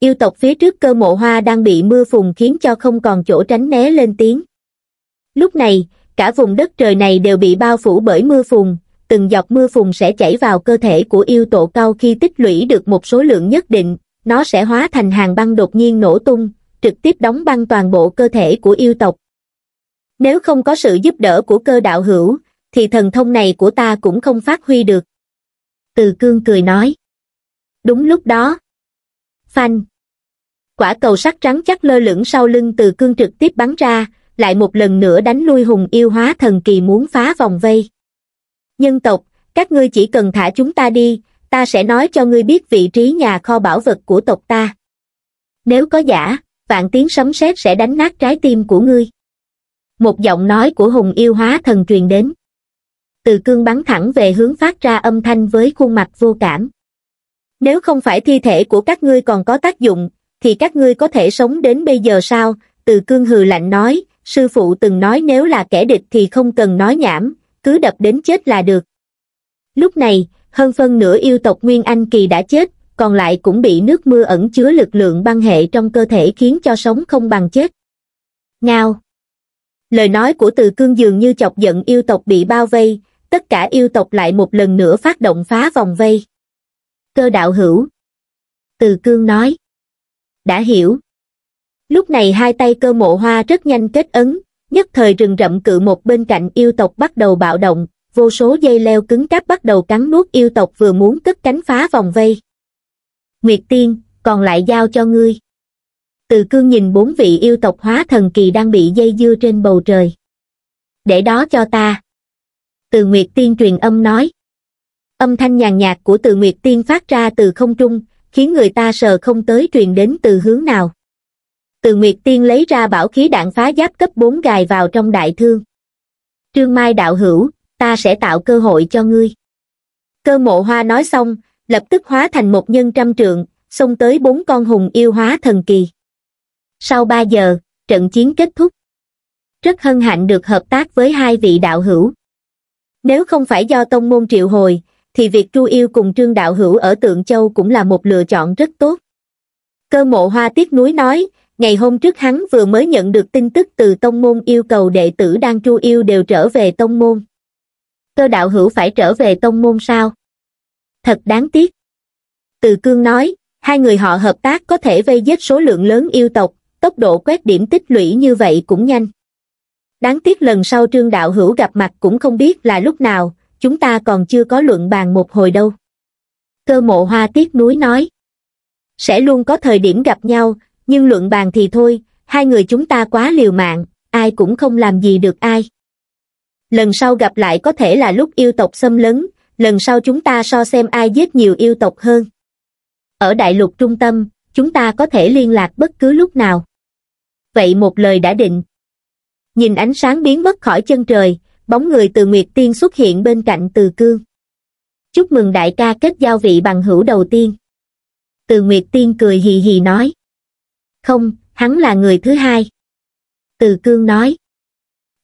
yêu tộc phía trước cơ mộ hoa đang bị mưa phùn khiến cho không còn chỗ tránh né lên tiếng lúc này cả vùng đất trời này đều bị bao phủ bởi mưa phùn từng giọt mưa phùn sẽ chảy vào cơ thể của yêu tổ cao khi tích lũy được một số lượng nhất định, nó sẽ hóa thành hàng băng đột nhiên nổ tung, trực tiếp đóng băng toàn bộ cơ thể của yêu tộc. Nếu không có sự giúp đỡ của cơ đạo hữu, thì thần thông này của ta cũng không phát huy được. Từ cương cười nói. Đúng lúc đó. Phanh. Quả cầu sắt trắng chắc lơ lửng sau lưng từ cương trực tiếp bắn ra, lại một lần nữa đánh lui hùng yêu hóa thần kỳ muốn phá vòng vây nhân tộc các ngươi chỉ cần thả chúng ta đi ta sẽ nói cho ngươi biết vị trí nhà kho bảo vật của tộc ta nếu có giả vạn tiếng sấm sét sẽ đánh nát trái tim của ngươi một giọng nói của hùng yêu hóa thần truyền đến từ cương bắn thẳng về hướng phát ra âm thanh với khuôn mặt vô cảm nếu không phải thi thể của các ngươi còn có tác dụng thì các ngươi có thể sống đến bây giờ sao từ cương hừ lạnh nói sư phụ từng nói nếu là kẻ địch thì không cần nói nhảm cứ đập đến chết là được lúc này hơn phân nửa yêu tộc nguyên anh kỳ đã chết còn lại cũng bị nước mưa ẩn chứa lực lượng băng hệ trong cơ thể khiến cho sống không bằng chết ngao lời nói của từ cương dường như chọc giận yêu tộc bị bao vây tất cả yêu tộc lại một lần nữa phát động phá vòng vây cơ đạo hữu từ cương nói đã hiểu lúc này hai tay cơ mộ hoa rất nhanh kết ấn nhất thời rừng rậm cự một bên cạnh yêu tộc bắt đầu bạo động, vô số dây leo cứng cáp bắt đầu cắn nuốt yêu tộc vừa muốn cất cánh phá vòng vây. Nguyệt Tiên, còn lại giao cho ngươi. Từ cương nhìn bốn vị yêu tộc hóa thần kỳ đang bị dây dưa trên bầu trời. Để đó cho ta. Từ Nguyệt Tiên truyền âm nói. Âm thanh nhàn nhạt của từ Nguyệt Tiên phát ra từ không trung, khiến người ta sờ không tới truyền đến từ hướng nào từ nguyệt tiên lấy ra bảo khí đạn phá giáp cấp bốn gài vào trong đại thương trương mai đạo hữu ta sẽ tạo cơ hội cho ngươi cơ mộ hoa nói xong lập tức hóa thành một nhân trăm trượng xông tới bốn con hùng yêu hóa thần kỳ sau ba giờ trận chiến kết thúc rất hân hạnh được hợp tác với hai vị đạo hữu nếu không phải do tông môn triệu hồi thì việc tru yêu cùng trương đạo hữu ở tượng châu cũng là một lựa chọn rất tốt cơ mộ hoa tiếc nuối nói ngày hôm trước hắn vừa mới nhận được tin tức từ tông môn yêu cầu đệ tử đang chu yêu đều trở về tông môn cơ đạo hữu phải trở về tông môn sao thật đáng tiếc từ cương nói hai người họ hợp tác có thể vây giết số lượng lớn yêu tộc tốc độ quét điểm tích lũy như vậy cũng nhanh đáng tiếc lần sau trương đạo hữu gặp mặt cũng không biết là lúc nào chúng ta còn chưa có luận bàn một hồi đâu cơ mộ hoa tiếc núi nói sẽ luôn có thời điểm gặp nhau nhưng luận bàn thì thôi, hai người chúng ta quá liều mạng, ai cũng không làm gì được ai. Lần sau gặp lại có thể là lúc yêu tộc xâm lấn, lần sau chúng ta so xem ai giết nhiều yêu tộc hơn. Ở đại lục trung tâm, chúng ta có thể liên lạc bất cứ lúc nào. Vậy một lời đã định. Nhìn ánh sáng biến mất khỏi chân trời, bóng người từ Nguyệt Tiên xuất hiện bên cạnh Từ Cương. Chúc mừng đại ca kết giao vị bằng hữu đầu tiên. Từ Nguyệt Tiên cười hì hì nói. Không, hắn là người thứ hai. Từ cương nói.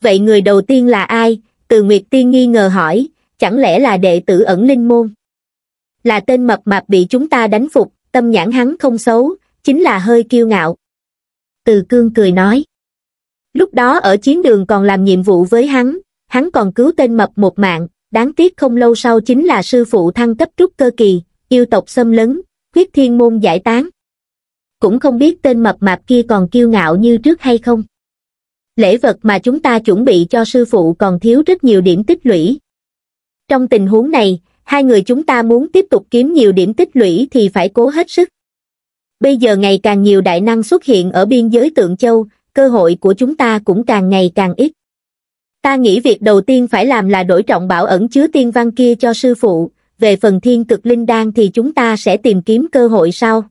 Vậy người đầu tiên là ai? Từ Nguyệt Tiên nghi ngờ hỏi, chẳng lẽ là đệ tử ẩn linh môn? Là tên mập mạp bị chúng ta đánh phục, tâm nhãn hắn không xấu, chính là hơi kiêu ngạo. Từ cương cười nói. Lúc đó ở chiến đường còn làm nhiệm vụ với hắn, hắn còn cứu tên mập một mạng, đáng tiếc không lâu sau chính là sư phụ thăng cấp trúc cơ kỳ, yêu tộc xâm lấn, huyết thiên môn giải tán cũng không biết tên mập mạp kia còn kiêu ngạo như trước hay không lễ vật mà chúng ta chuẩn bị cho sư phụ còn thiếu rất nhiều điểm tích lũy trong tình huống này hai người chúng ta muốn tiếp tục kiếm nhiều điểm tích lũy thì phải cố hết sức bây giờ ngày càng nhiều đại năng xuất hiện ở biên giới tượng châu cơ hội của chúng ta cũng càng ngày càng ít ta nghĩ việc đầu tiên phải làm là đổi trọng bảo ẩn chứa tiên văn kia cho sư phụ về phần thiên cực linh đan thì chúng ta sẽ tìm kiếm cơ hội sau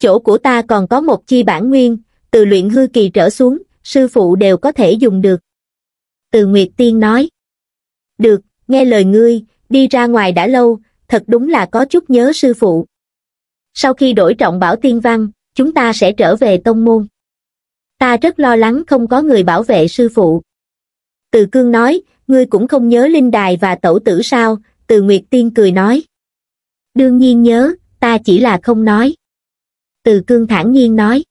chỗ của ta còn có một chi bản nguyên, từ luyện hư kỳ trở xuống, sư phụ đều có thể dùng được. Từ Nguyệt Tiên nói, được, nghe lời ngươi, đi ra ngoài đã lâu, thật đúng là có chút nhớ sư phụ. Sau khi đổi trọng bảo tiên văn, chúng ta sẽ trở về tông môn. Ta rất lo lắng không có người bảo vệ sư phụ. Từ cương nói, ngươi cũng không nhớ linh đài và tẩu tử sao, từ Nguyệt Tiên cười nói. Đương nhiên nhớ, ta chỉ là không nói. Từ cương thản nhiên nói.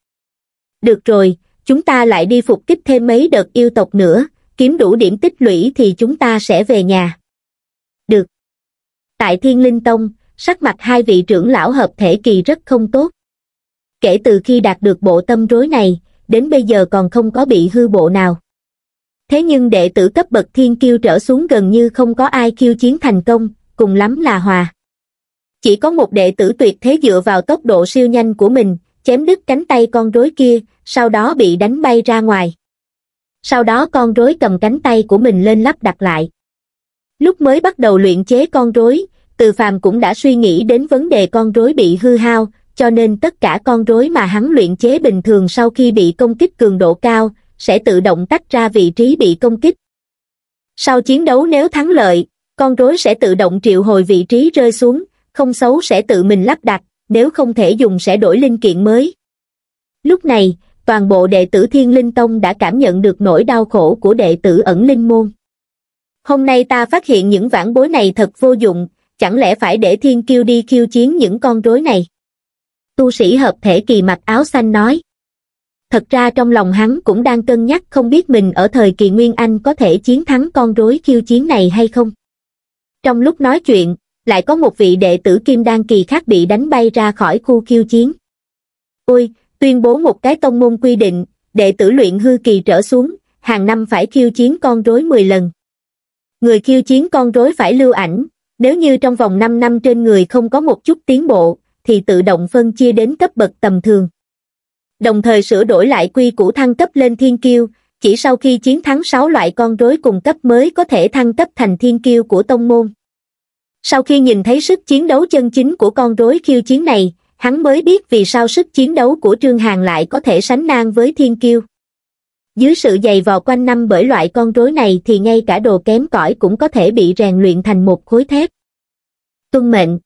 Được rồi, chúng ta lại đi phục kích thêm mấy đợt yêu tộc nữa, kiếm đủ điểm tích lũy thì chúng ta sẽ về nhà. Được. Tại Thiên Linh Tông, sắc mặt hai vị trưởng lão hợp thể kỳ rất không tốt. Kể từ khi đạt được bộ tâm rối này, đến bây giờ còn không có bị hư bộ nào. Thế nhưng đệ tử cấp bậc thiên kiêu trở xuống gần như không có ai kiêu chiến thành công, cùng lắm là hòa. Chỉ có một đệ tử tuyệt thế dựa vào tốc độ siêu nhanh của mình, chém đứt cánh tay con rối kia, sau đó bị đánh bay ra ngoài. Sau đó con rối cầm cánh tay của mình lên lắp đặt lại. Lúc mới bắt đầu luyện chế con rối, Từ Phàm cũng đã suy nghĩ đến vấn đề con rối bị hư hao, cho nên tất cả con rối mà hắn luyện chế bình thường sau khi bị công kích cường độ cao, sẽ tự động tách ra vị trí bị công kích. Sau chiến đấu nếu thắng lợi, con rối sẽ tự động triệu hồi vị trí rơi xuống, không xấu sẽ tự mình lắp đặt, nếu không thể dùng sẽ đổi linh kiện mới. Lúc này, toàn bộ đệ tử Thiên Linh Tông đã cảm nhận được nỗi đau khổ của đệ tử ẩn linh môn. Hôm nay ta phát hiện những vãn bối này thật vô dụng, chẳng lẽ phải để thiên kiêu đi khiêu chiến những con rối này? Tu sĩ hợp thể kỳ mặc áo xanh nói. Thật ra trong lòng hắn cũng đang cân nhắc không biết mình ở thời kỳ Nguyên Anh có thể chiến thắng con rối khiêu chiến này hay không. Trong lúc nói chuyện, lại có một vị đệ tử kim đan kỳ khác bị đánh bay ra khỏi khu khiêu chiến. Ôi, tuyên bố một cái tông môn quy định, đệ tử luyện hư kỳ trở xuống, hàng năm phải khiêu chiến con rối 10 lần. Người khiêu chiến con rối phải lưu ảnh, nếu như trong vòng 5 năm trên người không có một chút tiến bộ, thì tự động phân chia đến cấp bậc tầm thường. Đồng thời sửa đổi lại quy củ thăng cấp lên thiên kiêu, chỉ sau khi chiến thắng 6 loại con rối cùng cấp mới có thể thăng cấp thành thiên kiêu của tông môn sau khi nhìn thấy sức chiến đấu chân chính của con rối khiêu chiến này hắn mới biết vì sao sức chiến đấu của trương hàng lại có thể sánh ngang với thiên kiêu dưới sự dày vò quanh năm bởi loại con rối này thì ngay cả đồ kém cỏi cũng có thể bị rèn luyện thành một khối thép tuân mệnh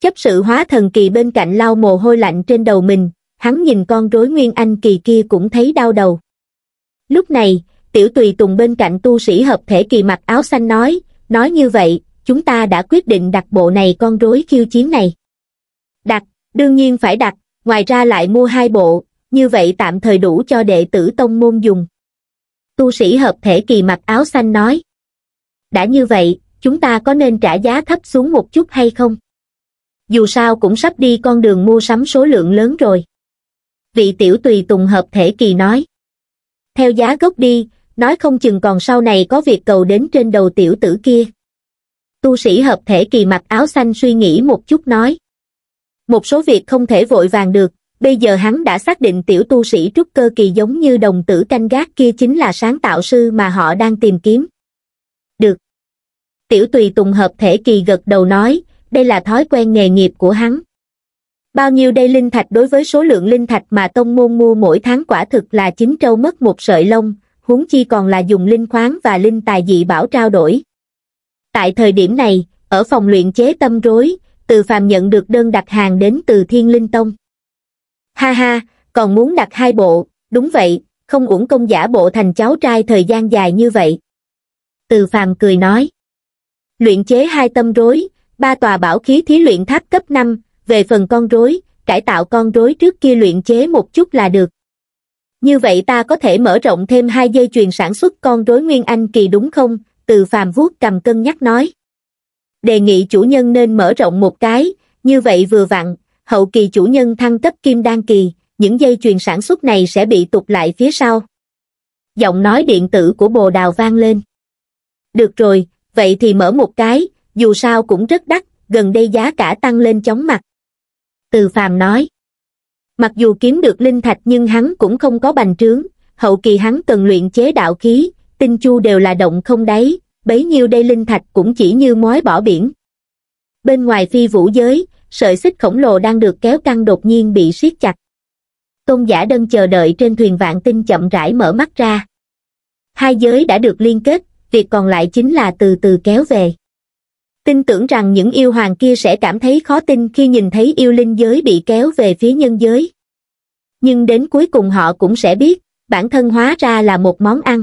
chấp sự hóa thần kỳ bên cạnh lau mồ hôi lạnh trên đầu mình hắn nhìn con rối nguyên anh kỳ kia cũng thấy đau đầu lúc này tiểu tùy tùng bên cạnh tu sĩ hợp thể kỳ mặc áo xanh nói nói như vậy chúng ta đã quyết định đặt bộ này con rối khiêu chiến này. Đặt, đương nhiên phải đặt, ngoài ra lại mua hai bộ, như vậy tạm thời đủ cho đệ tử tông môn dùng. Tu sĩ hợp thể kỳ mặc áo xanh nói. Đã như vậy, chúng ta có nên trả giá thấp xuống một chút hay không? Dù sao cũng sắp đi con đường mua sắm số lượng lớn rồi. Vị tiểu tùy tùng hợp thể kỳ nói. Theo giá gốc đi, nói không chừng còn sau này có việc cầu đến trên đầu tiểu tử kia tu sĩ hợp thể kỳ mặc áo xanh suy nghĩ một chút nói. Một số việc không thể vội vàng được, bây giờ hắn đã xác định tiểu tu sĩ trúc cơ kỳ giống như đồng tử canh gác kia chính là sáng tạo sư mà họ đang tìm kiếm. Được. Tiểu tùy tùng hợp thể kỳ gật đầu nói, đây là thói quen nghề nghiệp của hắn. Bao nhiêu đây linh thạch đối với số lượng linh thạch mà tông môn mua mỗi tháng quả thực là chính trâu mất một sợi lông, huống chi còn là dùng linh khoáng và linh tài dị bảo trao đổi. Tại thời điểm này, ở phòng luyện chế tâm rối, Từ Phàm nhận được đơn đặt hàng đến từ Thiên Linh Tông. Ha ha, còn muốn đặt hai bộ, đúng vậy, không uổng công giả bộ thành cháu trai thời gian dài như vậy. Từ Phàm cười nói. Luyện chế hai tâm rối, ba tòa bảo khí thí luyện tháp cấp 5, về phần con rối, cải tạo con rối trước kia luyện chế một chút là được. Như vậy ta có thể mở rộng thêm hai dây chuyền sản xuất con rối Nguyên Anh kỳ đúng không? từ phàm vuốt cầm cân nhắc nói. Đề nghị chủ nhân nên mở rộng một cái, như vậy vừa vặn, hậu kỳ chủ nhân thăng cấp kim đan kỳ, những dây chuyền sản xuất này sẽ bị tụt lại phía sau. Giọng nói điện tử của bồ đào vang lên. Được rồi, vậy thì mở một cái, dù sao cũng rất đắt, gần đây giá cả tăng lên chóng mặt. Từ phàm nói. Mặc dù kiếm được linh thạch nhưng hắn cũng không có bành trướng, hậu kỳ hắn cần luyện chế đạo khí, tinh chu đều là động không đáy, bấy nhiêu đây linh thạch cũng chỉ như mối bỏ biển. Bên ngoài phi vũ giới, sợi xích khổng lồ đang được kéo căng đột nhiên bị siết chặt. Tôn giả đơn chờ đợi trên thuyền vạn tinh chậm rãi mở mắt ra. Hai giới đã được liên kết, việc còn lại chính là từ từ kéo về. Tin tưởng rằng những yêu hoàng kia sẽ cảm thấy khó tin khi nhìn thấy yêu linh giới bị kéo về phía nhân giới. Nhưng đến cuối cùng họ cũng sẽ biết, bản thân hóa ra là một món ăn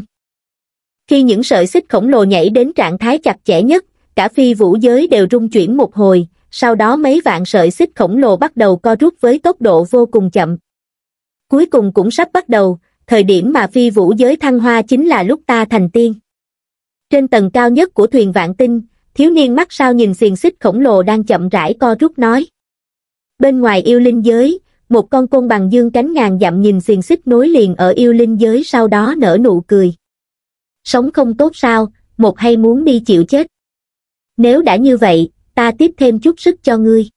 khi những sợi xích khổng lồ nhảy đến trạng thái chặt chẽ nhất cả phi vũ giới đều rung chuyển một hồi sau đó mấy vạn sợi xích khổng lồ bắt đầu co rút với tốc độ vô cùng chậm cuối cùng cũng sắp bắt đầu thời điểm mà phi vũ giới thăng hoa chính là lúc ta thành tiên trên tầng cao nhất của thuyền vạn tinh thiếu niên mắt sao nhìn xiềng xích khổng lồ đang chậm rãi co rút nói bên ngoài yêu linh giới một con côn bằng dương cánh ngàn dặm nhìn xiềng xích nối liền ở yêu linh giới sau đó nở nụ cười sống không tốt sao, một hay muốn đi chịu chết. Nếu đã như vậy, ta tiếp thêm chút sức cho ngươi.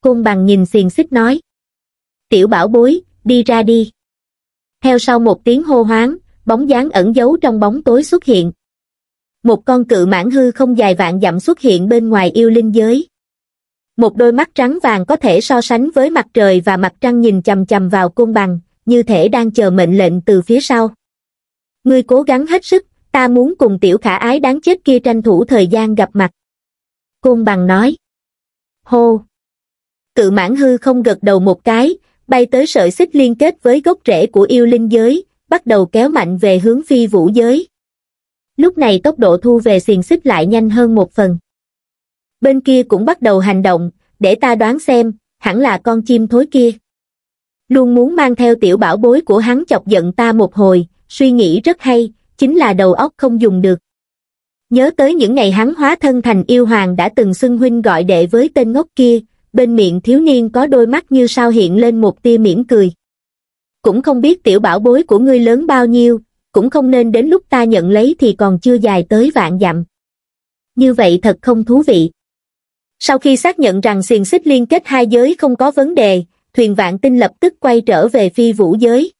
Côn bằng nhìn xiền xích nói. Tiểu bảo bối, đi ra đi. Theo sau một tiếng hô hoáng, bóng dáng ẩn giấu trong bóng tối xuất hiện. Một con cự mãn hư không dài vạn dặm xuất hiện bên ngoài yêu linh giới. Một đôi mắt trắng vàng có thể so sánh với mặt trời và mặt trăng nhìn chầm chầm vào côn bằng, như thể đang chờ mệnh lệnh từ phía sau ngươi cố gắng hết sức, ta muốn cùng tiểu khả ái đáng chết kia tranh thủ thời gian gặp mặt. cung bằng nói. Hô! Cự mãn hư không gật đầu một cái, bay tới sợi xích liên kết với gốc rễ của yêu linh giới, bắt đầu kéo mạnh về hướng phi vũ giới. Lúc này tốc độ thu về xiềng xích lại nhanh hơn một phần. Bên kia cũng bắt đầu hành động, để ta đoán xem, hẳn là con chim thối kia. Luôn muốn mang theo tiểu bảo bối của hắn chọc giận ta một hồi, suy nghĩ rất hay, chính là đầu óc không dùng được. Nhớ tới những ngày hắn hóa thân thành yêu hoàng đã từng xưng huynh gọi đệ với tên ngốc kia, bên miệng thiếu niên có đôi mắt như sao hiện lên một tia mỉm cười. Cũng không biết tiểu bảo bối của ngươi lớn bao nhiêu, cũng không nên đến lúc ta nhận lấy thì còn chưa dài tới vạn dặm. Như vậy thật không thú vị. Sau khi xác nhận rằng xiềng xích liên kết hai giới không có vấn đề, thuyền vạn tinh lập tức quay trở về phi vũ giới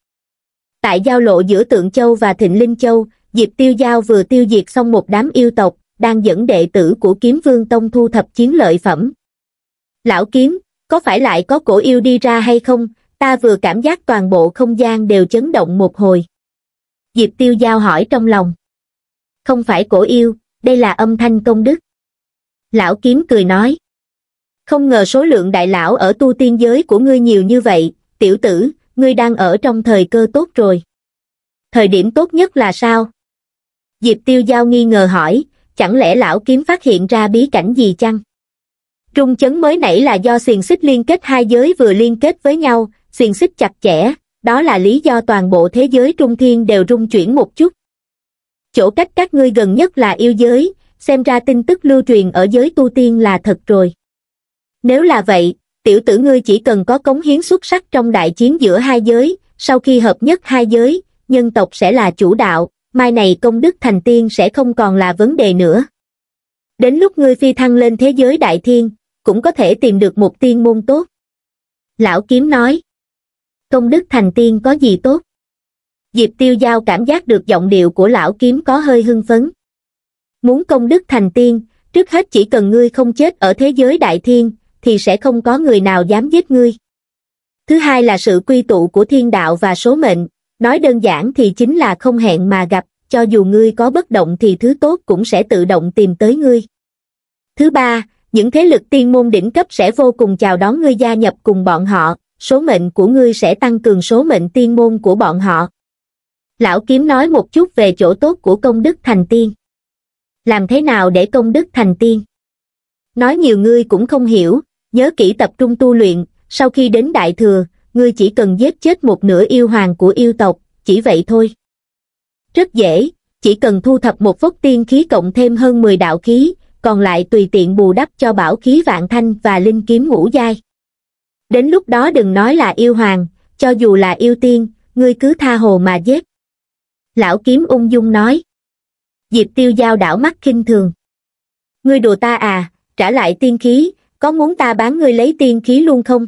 tại giao lộ giữa Tượng Châu và Thịnh Linh Châu, Diệp Tiêu Giao vừa tiêu diệt xong một đám yêu tộc, đang dẫn đệ tử của Kiếm Vương Tông thu thập chiến lợi phẩm. Lão Kiếm, có phải lại có cổ yêu đi ra hay không, ta vừa cảm giác toàn bộ không gian đều chấn động một hồi. Diệp Tiêu Giao hỏi trong lòng. Không phải cổ yêu, đây là âm thanh công đức. Lão Kiếm cười nói. Không ngờ số lượng đại lão ở tu tiên giới của ngươi nhiều như vậy, tiểu tử, ngươi đang ở trong thời cơ tốt rồi. Thời điểm tốt nhất là sao? Diệp tiêu giao nghi ngờ hỏi, chẳng lẽ lão kiếm phát hiện ra bí cảnh gì chăng? Trung chấn mới nãy là do xiềng xích liên kết hai giới vừa liên kết với nhau, xiềng xích chặt chẽ, đó là lý do toàn bộ thế giới trung thiên đều rung chuyển một chút. Chỗ cách các ngươi gần nhất là yêu giới, xem ra tin tức lưu truyền ở giới tu tiên là thật rồi. Nếu là vậy, tiểu tử ngươi chỉ cần có cống hiến xuất sắc trong đại chiến giữa hai giới, sau khi hợp nhất hai giới, nhân tộc sẽ là chủ đạo, mai này công đức thành tiên sẽ không còn là vấn đề nữa. Đến lúc ngươi phi thăng lên thế giới đại thiên, cũng có thể tìm được một tiên môn tốt. Lão Kiếm nói, công đức thành tiên có gì tốt? Diệp Tiêu Giao cảm giác được giọng điệu của Lão Kiếm có hơi hưng phấn. Muốn công đức thành tiên, trước hết chỉ cần ngươi không chết ở thế giới đại thiên, thì sẽ không có người nào dám giết ngươi. Thứ hai là sự quy tụ của thiên đạo và số mệnh, nói đơn giản thì chính là không hẹn mà gặp, cho dù ngươi có bất động thì thứ tốt cũng sẽ tự động tìm tới ngươi. Thứ ba, những thế lực tiên môn đỉnh cấp sẽ vô cùng chào đón ngươi gia nhập cùng bọn họ, số mệnh của ngươi sẽ tăng cường số mệnh tiên môn của bọn họ. Lão Kiếm nói một chút về chỗ tốt của công đức thành tiên. Làm thế nào để công đức thành tiên? Nói nhiều ngươi cũng không hiểu, nhớ kỹ tập trung tu luyện sau khi đến đại thừa ngươi chỉ cần giết chết một nửa yêu hoàng của yêu tộc chỉ vậy thôi rất dễ chỉ cần thu thập một phốc tiên khí cộng thêm hơn mười đạo khí còn lại tùy tiện bù đắp cho bảo khí vạn thanh và linh kiếm ngũ giai đến lúc đó đừng nói là yêu hoàng cho dù là yêu tiên ngươi cứ tha hồ mà giết lão kiếm ung dung nói diệp tiêu giao đảo mắt khinh thường ngươi đùa ta à trả lại tiên khí có muốn ta bán ngươi lấy tiên khí luôn không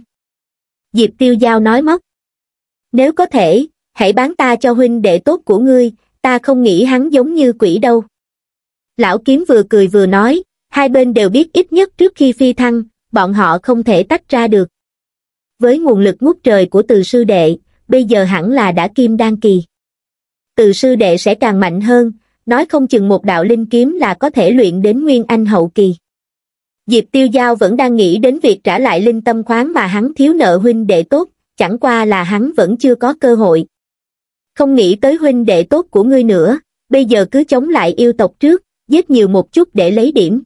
diệp tiêu giao nói móc nếu có thể hãy bán ta cho huynh đệ tốt của ngươi ta không nghĩ hắn giống như quỷ đâu lão kiếm vừa cười vừa nói hai bên đều biết ít nhất trước khi phi thăng bọn họ không thể tách ra được với nguồn lực ngút trời của từ sư đệ bây giờ hẳn là đã kim đan kỳ từ sư đệ sẽ càng mạnh hơn nói không chừng một đạo linh kiếm là có thể luyện đến nguyên anh hậu kỳ diệp tiêu giao vẫn đang nghĩ đến việc trả lại linh tâm khoáng mà hắn thiếu nợ huynh đệ tốt chẳng qua là hắn vẫn chưa có cơ hội không nghĩ tới huynh đệ tốt của ngươi nữa bây giờ cứ chống lại yêu tộc trước giết nhiều một chút để lấy điểm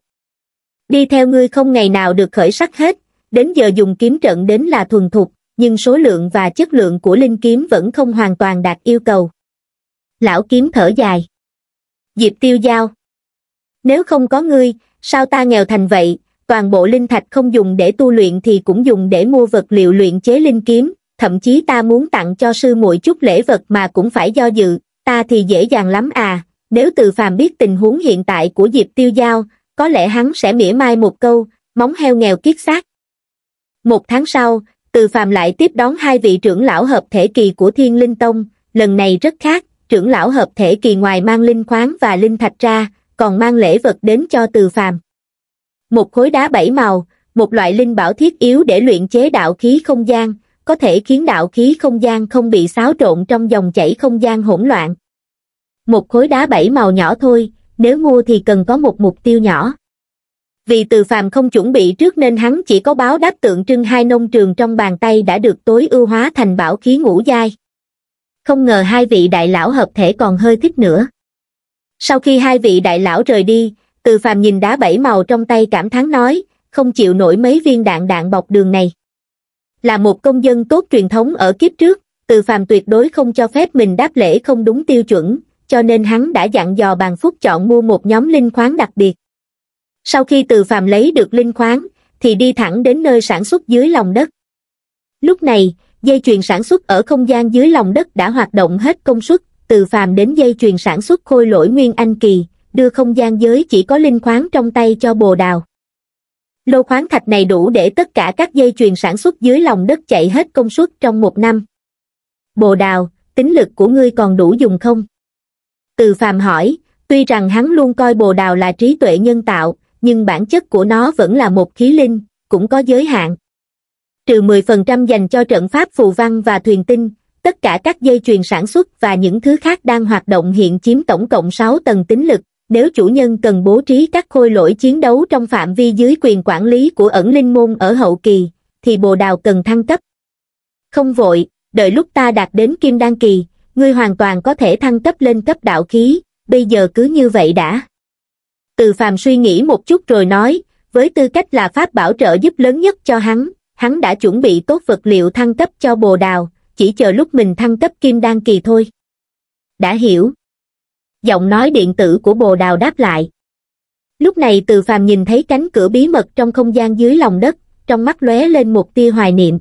đi theo ngươi không ngày nào được khởi sắc hết đến giờ dùng kiếm trận đến là thuần thục nhưng số lượng và chất lượng của linh kiếm vẫn không hoàn toàn đạt yêu cầu lão kiếm thở dài diệp tiêu giao nếu không có ngươi sao ta nghèo thành vậy toàn bộ linh thạch không dùng để tu luyện thì cũng dùng để mua vật liệu luyện chế linh kiếm, thậm chí ta muốn tặng cho sư muội chút lễ vật mà cũng phải do dự, ta thì dễ dàng lắm à, nếu từ phàm biết tình huống hiện tại của Diệp Tiêu Giao, có lẽ hắn sẽ mỉa mai một câu, móng heo nghèo kiết xác. Một tháng sau, từ phàm lại tiếp đón hai vị trưởng lão hợp thể kỳ của Thiên Linh Tông, lần này rất khác, trưởng lão hợp thể kỳ ngoài mang linh khoáng và linh thạch ra, còn mang lễ vật đến cho từ phàm. Một khối đá bảy màu, một loại linh bảo thiết yếu để luyện chế đạo khí không gian, có thể khiến đạo khí không gian không bị xáo trộn trong dòng chảy không gian hỗn loạn. Một khối đá bảy màu nhỏ thôi, nếu mua thì cần có một mục tiêu nhỏ. Vì từ phàm không chuẩn bị trước nên hắn chỉ có báo đáp tượng trưng hai nông trường trong bàn tay đã được tối ưu hóa thành bảo khí ngũ giai. Không ngờ hai vị đại lão hợp thể còn hơi thích nữa. Sau khi hai vị đại lão rời đi, từ phàm nhìn đá bảy màu trong tay cảm thán nói không chịu nổi mấy viên đạn đạn bọc đường này là một công dân tốt truyền thống ở kiếp trước từ phàm tuyệt đối không cho phép mình đáp lễ không đúng tiêu chuẩn cho nên hắn đã dặn dò bàn phúc chọn mua một nhóm linh khoáng đặc biệt sau khi từ phàm lấy được linh khoáng thì đi thẳng đến nơi sản xuất dưới lòng đất lúc này dây chuyền sản xuất ở không gian dưới lòng đất đã hoạt động hết công suất từ phàm đến dây chuyền sản xuất khôi lỗi nguyên anh kỳ đưa không gian giới chỉ có linh khoáng trong tay cho bồ đào. Lô khoáng thạch này đủ để tất cả các dây chuyền sản xuất dưới lòng đất chạy hết công suất trong một năm. Bồ đào, tính lực của ngươi còn đủ dùng không? Từ phàm hỏi, tuy rằng hắn luôn coi bồ đào là trí tuệ nhân tạo, nhưng bản chất của nó vẫn là một khí linh, cũng có giới hạn. Trừ 10% dành cho trận pháp phù văn và thuyền tinh, tất cả các dây chuyền sản xuất và những thứ khác đang hoạt động hiện chiếm tổng cộng 6 tầng tính lực, nếu chủ nhân cần bố trí các khôi lỗi chiến đấu trong phạm vi dưới quyền quản lý của ẩn linh môn ở hậu kỳ, thì bồ đào cần thăng cấp. Không vội, đợi lúc ta đạt đến kim đan kỳ, ngươi hoàn toàn có thể thăng cấp lên cấp đạo khí, bây giờ cứ như vậy đã. Từ phàm suy nghĩ một chút rồi nói, với tư cách là pháp bảo trợ giúp lớn nhất cho hắn, hắn đã chuẩn bị tốt vật liệu thăng cấp cho bồ đào, chỉ chờ lúc mình thăng cấp kim đan kỳ thôi. Đã hiểu, giọng nói điện tử của bồ đào đáp lại lúc này từ phàm nhìn thấy cánh cửa bí mật trong không gian dưới lòng đất trong mắt lóe lên một tia hoài niệm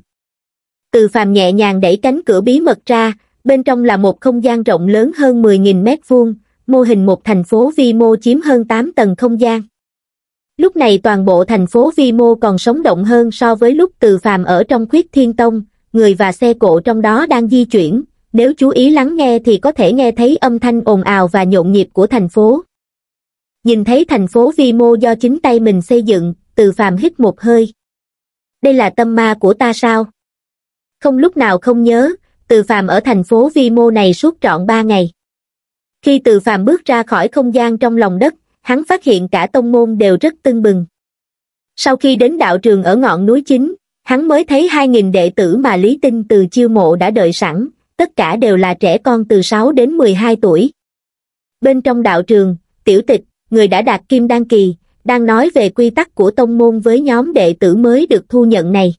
từ phàm nhẹ nhàng đẩy cánh cửa bí mật ra bên trong là một không gian rộng lớn hơn 10.000 mét vuông mô hình một thành phố vi mô chiếm hơn 8 tầng không gian lúc này toàn bộ thành phố vi mô còn sống động hơn so với lúc từ phàm ở trong khuyết thiên tông người và xe cộ trong đó đang di chuyển nếu chú ý lắng nghe thì có thể nghe thấy âm thanh ồn ào và nhộn nhịp của thành phố. Nhìn thấy thành phố vi mô do chính tay mình xây dựng, từ phàm hít một hơi. Đây là tâm ma của ta sao? Không lúc nào không nhớ, từ phàm ở thành phố vi mô này suốt trọn ba ngày. Khi từ phàm bước ra khỏi không gian trong lòng đất, hắn phát hiện cả tông môn đều rất tưng bừng. Sau khi đến đạo trường ở ngọn núi chính, hắn mới thấy 2.000 đệ tử mà Lý Tinh từ chiêu mộ đã đợi sẵn, tất cả đều là trẻ con từ 6 đến 12 tuổi. Bên trong đạo trường, tiểu tịch, người đã đạt kim đan kỳ, đang nói về quy tắc của tông môn với nhóm đệ tử mới được thu nhận này.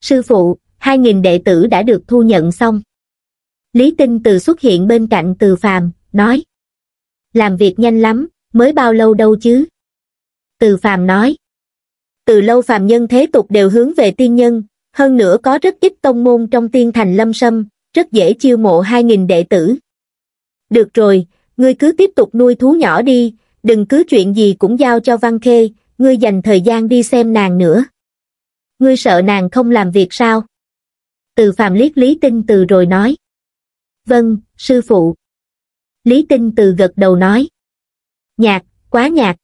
Sư phụ, 2.000 đệ tử đã được thu nhận xong. Lý Tinh Từ xuất hiện bên cạnh Từ Phàm, nói. Làm việc nhanh lắm, mới bao lâu đâu chứ? Từ Phàm nói. Từ lâu phàm nhân thế tục đều hướng về tiên nhân, hơn nữa có rất ít tông môn trong tiên thành lâm sâm, rất dễ chiêu mộ 2.000 đệ tử. Được rồi, ngươi cứ tiếp tục nuôi thú nhỏ đi, đừng cứ chuyện gì cũng giao cho Văn Khê, ngươi dành thời gian đi xem nàng nữa. Ngươi sợ nàng không làm việc sao? Từ phàm liếc Lý Tinh Từ rồi nói. Vâng, sư phụ. Lý Tinh Từ gật đầu nói. Nhạc, quá nhạc.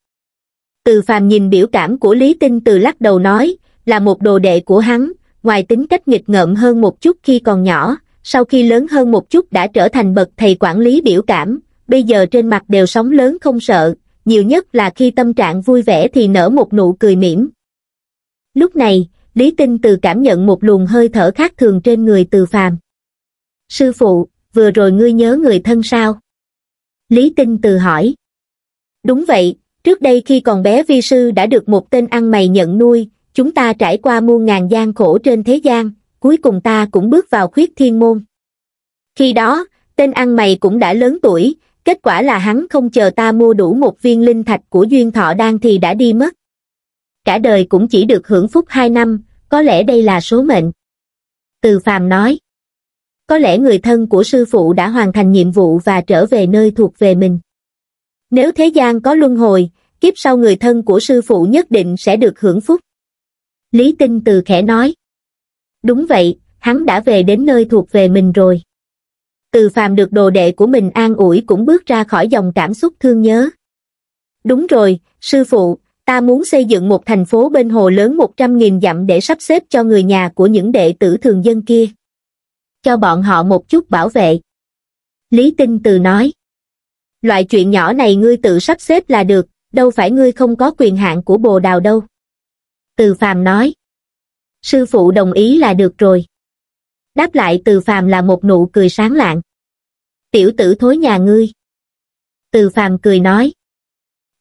Từ phàm nhìn biểu cảm của Lý Tinh Từ lắc đầu nói, là một đồ đệ của hắn, ngoài tính cách nghịch ngợm hơn một chút khi còn nhỏ, sau khi lớn hơn một chút đã trở thành bậc thầy quản lý biểu cảm, bây giờ trên mặt đều sóng lớn không sợ, nhiều nhất là khi tâm trạng vui vẻ thì nở một nụ cười mỉm. Lúc này, Lý Tinh Từ cảm nhận một luồng hơi thở khác thường trên người Từ Phàm. Sư phụ, vừa rồi ngươi nhớ người thân sao? Lý Tinh Từ hỏi. Đúng vậy, trước đây khi còn bé vi sư đã được một tên ăn mày nhận nuôi, chúng ta trải qua muôn ngàn gian khổ trên thế gian, cuối cùng ta cũng bước vào khuyết thiên môn. Khi đó, tên ăn mày cũng đã lớn tuổi, kết quả là hắn không chờ ta mua đủ một viên linh thạch của duyên thọ đan thì đã đi mất. Cả đời cũng chỉ được hưởng phúc hai năm, có lẽ đây là số mệnh. Từ phàm nói, có lẽ người thân của sư phụ đã hoàn thành nhiệm vụ và trở về nơi thuộc về mình. Nếu thế gian có luân hồi, kiếp sau người thân của sư phụ nhất định sẽ được hưởng phúc. Lý Tinh Từ khẽ nói đúng vậy, hắn đã về đến nơi thuộc về mình rồi. Từ phàm được đồ đệ của mình an ủi cũng bước ra khỏi dòng cảm xúc thương nhớ. Đúng rồi, sư phụ, ta muốn xây dựng một thành phố bên hồ lớn 100.000 dặm để sắp xếp cho người nhà của những đệ tử thường dân kia. Cho bọn họ một chút bảo vệ. Lý Tinh Từ nói. Loại chuyện nhỏ này ngươi tự sắp xếp là được, đâu phải ngươi không có quyền hạn của bồ đào đâu. Từ phàm nói sư phụ đồng ý là được rồi. Đáp lại từ phàm là một nụ cười sáng lạng. Tiểu tử thối nhà ngươi. Từ phàm cười nói.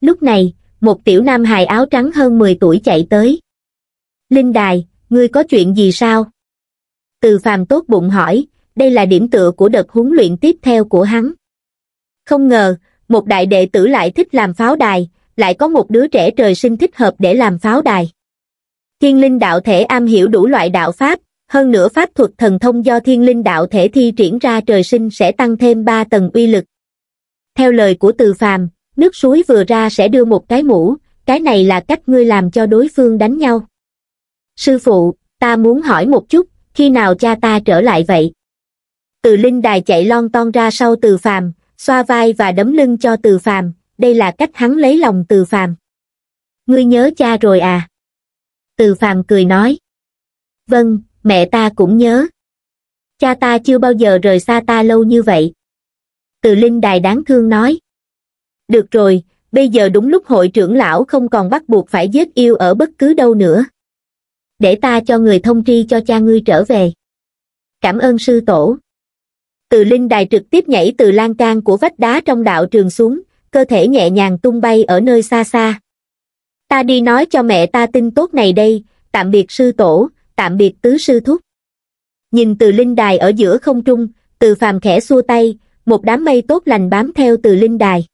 Lúc này, một tiểu nam hài áo trắng hơn 10 tuổi chạy tới. Linh đài, ngươi có chuyện gì sao? Từ phàm tốt bụng hỏi, đây là điểm tựa của đợt huấn luyện tiếp theo của hắn. Không ngờ, một đại đệ tử lại thích làm pháo đài, lại có một đứa trẻ trời sinh thích hợp để làm pháo đài. Thiên linh đạo thể am hiểu đủ loại đạo pháp, hơn nữa pháp thuật thần thông do thiên linh đạo thể thi triển ra trời sinh sẽ tăng thêm 3 tầng uy lực. Theo lời của từ phàm, nước suối vừa ra sẽ đưa một cái mũ, cái này là cách ngươi làm cho đối phương đánh nhau. Sư phụ, ta muốn hỏi một chút, khi nào cha ta trở lại vậy? Từ linh đài chạy lon ton ra sau từ phàm, xoa vai và đấm lưng cho từ phàm, đây là cách hắn lấy lòng từ phàm. Ngươi nhớ cha rồi à? từ phàm cười nói vâng mẹ ta cũng nhớ cha ta chưa bao giờ rời xa ta lâu như vậy từ linh đài đáng thương nói được rồi bây giờ đúng lúc hội trưởng lão không còn bắt buộc phải giết yêu ở bất cứ đâu nữa để ta cho người thông tri cho cha ngươi trở về cảm ơn sư tổ từ linh đài trực tiếp nhảy từ lan can của vách đá trong đạo trường xuống cơ thể nhẹ nhàng tung bay ở nơi xa xa ta đi nói cho mẹ ta tin tốt này đây tạm biệt sư tổ tạm biệt tứ sư thúc nhìn từ linh đài ở giữa không trung từ phàm khẽ xua tay một đám mây tốt lành bám theo từ linh đài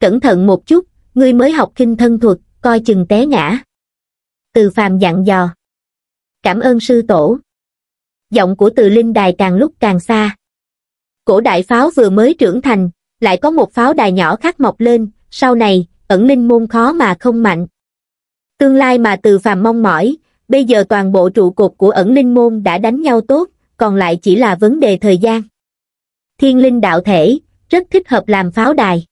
cẩn thận một chút ngươi mới học kinh thân thuật coi chừng té ngã từ phàm dặn dò cảm ơn sư tổ giọng của từ linh đài càng lúc càng xa cổ đại pháo vừa mới trưởng thành lại có một pháo đài nhỏ khác mọc lên sau này ẩn linh môn khó mà không mạnh. Tương lai mà từ phàm mong mỏi, bây giờ toàn bộ trụ cột của ẩn linh môn đã đánh nhau tốt, còn lại chỉ là vấn đề thời gian. Thiên linh đạo thể, rất thích hợp làm pháo đài.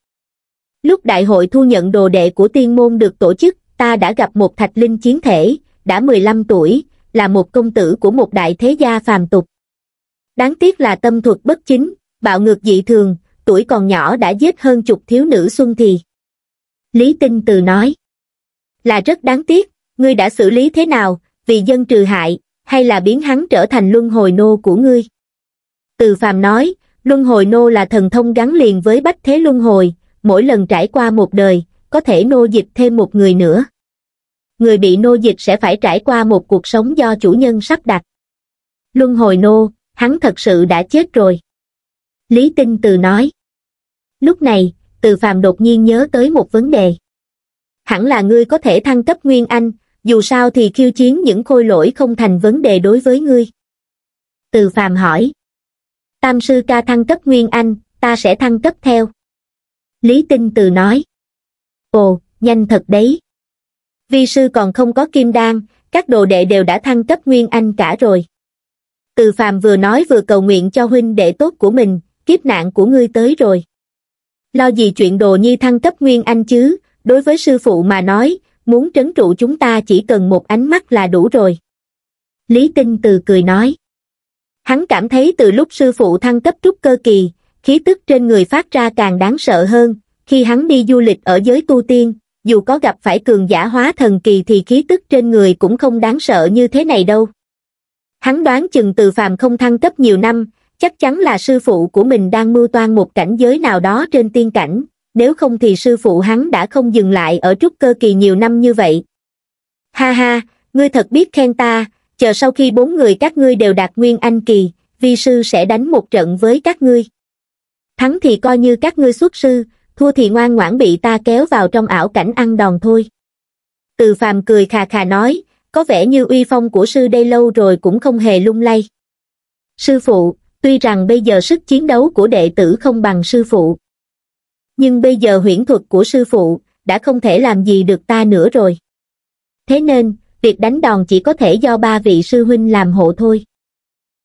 Lúc đại hội thu nhận đồ đệ của tiên môn được tổ chức, ta đã gặp một thạch linh chiến thể, đã 15 tuổi, là một công tử của một đại thế gia phàm tục. Đáng tiếc là tâm thuật bất chính, bạo ngược dị thường, tuổi còn nhỏ đã giết hơn chục thiếu nữ xuân thì. Lý Tinh Từ nói. Là rất đáng tiếc, ngươi đã xử lý thế nào, vì dân trừ hại, hay là biến hắn trở thành luân hồi nô của ngươi? Từ Phạm nói, luân hồi nô là thần thông gắn liền với bách thế luân hồi, mỗi lần trải qua một đời, có thể nô dịch thêm một người nữa. Người bị nô dịch sẽ phải trải qua một cuộc sống do chủ nhân sắp đặt. Luân hồi nô, hắn thật sự đã chết rồi. Lý Tinh Từ nói. Lúc này, từ phàm đột nhiên nhớ tới một vấn đề. Hẳn là ngươi có thể thăng cấp Nguyên Anh, dù sao thì khiêu chiến những khôi lỗi không thành vấn đề đối với ngươi. Từ phàm hỏi. Tam sư ca thăng cấp Nguyên Anh, ta sẽ thăng cấp theo. Lý Tinh Từ nói. Ồ, nhanh thật đấy. Vi sư còn không có kim đan, các đồ đệ đều đã thăng cấp Nguyên Anh cả rồi. Từ phàm vừa nói vừa cầu nguyện cho huynh đệ tốt của mình, kiếp nạn của ngươi tới rồi lo gì chuyện đồ nhi thăng cấp nguyên anh chứ, đối với sư phụ mà nói, muốn trấn trụ chúng ta chỉ cần một ánh mắt là đủ rồi. Lý Tinh Từ cười nói. Hắn cảm thấy từ lúc sư phụ thăng cấp trúc cơ kỳ, khí tức trên người phát ra càng đáng sợ hơn, khi hắn đi du lịch ở giới tu tiên, dù có gặp phải cường giả hóa thần kỳ thì khí tức trên người cũng không đáng sợ như thế này đâu. Hắn đoán chừng từ phàm không thăng cấp nhiều năm, chắc chắn là sư phụ của mình đang mưu toan một cảnh giới nào đó trên tiên cảnh, nếu không thì sư phụ hắn đã không dừng lại ở trúc cơ kỳ nhiều năm như vậy. Ha ha, ngươi thật biết khen ta, chờ sau khi bốn người các ngươi đều đạt nguyên anh kỳ, vi sư sẽ đánh một trận với các ngươi. Thắng thì coi như các ngươi xuất sư, thua thì ngoan ngoãn bị ta kéo vào trong ảo cảnh ăn đòn thôi. Từ phàm cười khà khà nói, có vẻ như uy phong của sư đây lâu rồi cũng không hề lung lay. Sư phụ, tuy rằng bây giờ sức chiến đấu của đệ tử không bằng sư phụ. Nhưng bây giờ huyễn thuật của sư phụ đã không thể làm gì được ta nữa rồi. Thế nên, việc đánh đòn chỉ có thể do ba vị sư huynh làm hộ thôi.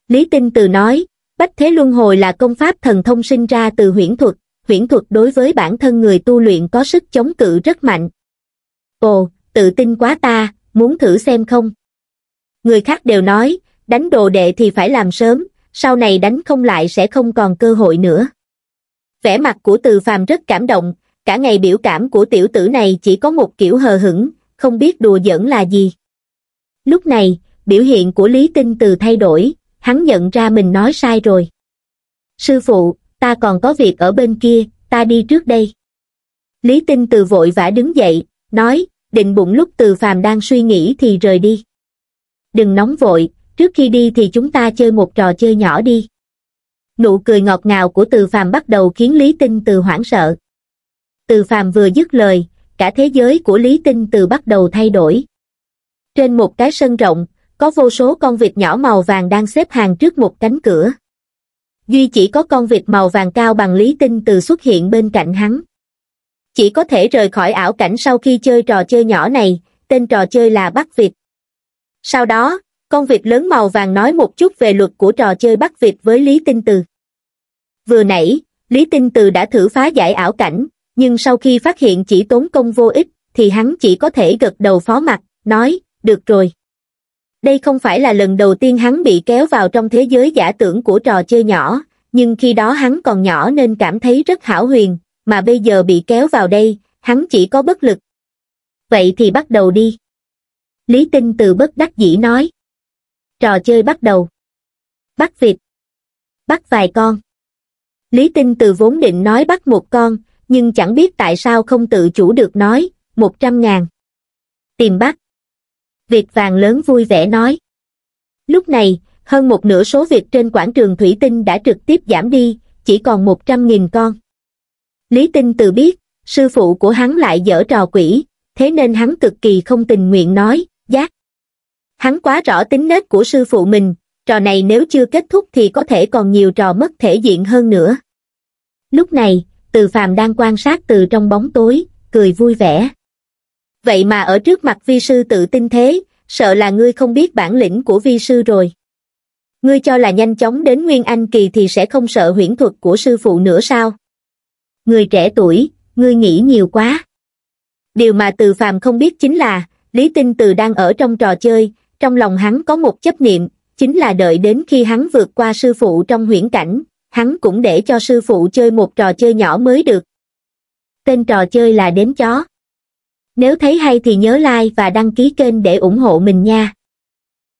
Lý Tinh Từ nói, Bách Thế Luân Hồi là công pháp thần thông sinh ra từ huyễn thuật, huyễn thuật đối với bản thân người tu luyện có sức chống cự rất mạnh. Ồ, tự tin quá ta, muốn thử xem không? Người khác đều nói, đánh đồ đệ thì phải làm sớm, sau này đánh không lại sẽ không còn cơ hội nữa. Vẻ mặt của từ phàm rất cảm động, cả ngày biểu cảm của tiểu tử này chỉ có một kiểu hờ hững, không biết đùa giỡn là gì. Lúc này, biểu hiện của Lý Tinh Từ thay đổi, hắn nhận ra mình nói sai rồi. Sư phụ, ta còn có việc ở bên kia, ta đi trước đây. Lý Tinh Từ vội vã đứng dậy, nói, định bụng lúc Từ Phàm đang suy nghĩ thì rời đi. Đừng nóng vội, trước khi đi thì chúng ta chơi một trò chơi nhỏ đi. Nụ cười ngọt ngào của Từ Phàm bắt đầu khiến Lý Tinh Từ hoảng sợ. Từ Phàm vừa dứt lời, cả thế giới của Lý Tinh Từ bắt đầu thay đổi. Trên một cái sân rộng, có vô số con vịt nhỏ màu vàng đang xếp hàng trước một cánh cửa. Duy chỉ có con vịt màu vàng cao bằng Lý Tinh Từ xuất hiện bên cạnh hắn. Chỉ có thể rời khỏi ảo cảnh sau khi chơi trò chơi nhỏ này, tên trò chơi là bắt vịt. Sau đó, con việc lớn màu vàng nói một chút về luật của trò chơi bắt việc với Lý Tinh Từ. Vừa nãy, Lý Tinh Từ đã thử phá giải ảo cảnh, nhưng sau khi phát hiện chỉ tốn công vô ích, thì hắn chỉ có thể gật đầu phó mặt, nói, được rồi. Đây không phải là lần đầu tiên hắn bị kéo vào trong thế giới giả tưởng của trò chơi nhỏ, nhưng khi đó hắn còn nhỏ nên cảm thấy rất hảo huyền, mà bây giờ bị kéo vào đây, hắn chỉ có bất lực. Vậy thì bắt đầu đi. Lý Tinh Từ bất đắc dĩ nói trò chơi bắt đầu bắt vịt bắt vài con lý tinh từ vốn định nói bắt một con nhưng chẳng biết tại sao không tự chủ được nói một trăm ngàn tìm bắt việt vàng lớn vui vẻ nói lúc này hơn một nửa số việc trên quảng trường thủy tinh đã trực tiếp giảm đi chỉ còn một trăm nghìn con lý tinh từ biết sư phụ của hắn lại dở trò quỷ thế nên hắn cực kỳ không tình nguyện nói giác hắn quá rõ tính nết của sư phụ mình trò này nếu chưa kết thúc thì có thể còn nhiều trò mất thể diện hơn nữa lúc này từ phàm đang quan sát từ trong bóng tối cười vui vẻ vậy mà ở trước mặt vi sư tự tin thế sợ là ngươi không biết bản lĩnh của vi sư rồi ngươi cho là nhanh chóng đến nguyên anh kỳ thì sẽ không sợ huyễn thuật của sư phụ nữa sao người trẻ tuổi ngươi nghĩ nhiều quá điều mà từ phàm không biết chính là lý tinh từ đang ở trong trò chơi trong lòng hắn có một chấp niệm, chính là đợi đến khi hắn vượt qua sư phụ trong huyễn cảnh, hắn cũng để cho sư phụ chơi một trò chơi nhỏ mới được. Tên trò chơi là đếm chó. Nếu thấy hay thì nhớ like và đăng ký kênh để ủng hộ mình nha.